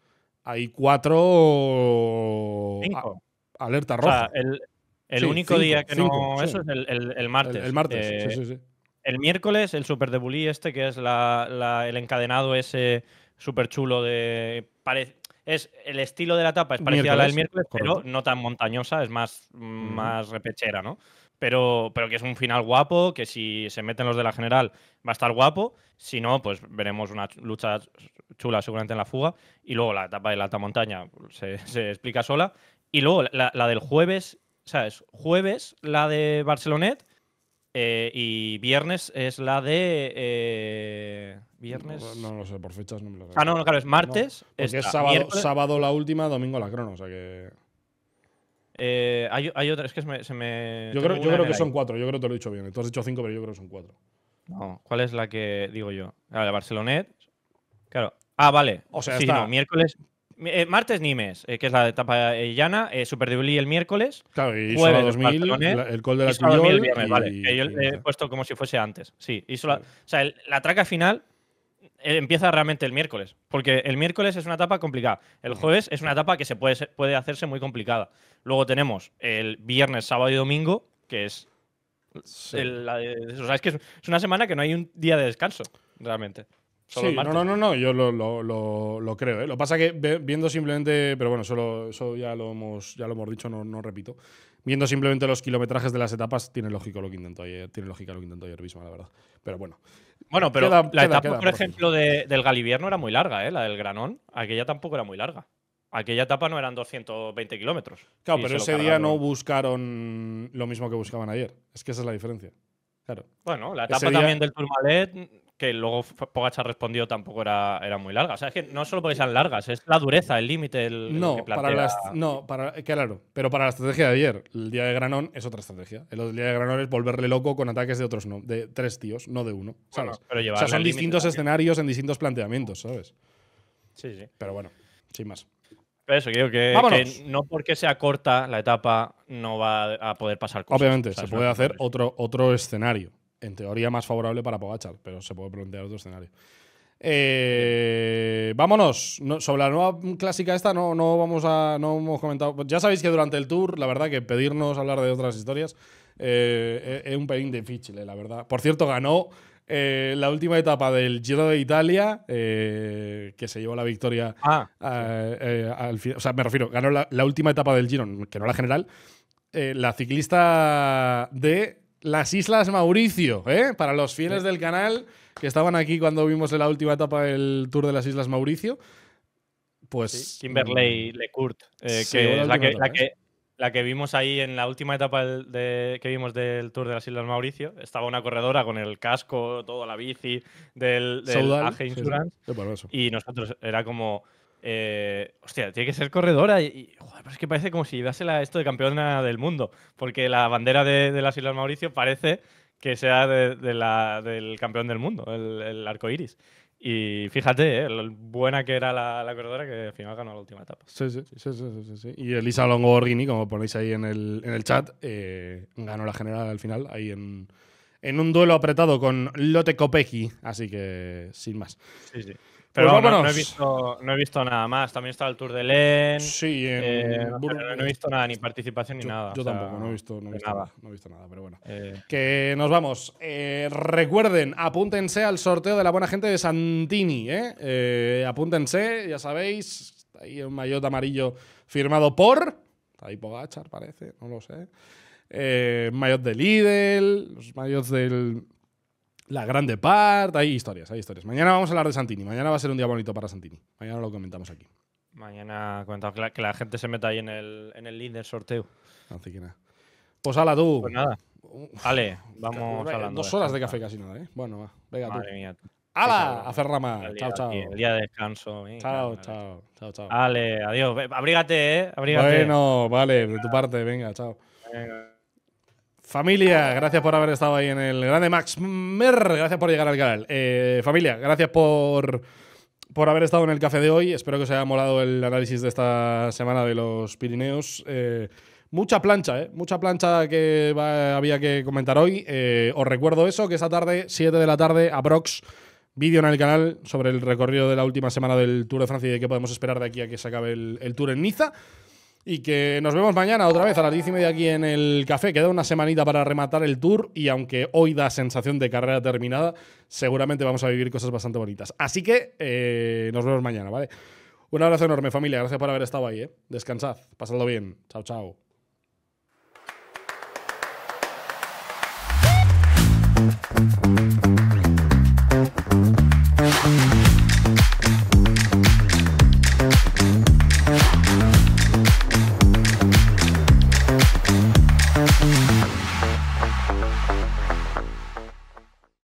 hay cuatro Cinco. alerta roja. O sea, el, único día que no. Eso es el, martes. El, martes, eh, sí, sí, El miércoles, el super de bully este, que es la, el encadenado ese súper chulo de... Es, el estilo de la etapa es parecido a la del miércoles, pero no tan montañosa, es más, mm, más repechera, ¿no? Pero, pero, que es un final guapo, que si se meten los de la general va a estar guapo, si no, pues veremos una lucha chula seguramente en la fuga, y luego la etapa de la alta montaña se, explica sola, y luego la, la del jueves, ¿sabes? Jueves la de Barcelonet eh, y viernes es la de. Eh, viernes. No, lo sé, por fechas no me lo sé. Ah, no, claro, es martes. Porque es sábado, sábado la última, domingo la crono, o sea que. Eh, hay, hay, otra, es que se me. yo creo, yo creo que son cuatro, yo creo que te lo he dicho bien. Tú has dicho cinco, pero yo creo que son cuatro. No, ¿cuál es la que digo yo? La de Barcelonet. Claro. Ah, vale. O sea, sí, No, miércoles, eh, martes Nimes, eh, que es la etapa eh, llana, eh, Super el miércoles. Claro, y jueves, 2000, el, col de la Tuyol. El viernes, vale, yo he puesto como si fuese antes. Sí, y o sea, la traca final empieza realmente el miércoles, porque el miércoles es una etapa complicada. El jueves es una etapa que se puede, puede hacerse muy complicada. Luego tenemos el viernes, sábado y domingo, que es. o sea, es que es una semana que no hay un día de descanso, realmente sí, no, no, no, no, yo lo, creo. ¿eh? Lo pasa que viendo simplemente, pero bueno, eso, ya, lo hemos, ya lo hemos dicho, no, repito. Viendo simplemente los kilometrajes de las etapas, tiene lógico lo que tiene lógica lo que intentó ayer mismo, la verdad. Pero bueno. Bueno, pero la etapa, por, ejemplo, del Galivierno era muy larga, ¿eh? la del Granón. Aquella tampoco era muy larga. Aquella etapa no eran 220 kilómetros. Claro, pero ese día no buscaron lo mismo que buscaban ayer. Es que esa es la diferencia. Claro. Bueno, la etapa también del Tourmalet que luego Pogacha respondió tampoco era, era muy larga. O sea, es que no solo porque sean largas, es la dureza, el límite, el, no, no, para, eh, claro, pero para la estrategia de ayer, el día de Granón es otra estrategia. El día de Granón es volverle loco con ataques de otros no, de tres tíos, no de uno. ¿sabes? o sea, son distintos escenarios en distintos planteamientos, ¿sabes? Sí, sí. Pero bueno, sin más. eso, creo que, no porque sea corta la etapa no va a poder pasar cosas. Obviamente, se puede hacer otro, otro escenario en teoría más favorable para Pogachar, pero se puede plantear otro escenario. Eh, vámonos. sobre la nueva clásica esta no, no vamos a. No hemos comentado. Ya sabéis que durante el tour, la verdad, que pedirnos hablar de otras historias eh, eh, es, un pelín difícil, la verdad. Por cierto, ganó la última etapa del Giro de Italia, que se llevó la victoria ah, al O sea, me refiero, ganó la, última etapa del Giro, que no la general. la ciclista de las Islas Mauricio, ¿eh? para los fieles del canal que estaban aquí cuando vimos en la última etapa del Tour de las Islas Mauricio. Pues. Kimberly Kimberley mm, Lecourt, eh, que es ¿eh? la que, vimos ahí en la última etapa que vimos del Tour de las Islas Mauricio. Estaba una corredora con el casco, toda la bici del, Insurance. y nosotros era como. Eh, hostia, tiene que ser corredora. Y, es que parece como si dásela esto de campeona del mundo. Porque la bandera de, de las Islas Mauricio parece que sea de, del campeón del mundo, el, el arco iris. Y fíjate, eh, lo buena que era la, corredora que al final ganó la última etapa. Sí, sí, sí. sí, sí, Y Elisa Longo-Borghini, como ponéis ahí en el, chat, eh, ganó la general al final, ahí en, en un duelo apretado con Lotte Kopecky. Así que, sin más. Sí, sí. Pues pero No, he visto, nada más. También está el Tour de Len. Sí, en eh, no, he visto nada, ni participación ni nada. Yo tampoco, no he visto, nada. No he visto nada, pero bueno. Eh, que nos vamos. Eh, recuerden, apúntense al sorteo de la buena gente de Santini. apúntense, ya sabéis. ahí un maillot amarillo firmado por. ahí Pogachar, parece, no lo sé. Mayot de Lidl, los mayots del la Grande Part, hay historias, hay historias. Mañana vamos a hablar de Santini, mañana va a ser un día bonito para Santini. Mañana lo comentamos aquí. Mañana comentamos que la, gente se meta ahí en el, en link del sorteo. Así que nada. Pues hala, tú. Pues nada. vale vamos hablando. Dos horas de café casi nada, ¿eh? Bueno, va. Venga tú. Mía. ¡Hala! A Ferrama. Chao, chao. día de descanso. chao, chao, chao, adiós. Abrígate, ¿eh? Abrígate. Bueno, vale, de tu parte. Venga, chao. Familia, gracias por haber estado ahí en el Grande Max Mer, gracias por llegar al canal. Eh, familia, gracias por, por haber estado en el café de hoy. Espero que os haya molado el análisis de esta semana de los Pirineos. Eh, mucha plancha, ¿eh? Mucha plancha que había que comentar hoy. Eh, os recuerdo eso, que esta tarde, 7 de la tarde, a Brox, vídeo en el canal sobre el recorrido de la última semana del Tour de Francia y de qué podemos esperar de aquí a que se acabe el Tour en Niza. Y que nos vemos mañana otra vez a las diez y media aquí en el café. Queda una semanita para rematar el tour y aunque hoy da sensación de carrera terminada, seguramente vamos a vivir cosas bastante bonitas. Así que eh, nos vemos mañana, ¿vale? Un abrazo enorme familia, gracias por haber estado ahí, ¿eh? Descansad, pasadlo bien. Chao, chao.